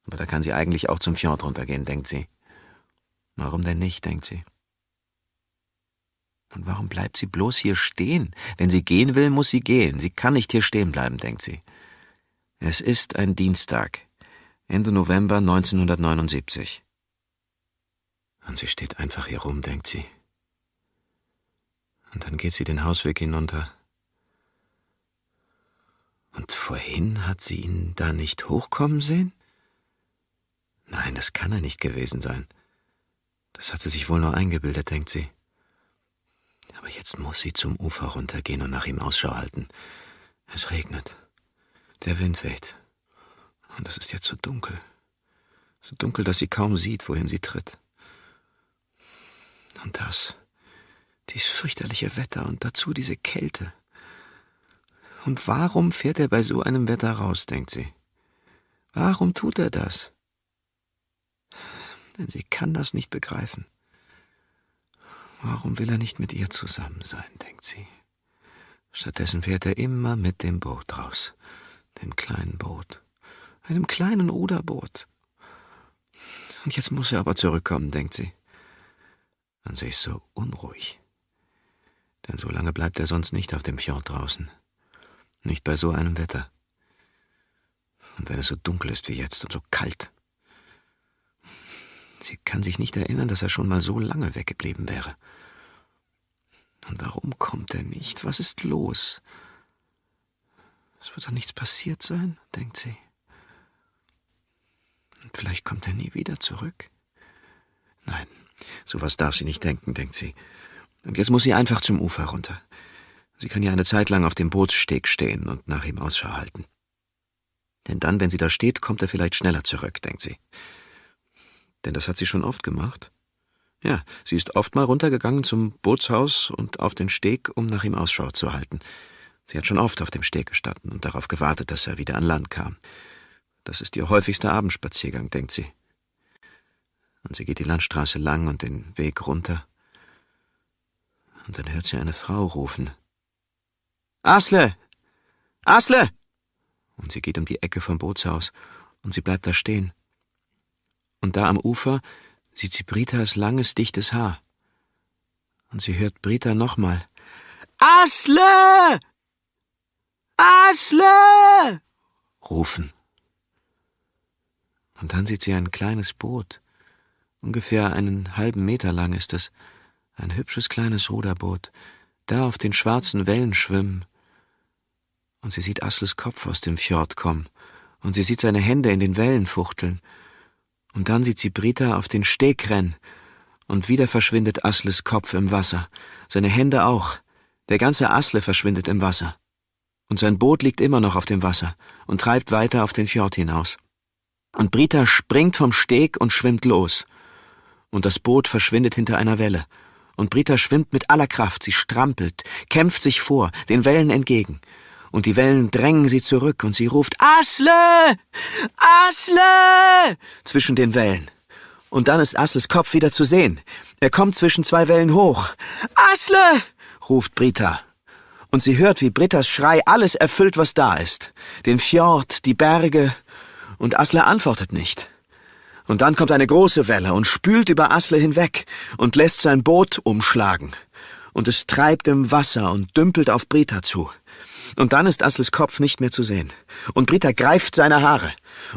Aber da kann sie eigentlich auch zum Fjord runtergehen, denkt sie. Warum denn nicht, denkt sie. Und warum bleibt sie bloß hier stehen? Wenn sie gehen will, muss sie gehen. Sie kann nicht hier stehen bleiben, denkt sie. Es ist ein Dienstag, Ende November 1979. Und sie steht einfach hier rum, denkt sie. Und dann geht sie den Hausweg hinunter. Vorhin hat sie ihn da nicht hochkommen sehen? Nein, das kann er nicht gewesen sein. Das hat sie sich wohl nur eingebildet, denkt sie. Aber jetzt muss sie zum Ufer runtergehen und nach ihm Ausschau halten. Es regnet. Der Wind weht. Und es ist jetzt so dunkel. So dunkel, dass sie kaum sieht, wohin sie tritt. Und das, dies fürchterliche Wetter und dazu diese Kälte. Und warum fährt er bei so einem Wetter raus, denkt sie. Warum tut er das? Denn sie kann das nicht begreifen. Warum will er nicht mit ihr zusammen sein, denkt sie. Stattdessen fährt er immer mit dem Boot raus, dem kleinen Boot, einem kleinen Ruderboot. Und jetzt muss er aber zurückkommen, denkt sie. Und sie ist so unruhig. Denn so lange bleibt er sonst nicht auf dem Fjord draußen. Nicht bei so einem Wetter. Und wenn es so dunkel ist wie jetzt und so kalt. Sie kann sich nicht erinnern, dass er schon mal so lange weggeblieben wäre. Und warum kommt er nicht? Was ist los? Es wird doch nichts passiert sein, denkt sie. Und vielleicht kommt er nie wieder zurück. Nein, sowas darf sie nicht denken, denkt sie. Und jetzt muss sie einfach zum Ufer runter. Sie kann ja eine Zeit lang auf dem Bootssteg stehen und nach ihm Ausschau halten. Denn dann, wenn sie da steht, kommt er vielleicht schneller zurück, denkt sie. Denn das hat sie schon oft gemacht. Ja, sie ist oft mal runtergegangen zum Bootshaus und auf den Steg, um nach ihm Ausschau zu halten. Sie hat schon oft auf dem Steg gestanden und darauf gewartet, dass er wieder an Land kam. Das ist ihr häufigster Abendspaziergang, denkt sie. Und sie geht die Landstraße lang und den Weg runter. Und dann hört sie eine Frau rufen. Asle! Asle! Und sie geht um die Ecke vom Bootshaus und sie bleibt da stehen. Und da am Ufer sieht sie Britas langes, dichtes Haar. Und sie hört Brita nochmal. Asle! Asle! rufen. Und dann sieht sie ein kleines Boot. Ungefähr einen halben Meter lang ist es. Ein hübsches kleines Ruderboot. Da auf den schwarzen Wellen schwimmen und sie sieht Asles Kopf aus dem Fjord kommen, und sie sieht seine Hände in den Wellen fuchteln, und dann sieht sie Brita auf den Steg rennen, und wieder verschwindet Asles Kopf im Wasser, seine Hände auch, der ganze Asle verschwindet im Wasser, und sein Boot liegt immer noch auf dem Wasser und treibt weiter auf den Fjord hinaus. Und Brita springt vom Steg und schwimmt los, und das Boot verschwindet hinter einer Welle, und Brita schwimmt mit aller Kraft, sie strampelt, kämpft sich vor, den Wellen entgegen, und die Wellen drängen sie zurück und sie ruft Asle! Asle! zwischen den Wellen. Und dann ist Asles Kopf wieder zu sehen. Er kommt zwischen zwei Wellen hoch. Asle! ruft Britta. Und sie hört, wie Brittas Schrei alles erfüllt, was da ist. Den Fjord, die Berge. Und Asle antwortet nicht. Und dann kommt eine große Welle und spült über Asle hinweg und lässt sein Boot umschlagen. Und es treibt im Wasser und dümpelt auf Brita zu. Und dann ist Asles Kopf nicht mehr zu sehen. Und Britta greift seine Haare.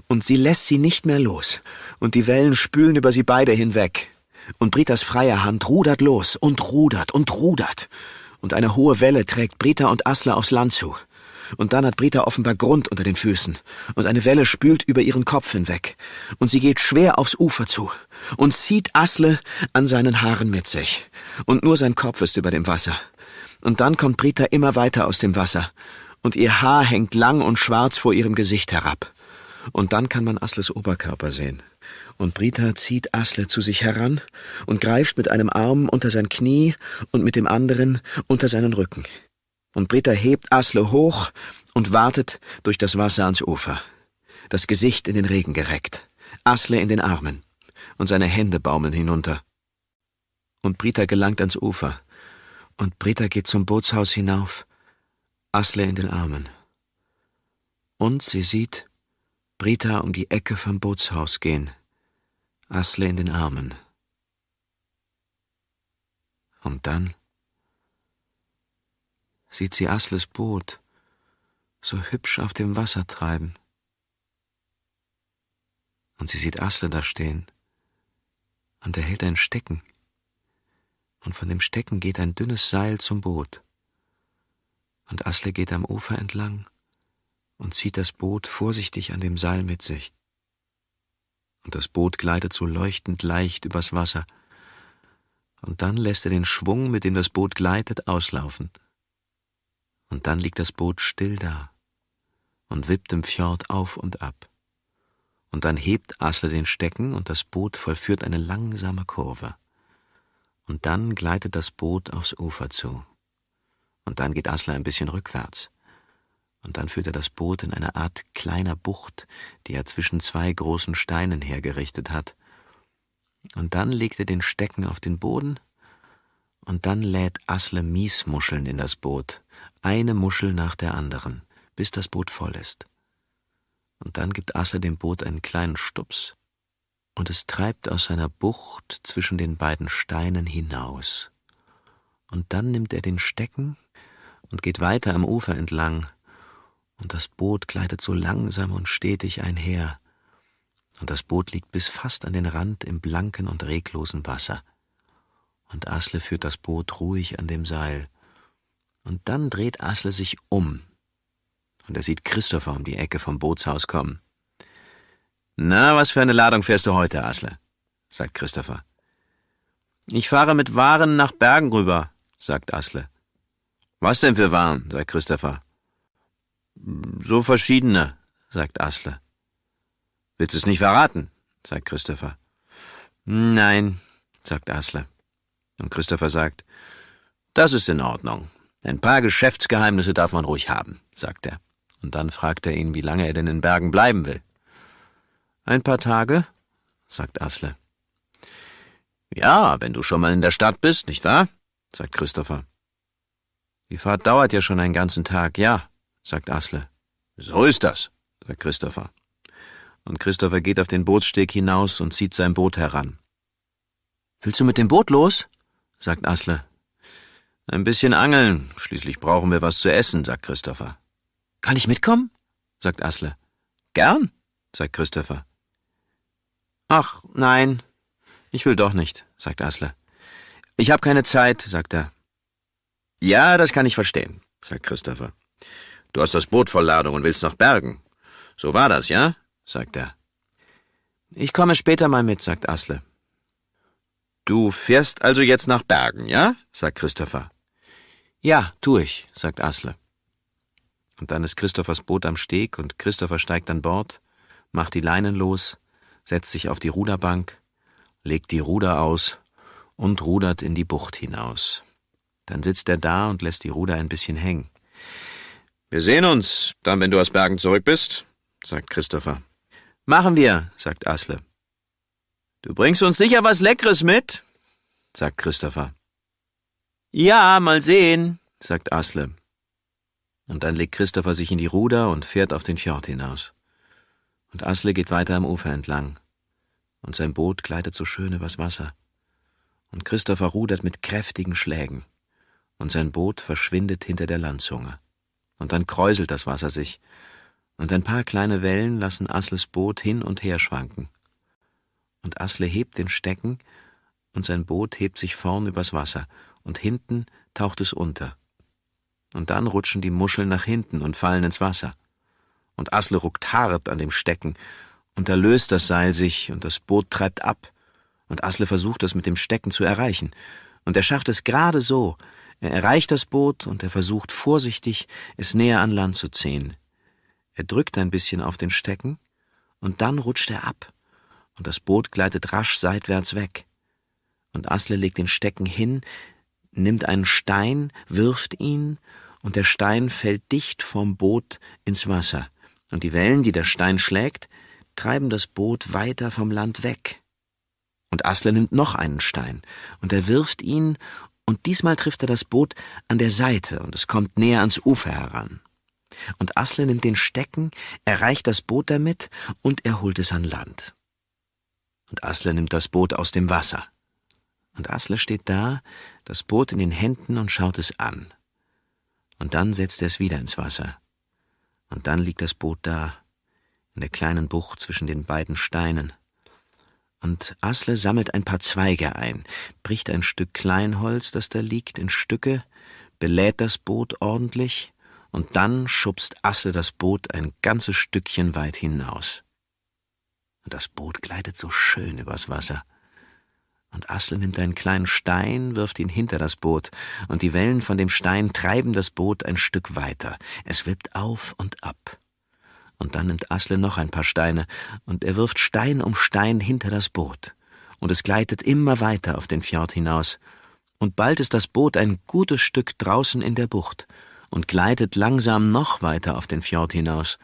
Und sie lässt sie nicht mehr los. Und die Wellen spülen über sie beide hinweg. Und Britas freie Hand rudert los und rudert und rudert. Und eine hohe Welle trägt Britta und Asle aufs Land zu. Und dann hat Britta offenbar Grund unter den Füßen. Und eine Welle spült über ihren Kopf hinweg. Und sie geht schwer aufs Ufer zu. Und zieht Asle an seinen Haaren mit sich. Und nur sein Kopf ist über dem Wasser und dann kommt Britta immer weiter aus dem Wasser, und ihr Haar hängt lang und schwarz vor ihrem Gesicht herab. Und dann kann man Asles Oberkörper sehen. Und Brita zieht Asle zu sich heran und greift mit einem Arm unter sein Knie und mit dem anderen unter seinen Rücken. Und Brita hebt Asle hoch und wartet durch das Wasser ans Ufer. Das Gesicht in den Regen gereckt, Asle in den Armen und seine Hände baumeln hinunter. Und Brita gelangt ans Ufer und Britta geht zum Bootshaus hinauf, Asle in den Armen. Und sie sieht Britta um die Ecke vom Bootshaus gehen, Asle in den Armen. Und dann sieht sie Asles Boot so hübsch auf dem Wasser treiben. Und sie sieht Asle da stehen und er hält ein Stecken und von dem Stecken geht ein dünnes Seil zum Boot. Und Asle geht am Ufer entlang und zieht das Boot vorsichtig an dem Seil mit sich. Und das Boot gleitet so leuchtend leicht übers Wasser. Und dann lässt er den Schwung, mit dem das Boot gleitet, auslaufen. Und dann liegt das Boot still da und wippt im Fjord auf und ab. Und dann hebt Asle den Stecken und das Boot vollführt eine langsame Kurve und dann gleitet das Boot aufs Ufer zu. Und dann geht Asla ein bisschen rückwärts. Und dann führt er das Boot in eine Art kleiner Bucht, die er zwischen zwei großen Steinen hergerichtet hat. Und dann legt er den Stecken auf den Boden, und dann lädt Asle Miesmuscheln in das Boot, eine Muschel nach der anderen, bis das Boot voll ist. Und dann gibt Asle dem Boot einen kleinen Stups, und es treibt aus seiner Bucht zwischen den beiden Steinen hinaus. Und dann nimmt er den Stecken und geht weiter am Ufer entlang, und das Boot gleitet so langsam und stetig einher, und das Boot liegt bis fast an den Rand im blanken und reglosen Wasser. Und Asle führt das Boot ruhig an dem Seil, und dann dreht Asle sich um, und er sieht Christopher um die Ecke vom Bootshaus kommen. Na, was für eine Ladung fährst du heute, Asle? sagt Christopher. Ich fahre mit Waren nach Bergen rüber, sagt Asle. Was denn für Waren? sagt Christopher. So verschiedene, sagt Asle. Willst du es nicht verraten? sagt Christopher. Nein, sagt Asle. Und Christopher sagt, das ist in Ordnung. Ein paar Geschäftsgeheimnisse darf man ruhig haben, sagt er. Und dann fragt er ihn, wie lange er denn in Bergen bleiben will. Ein paar Tage, sagt Asle. Ja, wenn du schon mal in der Stadt bist, nicht wahr? sagt Christopher. Die Fahrt dauert ja schon einen ganzen Tag, ja, sagt Asle. So ist das, sagt Christopher. Und Christopher geht auf den Bootssteg hinaus und zieht sein Boot heran. Willst du mit dem Boot los? sagt Asle. Ein bisschen angeln, schließlich brauchen wir was zu essen, sagt Christopher. Kann ich mitkommen? sagt Asle. Gern, sagt Christopher. Ach, nein, ich will doch nicht, sagt Asle. Ich habe keine Zeit, sagt er. Ja, das kann ich verstehen, sagt Christopher. Du hast das Boot voll Ladung und willst nach Bergen. So war das, ja? sagt er. Ich komme später mal mit, sagt Asle. Du fährst also jetzt nach Bergen, ja? sagt Christopher. Ja, tu ich, sagt Asle. Und dann ist Christophers Boot am Steg und Christopher steigt an Bord, macht die Leinen los setzt sich auf die Ruderbank, legt die Ruder aus und rudert in die Bucht hinaus. Dann sitzt er da und lässt die Ruder ein bisschen hängen. Wir sehen uns dann, wenn du aus Bergen zurück bist, sagt Christopher. Machen wir, sagt Asle. Du bringst uns sicher was Leckeres mit, sagt Christopher. Ja, mal sehen, sagt Asle. Und dann legt Christopher sich in die Ruder und fährt auf den Fjord hinaus. Und Asle geht weiter am Ufer entlang. Und sein Boot gleitet so schön übers Wasser. Und Christopher rudert mit kräftigen Schlägen. Und sein Boot verschwindet hinter der Landzunge. Und dann kräuselt das Wasser sich. Und ein paar kleine Wellen lassen Asles Boot hin und her schwanken. Und Asle hebt den Stecken und sein Boot hebt sich vorn übers Wasser und hinten taucht es unter. Und dann rutschen die Muscheln nach hinten und fallen ins Wasser und Asle ruckt hart an dem Stecken, und da löst das Seil sich, und das Boot treibt ab, und Asle versucht das mit dem Stecken zu erreichen, und er schafft es gerade so, er erreicht das Boot, und er versucht vorsichtig, es näher an Land zu ziehen. Er drückt ein bisschen auf den Stecken, und dann rutscht er ab, und das Boot gleitet rasch seitwärts weg. Und Asle legt den Stecken hin, nimmt einen Stein, wirft ihn, und der Stein fällt dicht vom Boot ins Wasser und die Wellen, die der Stein schlägt, treiben das Boot weiter vom Land weg. Und Asle nimmt noch einen Stein, und er wirft ihn, und diesmal trifft er das Boot an der Seite, und es kommt näher ans Ufer heran. Und Asle nimmt den Stecken, erreicht das Boot damit, und er holt es an Land. Und Asle nimmt das Boot aus dem Wasser. Und Asle steht da, das Boot in den Händen und schaut es an. Und dann setzt er es wieder ins Wasser. Und dann liegt das Boot da, in der kleinen Bucht zwischen den beiden Steinen. Und Asle sammelt ein paar Zweige ein, bricht ein Stück Kleinholz, das da liegt, in Stücke, belädt das Boot ordentlich, und dann schubst Asle das Boot ein ganzes Stückchen weit hinaus. Und das Boot gleitet so schön übers Wasser. Und Assel nimmt einen kleinen Stein, wirft ihn hinter das Boot, und die Wellen von dem Stein treiben das Boot ein Stück weiter. Es wippt auf und ab. Und dann nimmt Asle noch ein paar Steine, und er wirft Stein um Stein hinter das Boot. Und es gleitet immer weiter auf den Fjord hinaus. Und bald ist das Boot ein gutes Stück draußen in der Bucht und gleitet langsam noch weiter auf den Fjord hinaus.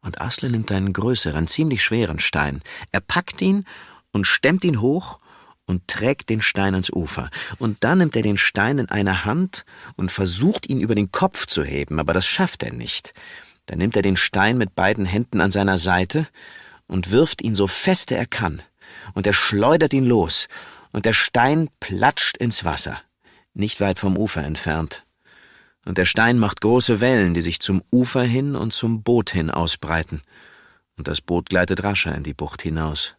Und Asle nimmt einen größeren, ziemlich schweren Stein. Er packt ihn und stemmt ihn hoch und trägt den Stein ans Ufer. Und dann nimmt er den Stein in eine Hand und versucht, ihn über den Kopf zu heben, aber das schafft er nicht. Dann nimmt er den Stein mit beiden Händen an seiner Seite und wirft ihn so fest er kann. Und er schleudert ihn los, und der Stein platscht ins Wasser, nicht weit vom Ufer entfernt. Und der Stein macht große Wellen, die sich zum Ufer hin und zum Boot hin ausbreiten. Und das Boot gleitet rascher in die Bucht hinaus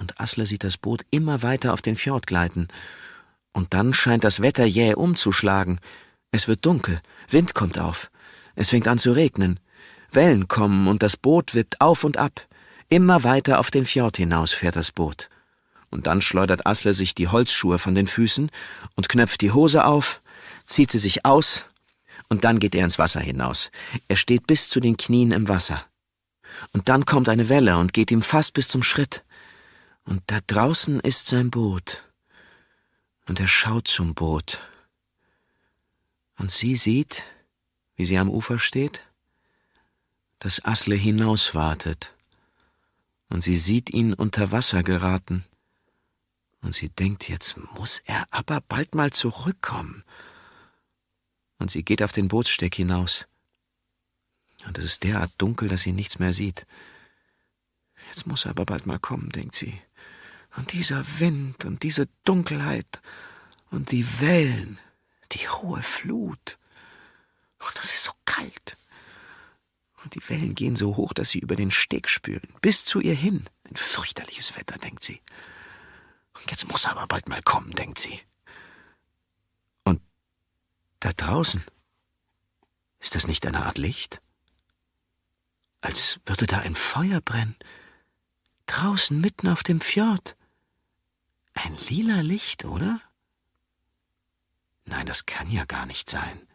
und Asle sieht das Boot immer weiter auf den Fjord gleiten. Und dann scheint das Wetter jäh umzuschlagen. Es wird dunkel, Wind kommt auf, es fängt an zu regnen, Wellen kommen und das Boot wippt auf und ab. Immer weiter auf den Fjord hinaus fährt das Boot. Und dann schleudert Asle sich die Holzschuhe von den Füßen und knöpft die Hose auf, zieht sie sich aus, und dann geht er ins Wasser hinaus. Er steht bis zu den Knien im Wasser. Und dann kommt eine Welle und geht ihm fast bis zum Schritt. Und da draußen ist sein Boot. Und er schaut zum Boot. Und sie sieht, wie sie am Ufer steht, dass Asle hinauswartet. Und sie sieht ihn unter Wasser geraten. Und sie denkt, jetzt muss er aber bald mal zurückkommen. Und sie geht auf den Bootssteck hinaus. Und es ist derart dunkel, dass sie nichts mehr sieht. Jetzt muss er aber bald mal kommen, denkt sie. Und dieser Wind und diese Dunkelheit und die Wellen, die hohe Flut. Und oh, das ist so kalt. Und die Wellen gehen so hoch, dass sie über den Steg spülen, bis zu ihr hin. Ein fürchterliches Wetter, denkt sie. Und jetzt muss er aber bald mal kommen, denkt sie. Und da draußen, ist das nicht eine Art Licht? Als würde da ein Feuer brennen, draußen mitten auf dem Fjord. Ein lila Licht, oder? Nein, das kann ja gar nicht sein.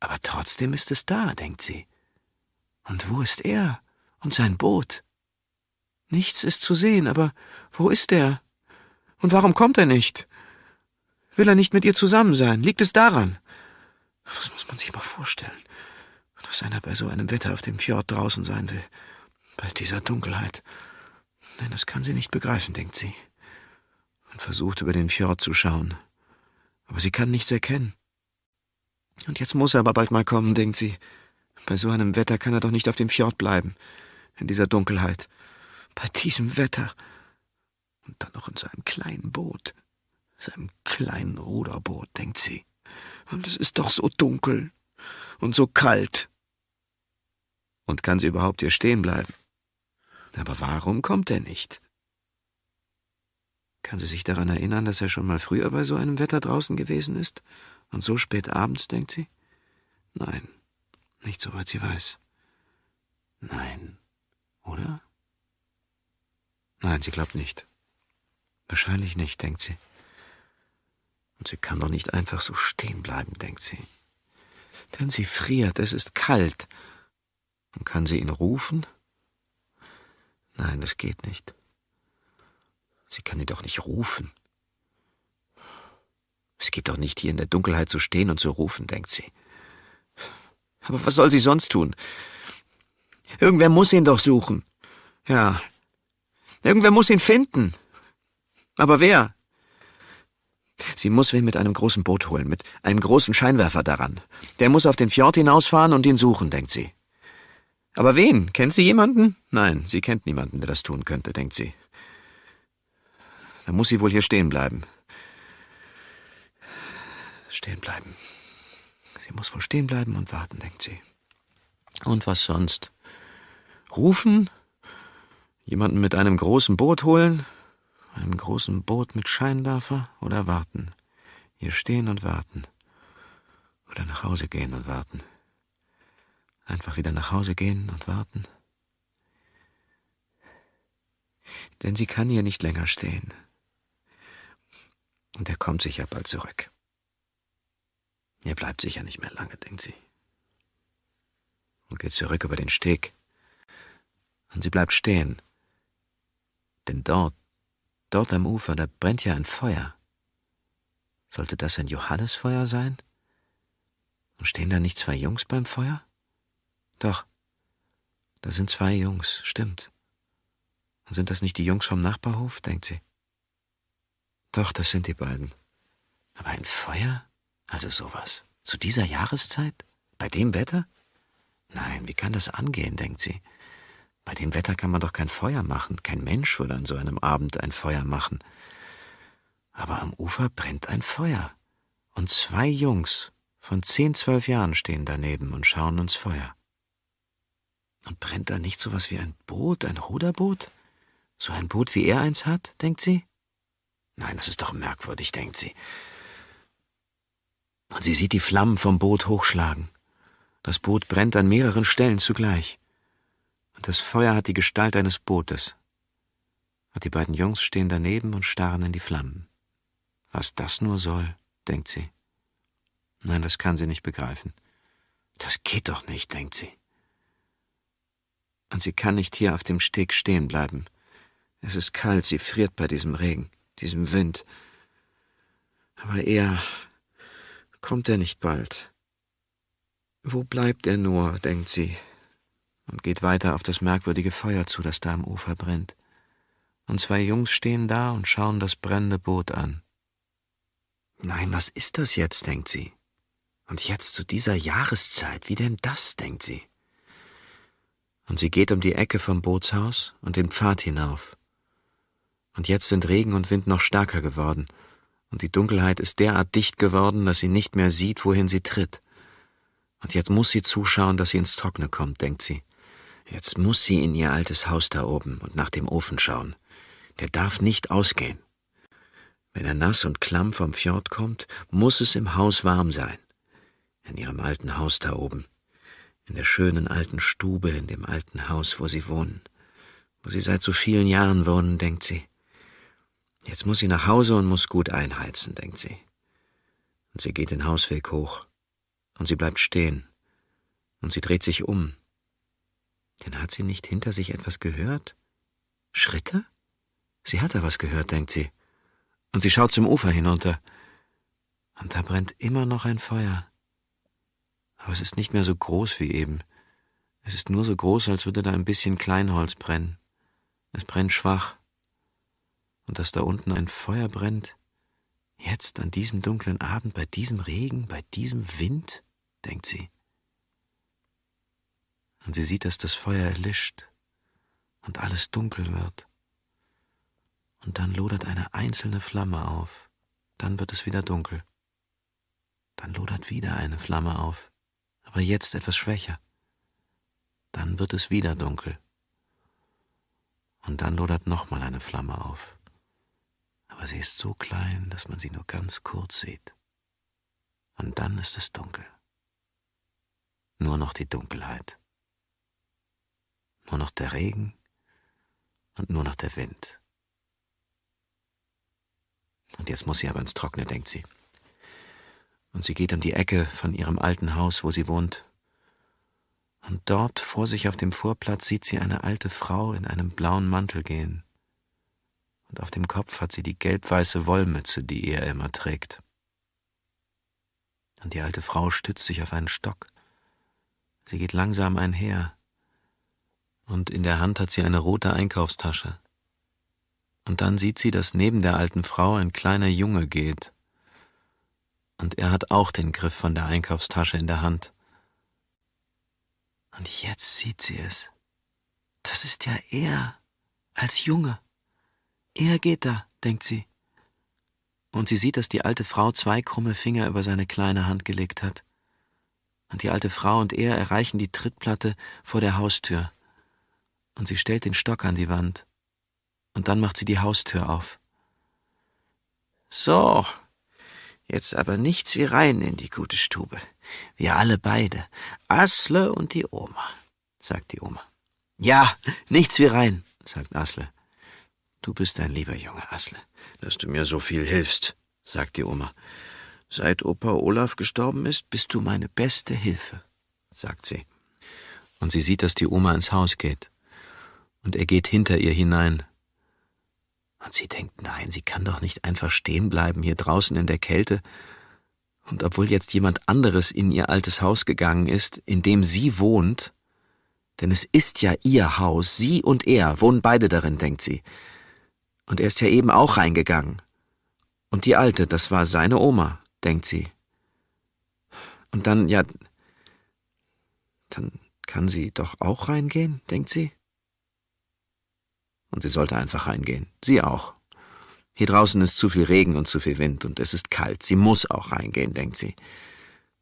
Aber trotzdem ist es da, denkt sie. Und wo ist er und sein Boot? Nichts ist zu sehen, aber wo ist er? Und warum kommt er nicht? Will er nicht mit ihr zusammen sein? Liegt es daran? Das muss man sich mal vorstellen, dass einer bei so einem Wetter auf dem Fjord draußen sein will. Bei dieser Dunkelheit. Nein, das kann sie nicht begreifen, denkt sie und versucht, über den Fjord zu schauen. Aber sie kann nichts erkennen. Und jetzt muss er aber bald mal kommen, denkt sie. Bei so einem Wetter kann er doch nicht auf dem Fjord bleiben, in dieser Dunkelheit. Bei diesem Wetter. Und dann noch in seinem kleinen Boot, seinem kleinen Ruderboot, denkt sie. Und es ist doch so dunkel und so kalt. Und kann sie überhaupt hier stehen bleiben? Aber warum kommt er nicht? Kann sie sich daran erinnern, dass er schon mal früher bei so einem Wetter draußen gewesen ist? Und so spät abends, denkt sie? Nein, nicht soweit sie weiß. Nein, oder? Nein, sie glaubt nicht. Wahrscheinlich nicht, denkt sie. Und sie kann doch nicht einfach so stehen bleiben, denkt sie. Denn sie friert, es ist kalt. Und kann sie ihn rufen? Nein, das geht nicht. Sie kann ihn doch nicht rufen. Es geht doch nicht, hier in der Dunkelheit zu stehen und zu rufen, denkt sie. Aber was soll sie sonst tun? Irgendwer muss ihn doch suchen. Ja. Irgendwer muss ihn finden. Aber wer? Sie muss ihn mit einem großen Boot holen, mit einem großen Scheinwerfer daran. Der muss auf den Fjord hinausfahren und ihn suchen, denkt sie. Aber wen? Kennt sie jemanden? Nein, sie kennt niemanden, der das tun könnte, denkt sie. Da muss sie wohl hier stehen bleiben. Stehen bleiben. Sie muss wohl stehen bleiben und warten, denkt sie. Und was sonst? Rufen? Jemanden mit einem großen Boot holen? Einem großen Boot mit Scheinwerfer? Oder warten? Hier stehen und warten. Oder nach Hause gehen und warten. Einfach wieder nach Hause gehen und warten. Denn sie kann hier nicht länger stehen. Und er kommt sicher bald zurück. Er bleibt sicher nicht mehr lange, denkt sie. Und geht zurück über den Steg. Und sie bleibt stehen. Denn dort, dort am Ufer, da brennt ja ein Feuer. Sollte das ein Johannesfeuer sein? Und stehen da nicht zwei Jungs beim Feuer? Doch, da sind zwei Jungs, stimmt. Und sind das nicht die Jungs vom Nachbarhof, denkt sie. Doch, das sind die beiden. Aber ein Feuer? Also sowas. Zu dieser Jahreszeit? Bei dem Wetter? Nein, wie kann das angehen, denkt sie. Bei dem Wetter kann man doch kein Feuer machen. Kein Mensch würde an so einem Abend ein Feuer machen. Aber am Ufer brennt ein Feuer. Und zwei Jungs von zehn, zwölf Jahren stehen daneben und schauen uns Feuer. Und brennt da nicht sowas wie ein Boot, ein Ruderboot? So ein Boot, wie er eins hat, denkt sie? Nein, das ist doch merkwürdig, denkt sie. Und sie sieht die Flammen vom Boot hochschlagen. Das Boot brennt an mehreren Stellen zugleich. Und das Feuer hat die Gestalt eines Bootes. Und die beiden Jungs stehen daneben und starren in die Flammen. Was das nur soll, denkt sie. Nein, das kann sie nicht begreifen. Das geht doch nicht, denkt sie. Und sie kann nicht hier auf dem Steg stehen bleiben. Es ist kalt, sie friert bei diesem Regen diesem Wind. Aber er kommt er nicht bald. Wo bleibt er nur, denkt sie, und geht weiter auf das merkwürdige Feuer zu, das da am Ufer brennt. Und zwei Jungs stehen da und schauen das brennende Boot an. Nein, was ist das jetzt, denkt sie. Und jetzt zu dieser Jahreszeit, wie denn das, denkt sie. Und sie geht um die Ecke vom Bootshaus und den Pfad hinauf und jetzt sind Regen und Wind noch stärker geworden, und die Dunkelheit ist derart dicht geworden, dass sie nicht mehr sieht, wohin sie tritt. Und jetzt muss sie zuschauen, dass sie ins Trockene kommt, denkt sie. Jetzt muss sie in ihr altes Haus da oben und nach dem Ofen schauen. Der darf nicht ausgehen. Wenn er nass und klamm vom Fjord kommt, muss es im Haus warm sein. In ihrem alten Haus da oben. In der schönen alten Stube in dem alten Haus, wo sie wohnen. Wo sie seit so vielen Jahren wohnen, denkt sie. Jetzt muss sie nach Hause und muss gut einheizen, denkt sie. Und sie geht den Hausweg hoch. Und sie bleibt stehen. Und sie dreht sich um. Denn hat sie nicht hinter sich etwas gehört? Schritte? Sie hat da was gehört, denkt sie. Und sie schaut zum Ufer hinunter. Und da brennt immer noch ein Feuer. Aber es ist nicht mehr so groß wie eben. Es ist nur so groß, als würde da ein bisschen Kleinholz brennen. Es brennt schwach und dass da unten ein Feuer brennt. Jetzt an diesem dunklen Abend, bei diesem Regen, bei diesem Wind, denkt sie. Und sie sieht, dass das Feuer erlischt und alles dunkel wird. Und dann lodert eine einzelne Flamme auf, dann wird es wieder dunkel. Dann lodert wieder eine Flamme auf, aber jetzt etwas schwächer. Dann wird es wieder dunkel. Und dann lodert nochmal eine Flamme auf aber sie ist so klein, dass man sie nur ganz kurz sieht. Und dann ist es dunkel. Nur noch die Dunkelheit. Nur noch der Regen und nur noch der Wind. Und jetzt muss sie aber ins Trockene, denkt sie. Und sie geht um die Ecke von ihrem alten Haus, wo sie wohnt. Und dort vor sich auf dem Vorplatz sieht sie eine alte Frau in einem blauen Mantel gehen und auf dem Kopf hat sie die gelb-weiße Wollmütze, die er immer trägt. Und die alte Frau stützt sich auf einen Stock. Sie geht langsam einher. Und in der Hand hat sie eine rote Einkaufstasche. Und dann sieht sie, dass neben der alten Frau ein kleiner Junge geht. Und er hat auch den Griff von der Einkaufstasche in der Hand. Und jetzt sieht sie es. Das ist ja er als Junge. Er geht da, denkt sie. Und sie sieht, dass die alte Frau zwei krumme Finger über seine kleine Hand gelegt hat. Und die alte Frau und er erreichen die Trittplatte vor der Haustür. Und sie stellt den Stock an die Wand. Und dann macht sie die Haustür auf. So, jetzt aber nichts wie rein in die gute Stube. Wir alle beide. Asle und die Oma, sagt die Oma. Ja, nichts wie rein, sagt Asle. Du bist ein lieber Junge, Asle. Dass du mir so viel hilfst, sagt die Oma. Seit Opa Olaf gestorben ist, bist du meine beste Hilfe, sagt sie. Und sie sieht, dass die Oma ins Haus geht. Und er geht hinter ihr hinein. Und sie denkt, nein, sie kann doch nicht einfach stehen bleiben hier draußen in der Kälte. Und obwohl jetzt jemand anderes in ihr altes Haus gegangen ist, in dem sie wohnt, denn es ist ja ihr Haus, sie und er wohnen beide darin, denkt sie und er ist ja eben auch reingegangen. Und die Alte, das war seine Oma, denkt sie. Und dann, ja, dann kann sie doch auch reingehen, denkt sie. Und sie sollte einfach reingehen. Sie auch. Hier draußen ist zu viel Regen und zu viel Wind und es ist kalt. Sie muss auch reingehen, denkt sie.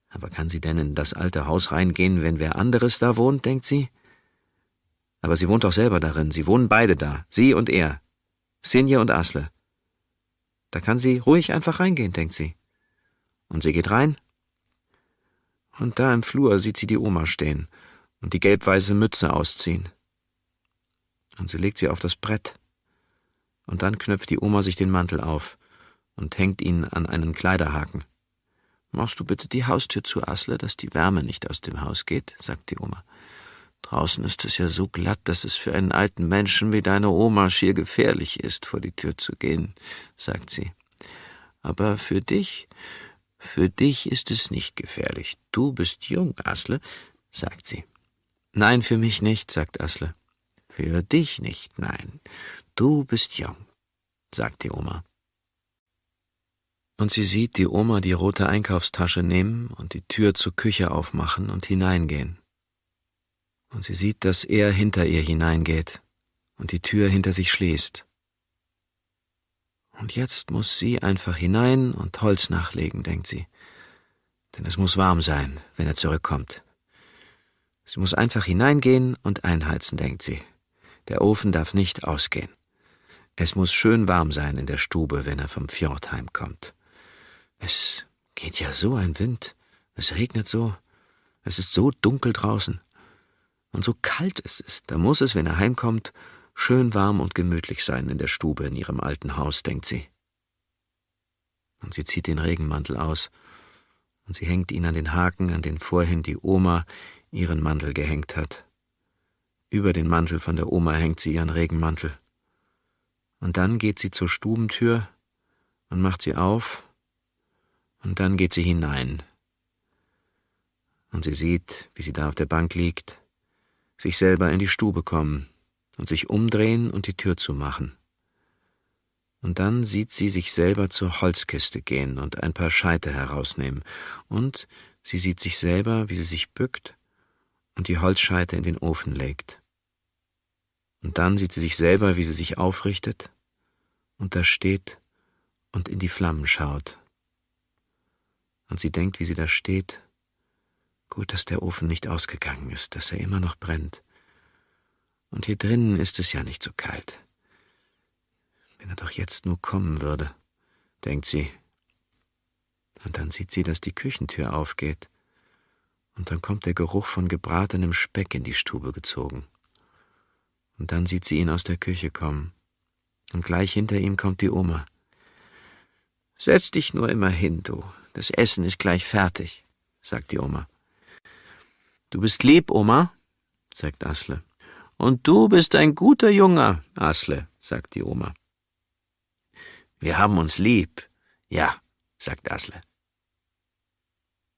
Aber kann sie denn in das alte Haus reingehen, wenn wer anderes da wohnt, denkt sie? Aber sie wohnt auch selber darin. Sie wohnen beide da, sie und er. Senje und Asle. Da kann sie ruhig einfach reingehen, denkt sie. Und sie geht rein. Und da im Flur sieht sie die Oma stehen und die gelb-weiße Mütze ausziehen. Und sie legt sie auf das Brett. Und dann knöpft die Oma sich den Mantel auf und hängt ihn an einen Kleiderhaken. Machst du bitte die Haustür zu, Asle, dass die Wärme nicht aus dem Haus geht, sagt die Oma. Draußen ist es ja so glatt, dass es für einen alten Menschen wie deine Oma schier gefährlich ist, vor die Tür zu gehen, sagt sie. Aber für dich, für dich ist es nicht gefährlich. Du bist jung, Asle, sagt sie. Nein, für mich nicht, sagt Asle. Für dich nicht, nein. Du bist jung, sagt die Oma. Und sie sieht die Oma die rote Einkaufstasche nehmen und die Tür zur Küche aufmachen und hineingehen und sie sieht, dass er hinter ihr hineingeht und die Tür hinter sich schließt. Und jetzt muss sie einfach hinein und Holz nachlegen, denkt sie. Denn es muss warm sein, wenn er zurückkommt. Sie muss einfach hineingehen und einheizen, denkt sie. Der Ofen darf nicht ausgehen. Es muss schön warm sein in der Stube, wenn er vom Fjord heimkommt. Es geht ja so ein Wind, es regnet so, es ist so dunkel draußen. Und so kalt es ist, da muss es, wenn er heimkommt, schön warm und gemütlich sein in der Stube in ihrem alten Haus, denkt sie. Und sie zieht den Regenmantel aus, und sie hängt ihn an den Haken, an den vorhin die Oma ihren Mantel gehängt hat. Über den Mantel von der Oma hängt sie ihren Regenmantel. Und dann geht sie zur Stubentür und macht sie auf, und dann geht sie hinein. Und sie sieht, wie sie da auf der Bank liegt, sich selber in die Stube kommen und sich umdrehen und die Tür zu machen. Und dann sieht sie sich selber zur Holzkiste gehen und ein paar Scheite herausnehmen, und sie sieht sich selber, wie sie sich bückt und die Holzscheite in den Ofen legt. Und dann sieht sie sich selber, wie sie sich aufrichtet und da steht und in die Flammen schaut. Und sie denkt, wie sie da steht Gut, dass der Ofen nicht ausgegangen ist, dass er immer noch brennt. Und hier drinnen ist es ja nicht so kalt. Wenn er doch jetzt nur kommen würde, denkt sie. Und dann sieht sie, dass die Küchentür aufgeht. Und dann kommt der Geruch von gebratenem Speck in die Stube gezogen. Und dann sieht sie ihn aus der Küche kommen. Und gleich hinter ihm kommt die Oma. Setz dich nur immer hin, du. Das Essen ist gleich fertig, sagt die Oma. Du bist lieb, Oma, sagt Asle. Und du bist ein guter Junger, Asle, sagt die Oma. Wir haben uns lieb. Ja, sagt Asle.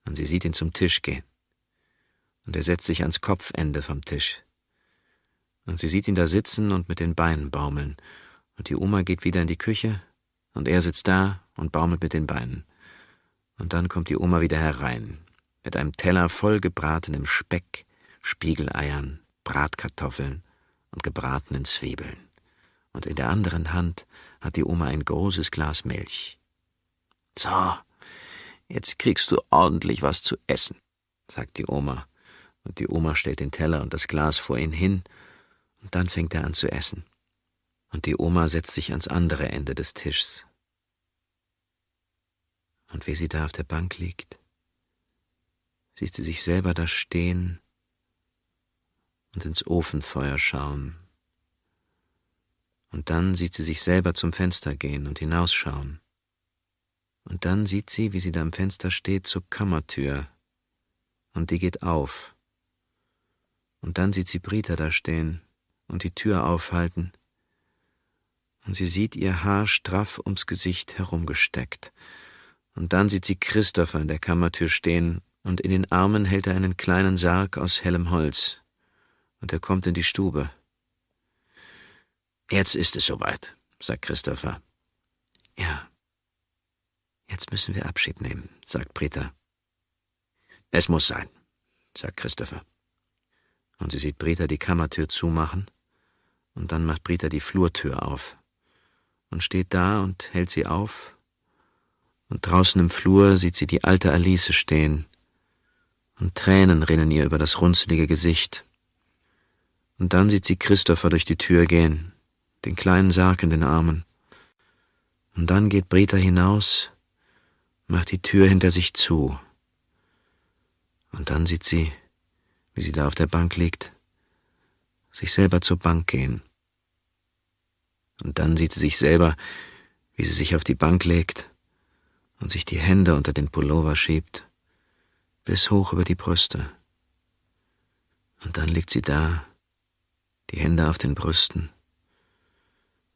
Und sie sieht ihn zum Tisch gehen. Und er setzt sich ans Kopfende vom Tisch. Und sie sieht ihn da sitzen und mit den Beinen baumeln. Und die Oma geht wieder in die Küche, und er sitzt da und baumelt mit den Beinen. Und dann kommt die Oma wieder herein, mit einem Teller voll gebratenem Speck, Spiegeleiern, Bratkartoffeln und gebratenen Zwiebeln. Und in der anderen Hand hat die Oma ein großes Glas Milch. So, jetzt kriegst du ordentlich was zu essen, sagt die Oma. Und die Oma stellt den Teller und das Glas vor ihn hin, und dann fängt er an zu essen. Und die Oma setzt sich ans andere Ende des Tisches. Und wie sie da auf der Bank liegt, sieht sie sich selber da stehen und ins Ofenfeuer schauen. Und dann sieht sie sich selber zum Fenster gehen und hinausschauen. Und dann sieht sie, wie sie da am Fenster steht, zur Kammertür. Und die geht auf. Und dann sieht sie Brita da stehen und die Tür aufhalten. Und sie sieht ihr Haar straff ums Gesicht herumgesteckt. Und dann sieht sie Christopher in der Kammertür stehen und in den Armen hält er einen kleinen Sarg aus hellem Holz, und er kommt in die Stube. Jetzt ist es soweit, sagt Christopher. Ja. Jetzt müssen wir Abschied nehmen, sagt Britta. Es muss sein, sagt Christopher. Und sie sieht Britta die Kammertür zumachen, und dann macht Britta die Flurtür auf und steht da und hält sie auf, und draußen im Flur sieht sie die alte Alice stehen, und Tränen rinnen ihr über das runzelige Gesicht. Und dann sieht sie Christopher durch die Tür gehen, den kleinen Sarg in den Armen. Und dann geht Britta hinaus, macht die Tür hinter sich zu. Und dann sieht sie, wie sie da auf der Bank liegt, sich selber zur Bank gehen. Und dann sieht sie sich selber, wie sie sich auf die Bank legt und sich die Hände unter den Pullover schiebt bis hoch über die Brüste. Und dann liegt sie da, die Hände auf den Brüsten.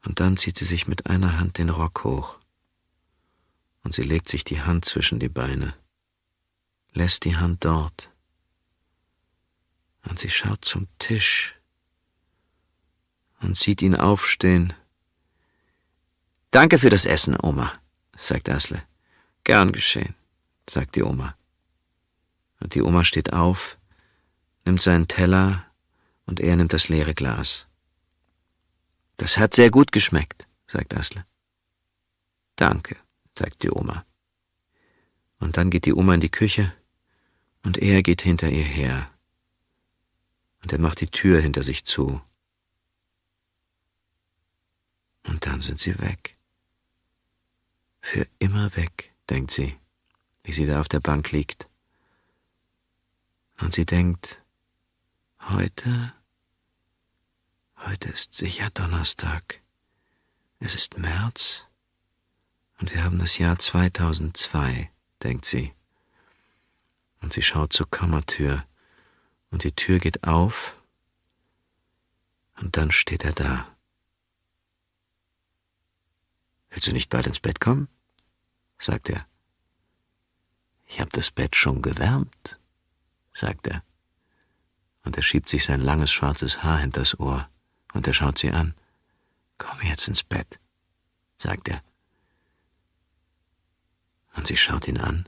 Und dann zieht sie sich mit einer Hand den Rock hoch. Und sie legt sich die Hand zwischen die Beine, lässt die Hand dort. Und sie schaut zum Tisch und sieht ihn aufstehen. Danke für das Essen, Oma, sagt Asle. Gern geschehen, sagt die Oma. Und die Oma steht auf, nimmt seinen Teller und er nimmt das leere Glas. Das hat sehr gut geschmeckt, sagt Asle. Danke, sagt die Oma. Und dann geht die Oma in die Küche und er geht hinter ihr her. Und er macht die Tür hinter sich zu. Und dann sind sie weg. Für immer weg, denkt sie, wie sie da auf der Bank liegt. Und sie denkt, heute, heute ist sicher Donnerstag. Es ist März und wir haben das Jahr 2002, denkt sie. Und sie schaut zur Kammertür und die Tür geht auf und dann steht er da. Willst du nicht bald ins Bett kommen? sagt er. Ich hab das Bett schon gewärmt sagt er. Und er schiebt sich sein langes schwarzes Haar hinters Ohr und er schaut sie an. Komm jetzt ins Bett, sagt er. Und sie schaut ihn an.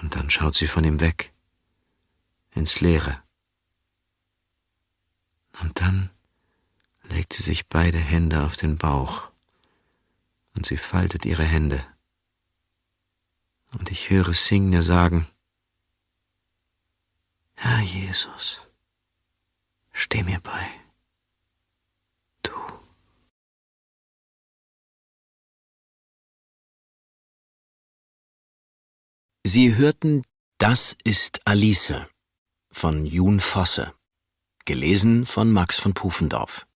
Und dann schaut sie von ihm weg, ins Leere. Und dann legt sie sich beide Hände auf den Bauch und sie faltet ihre Hände. Und ich höre Singner sagen, Herr Jesus, steh mir bei. Du. Sie hörten Das ist Alice von Jun Fosse, gelesen von Max von Pufendorf.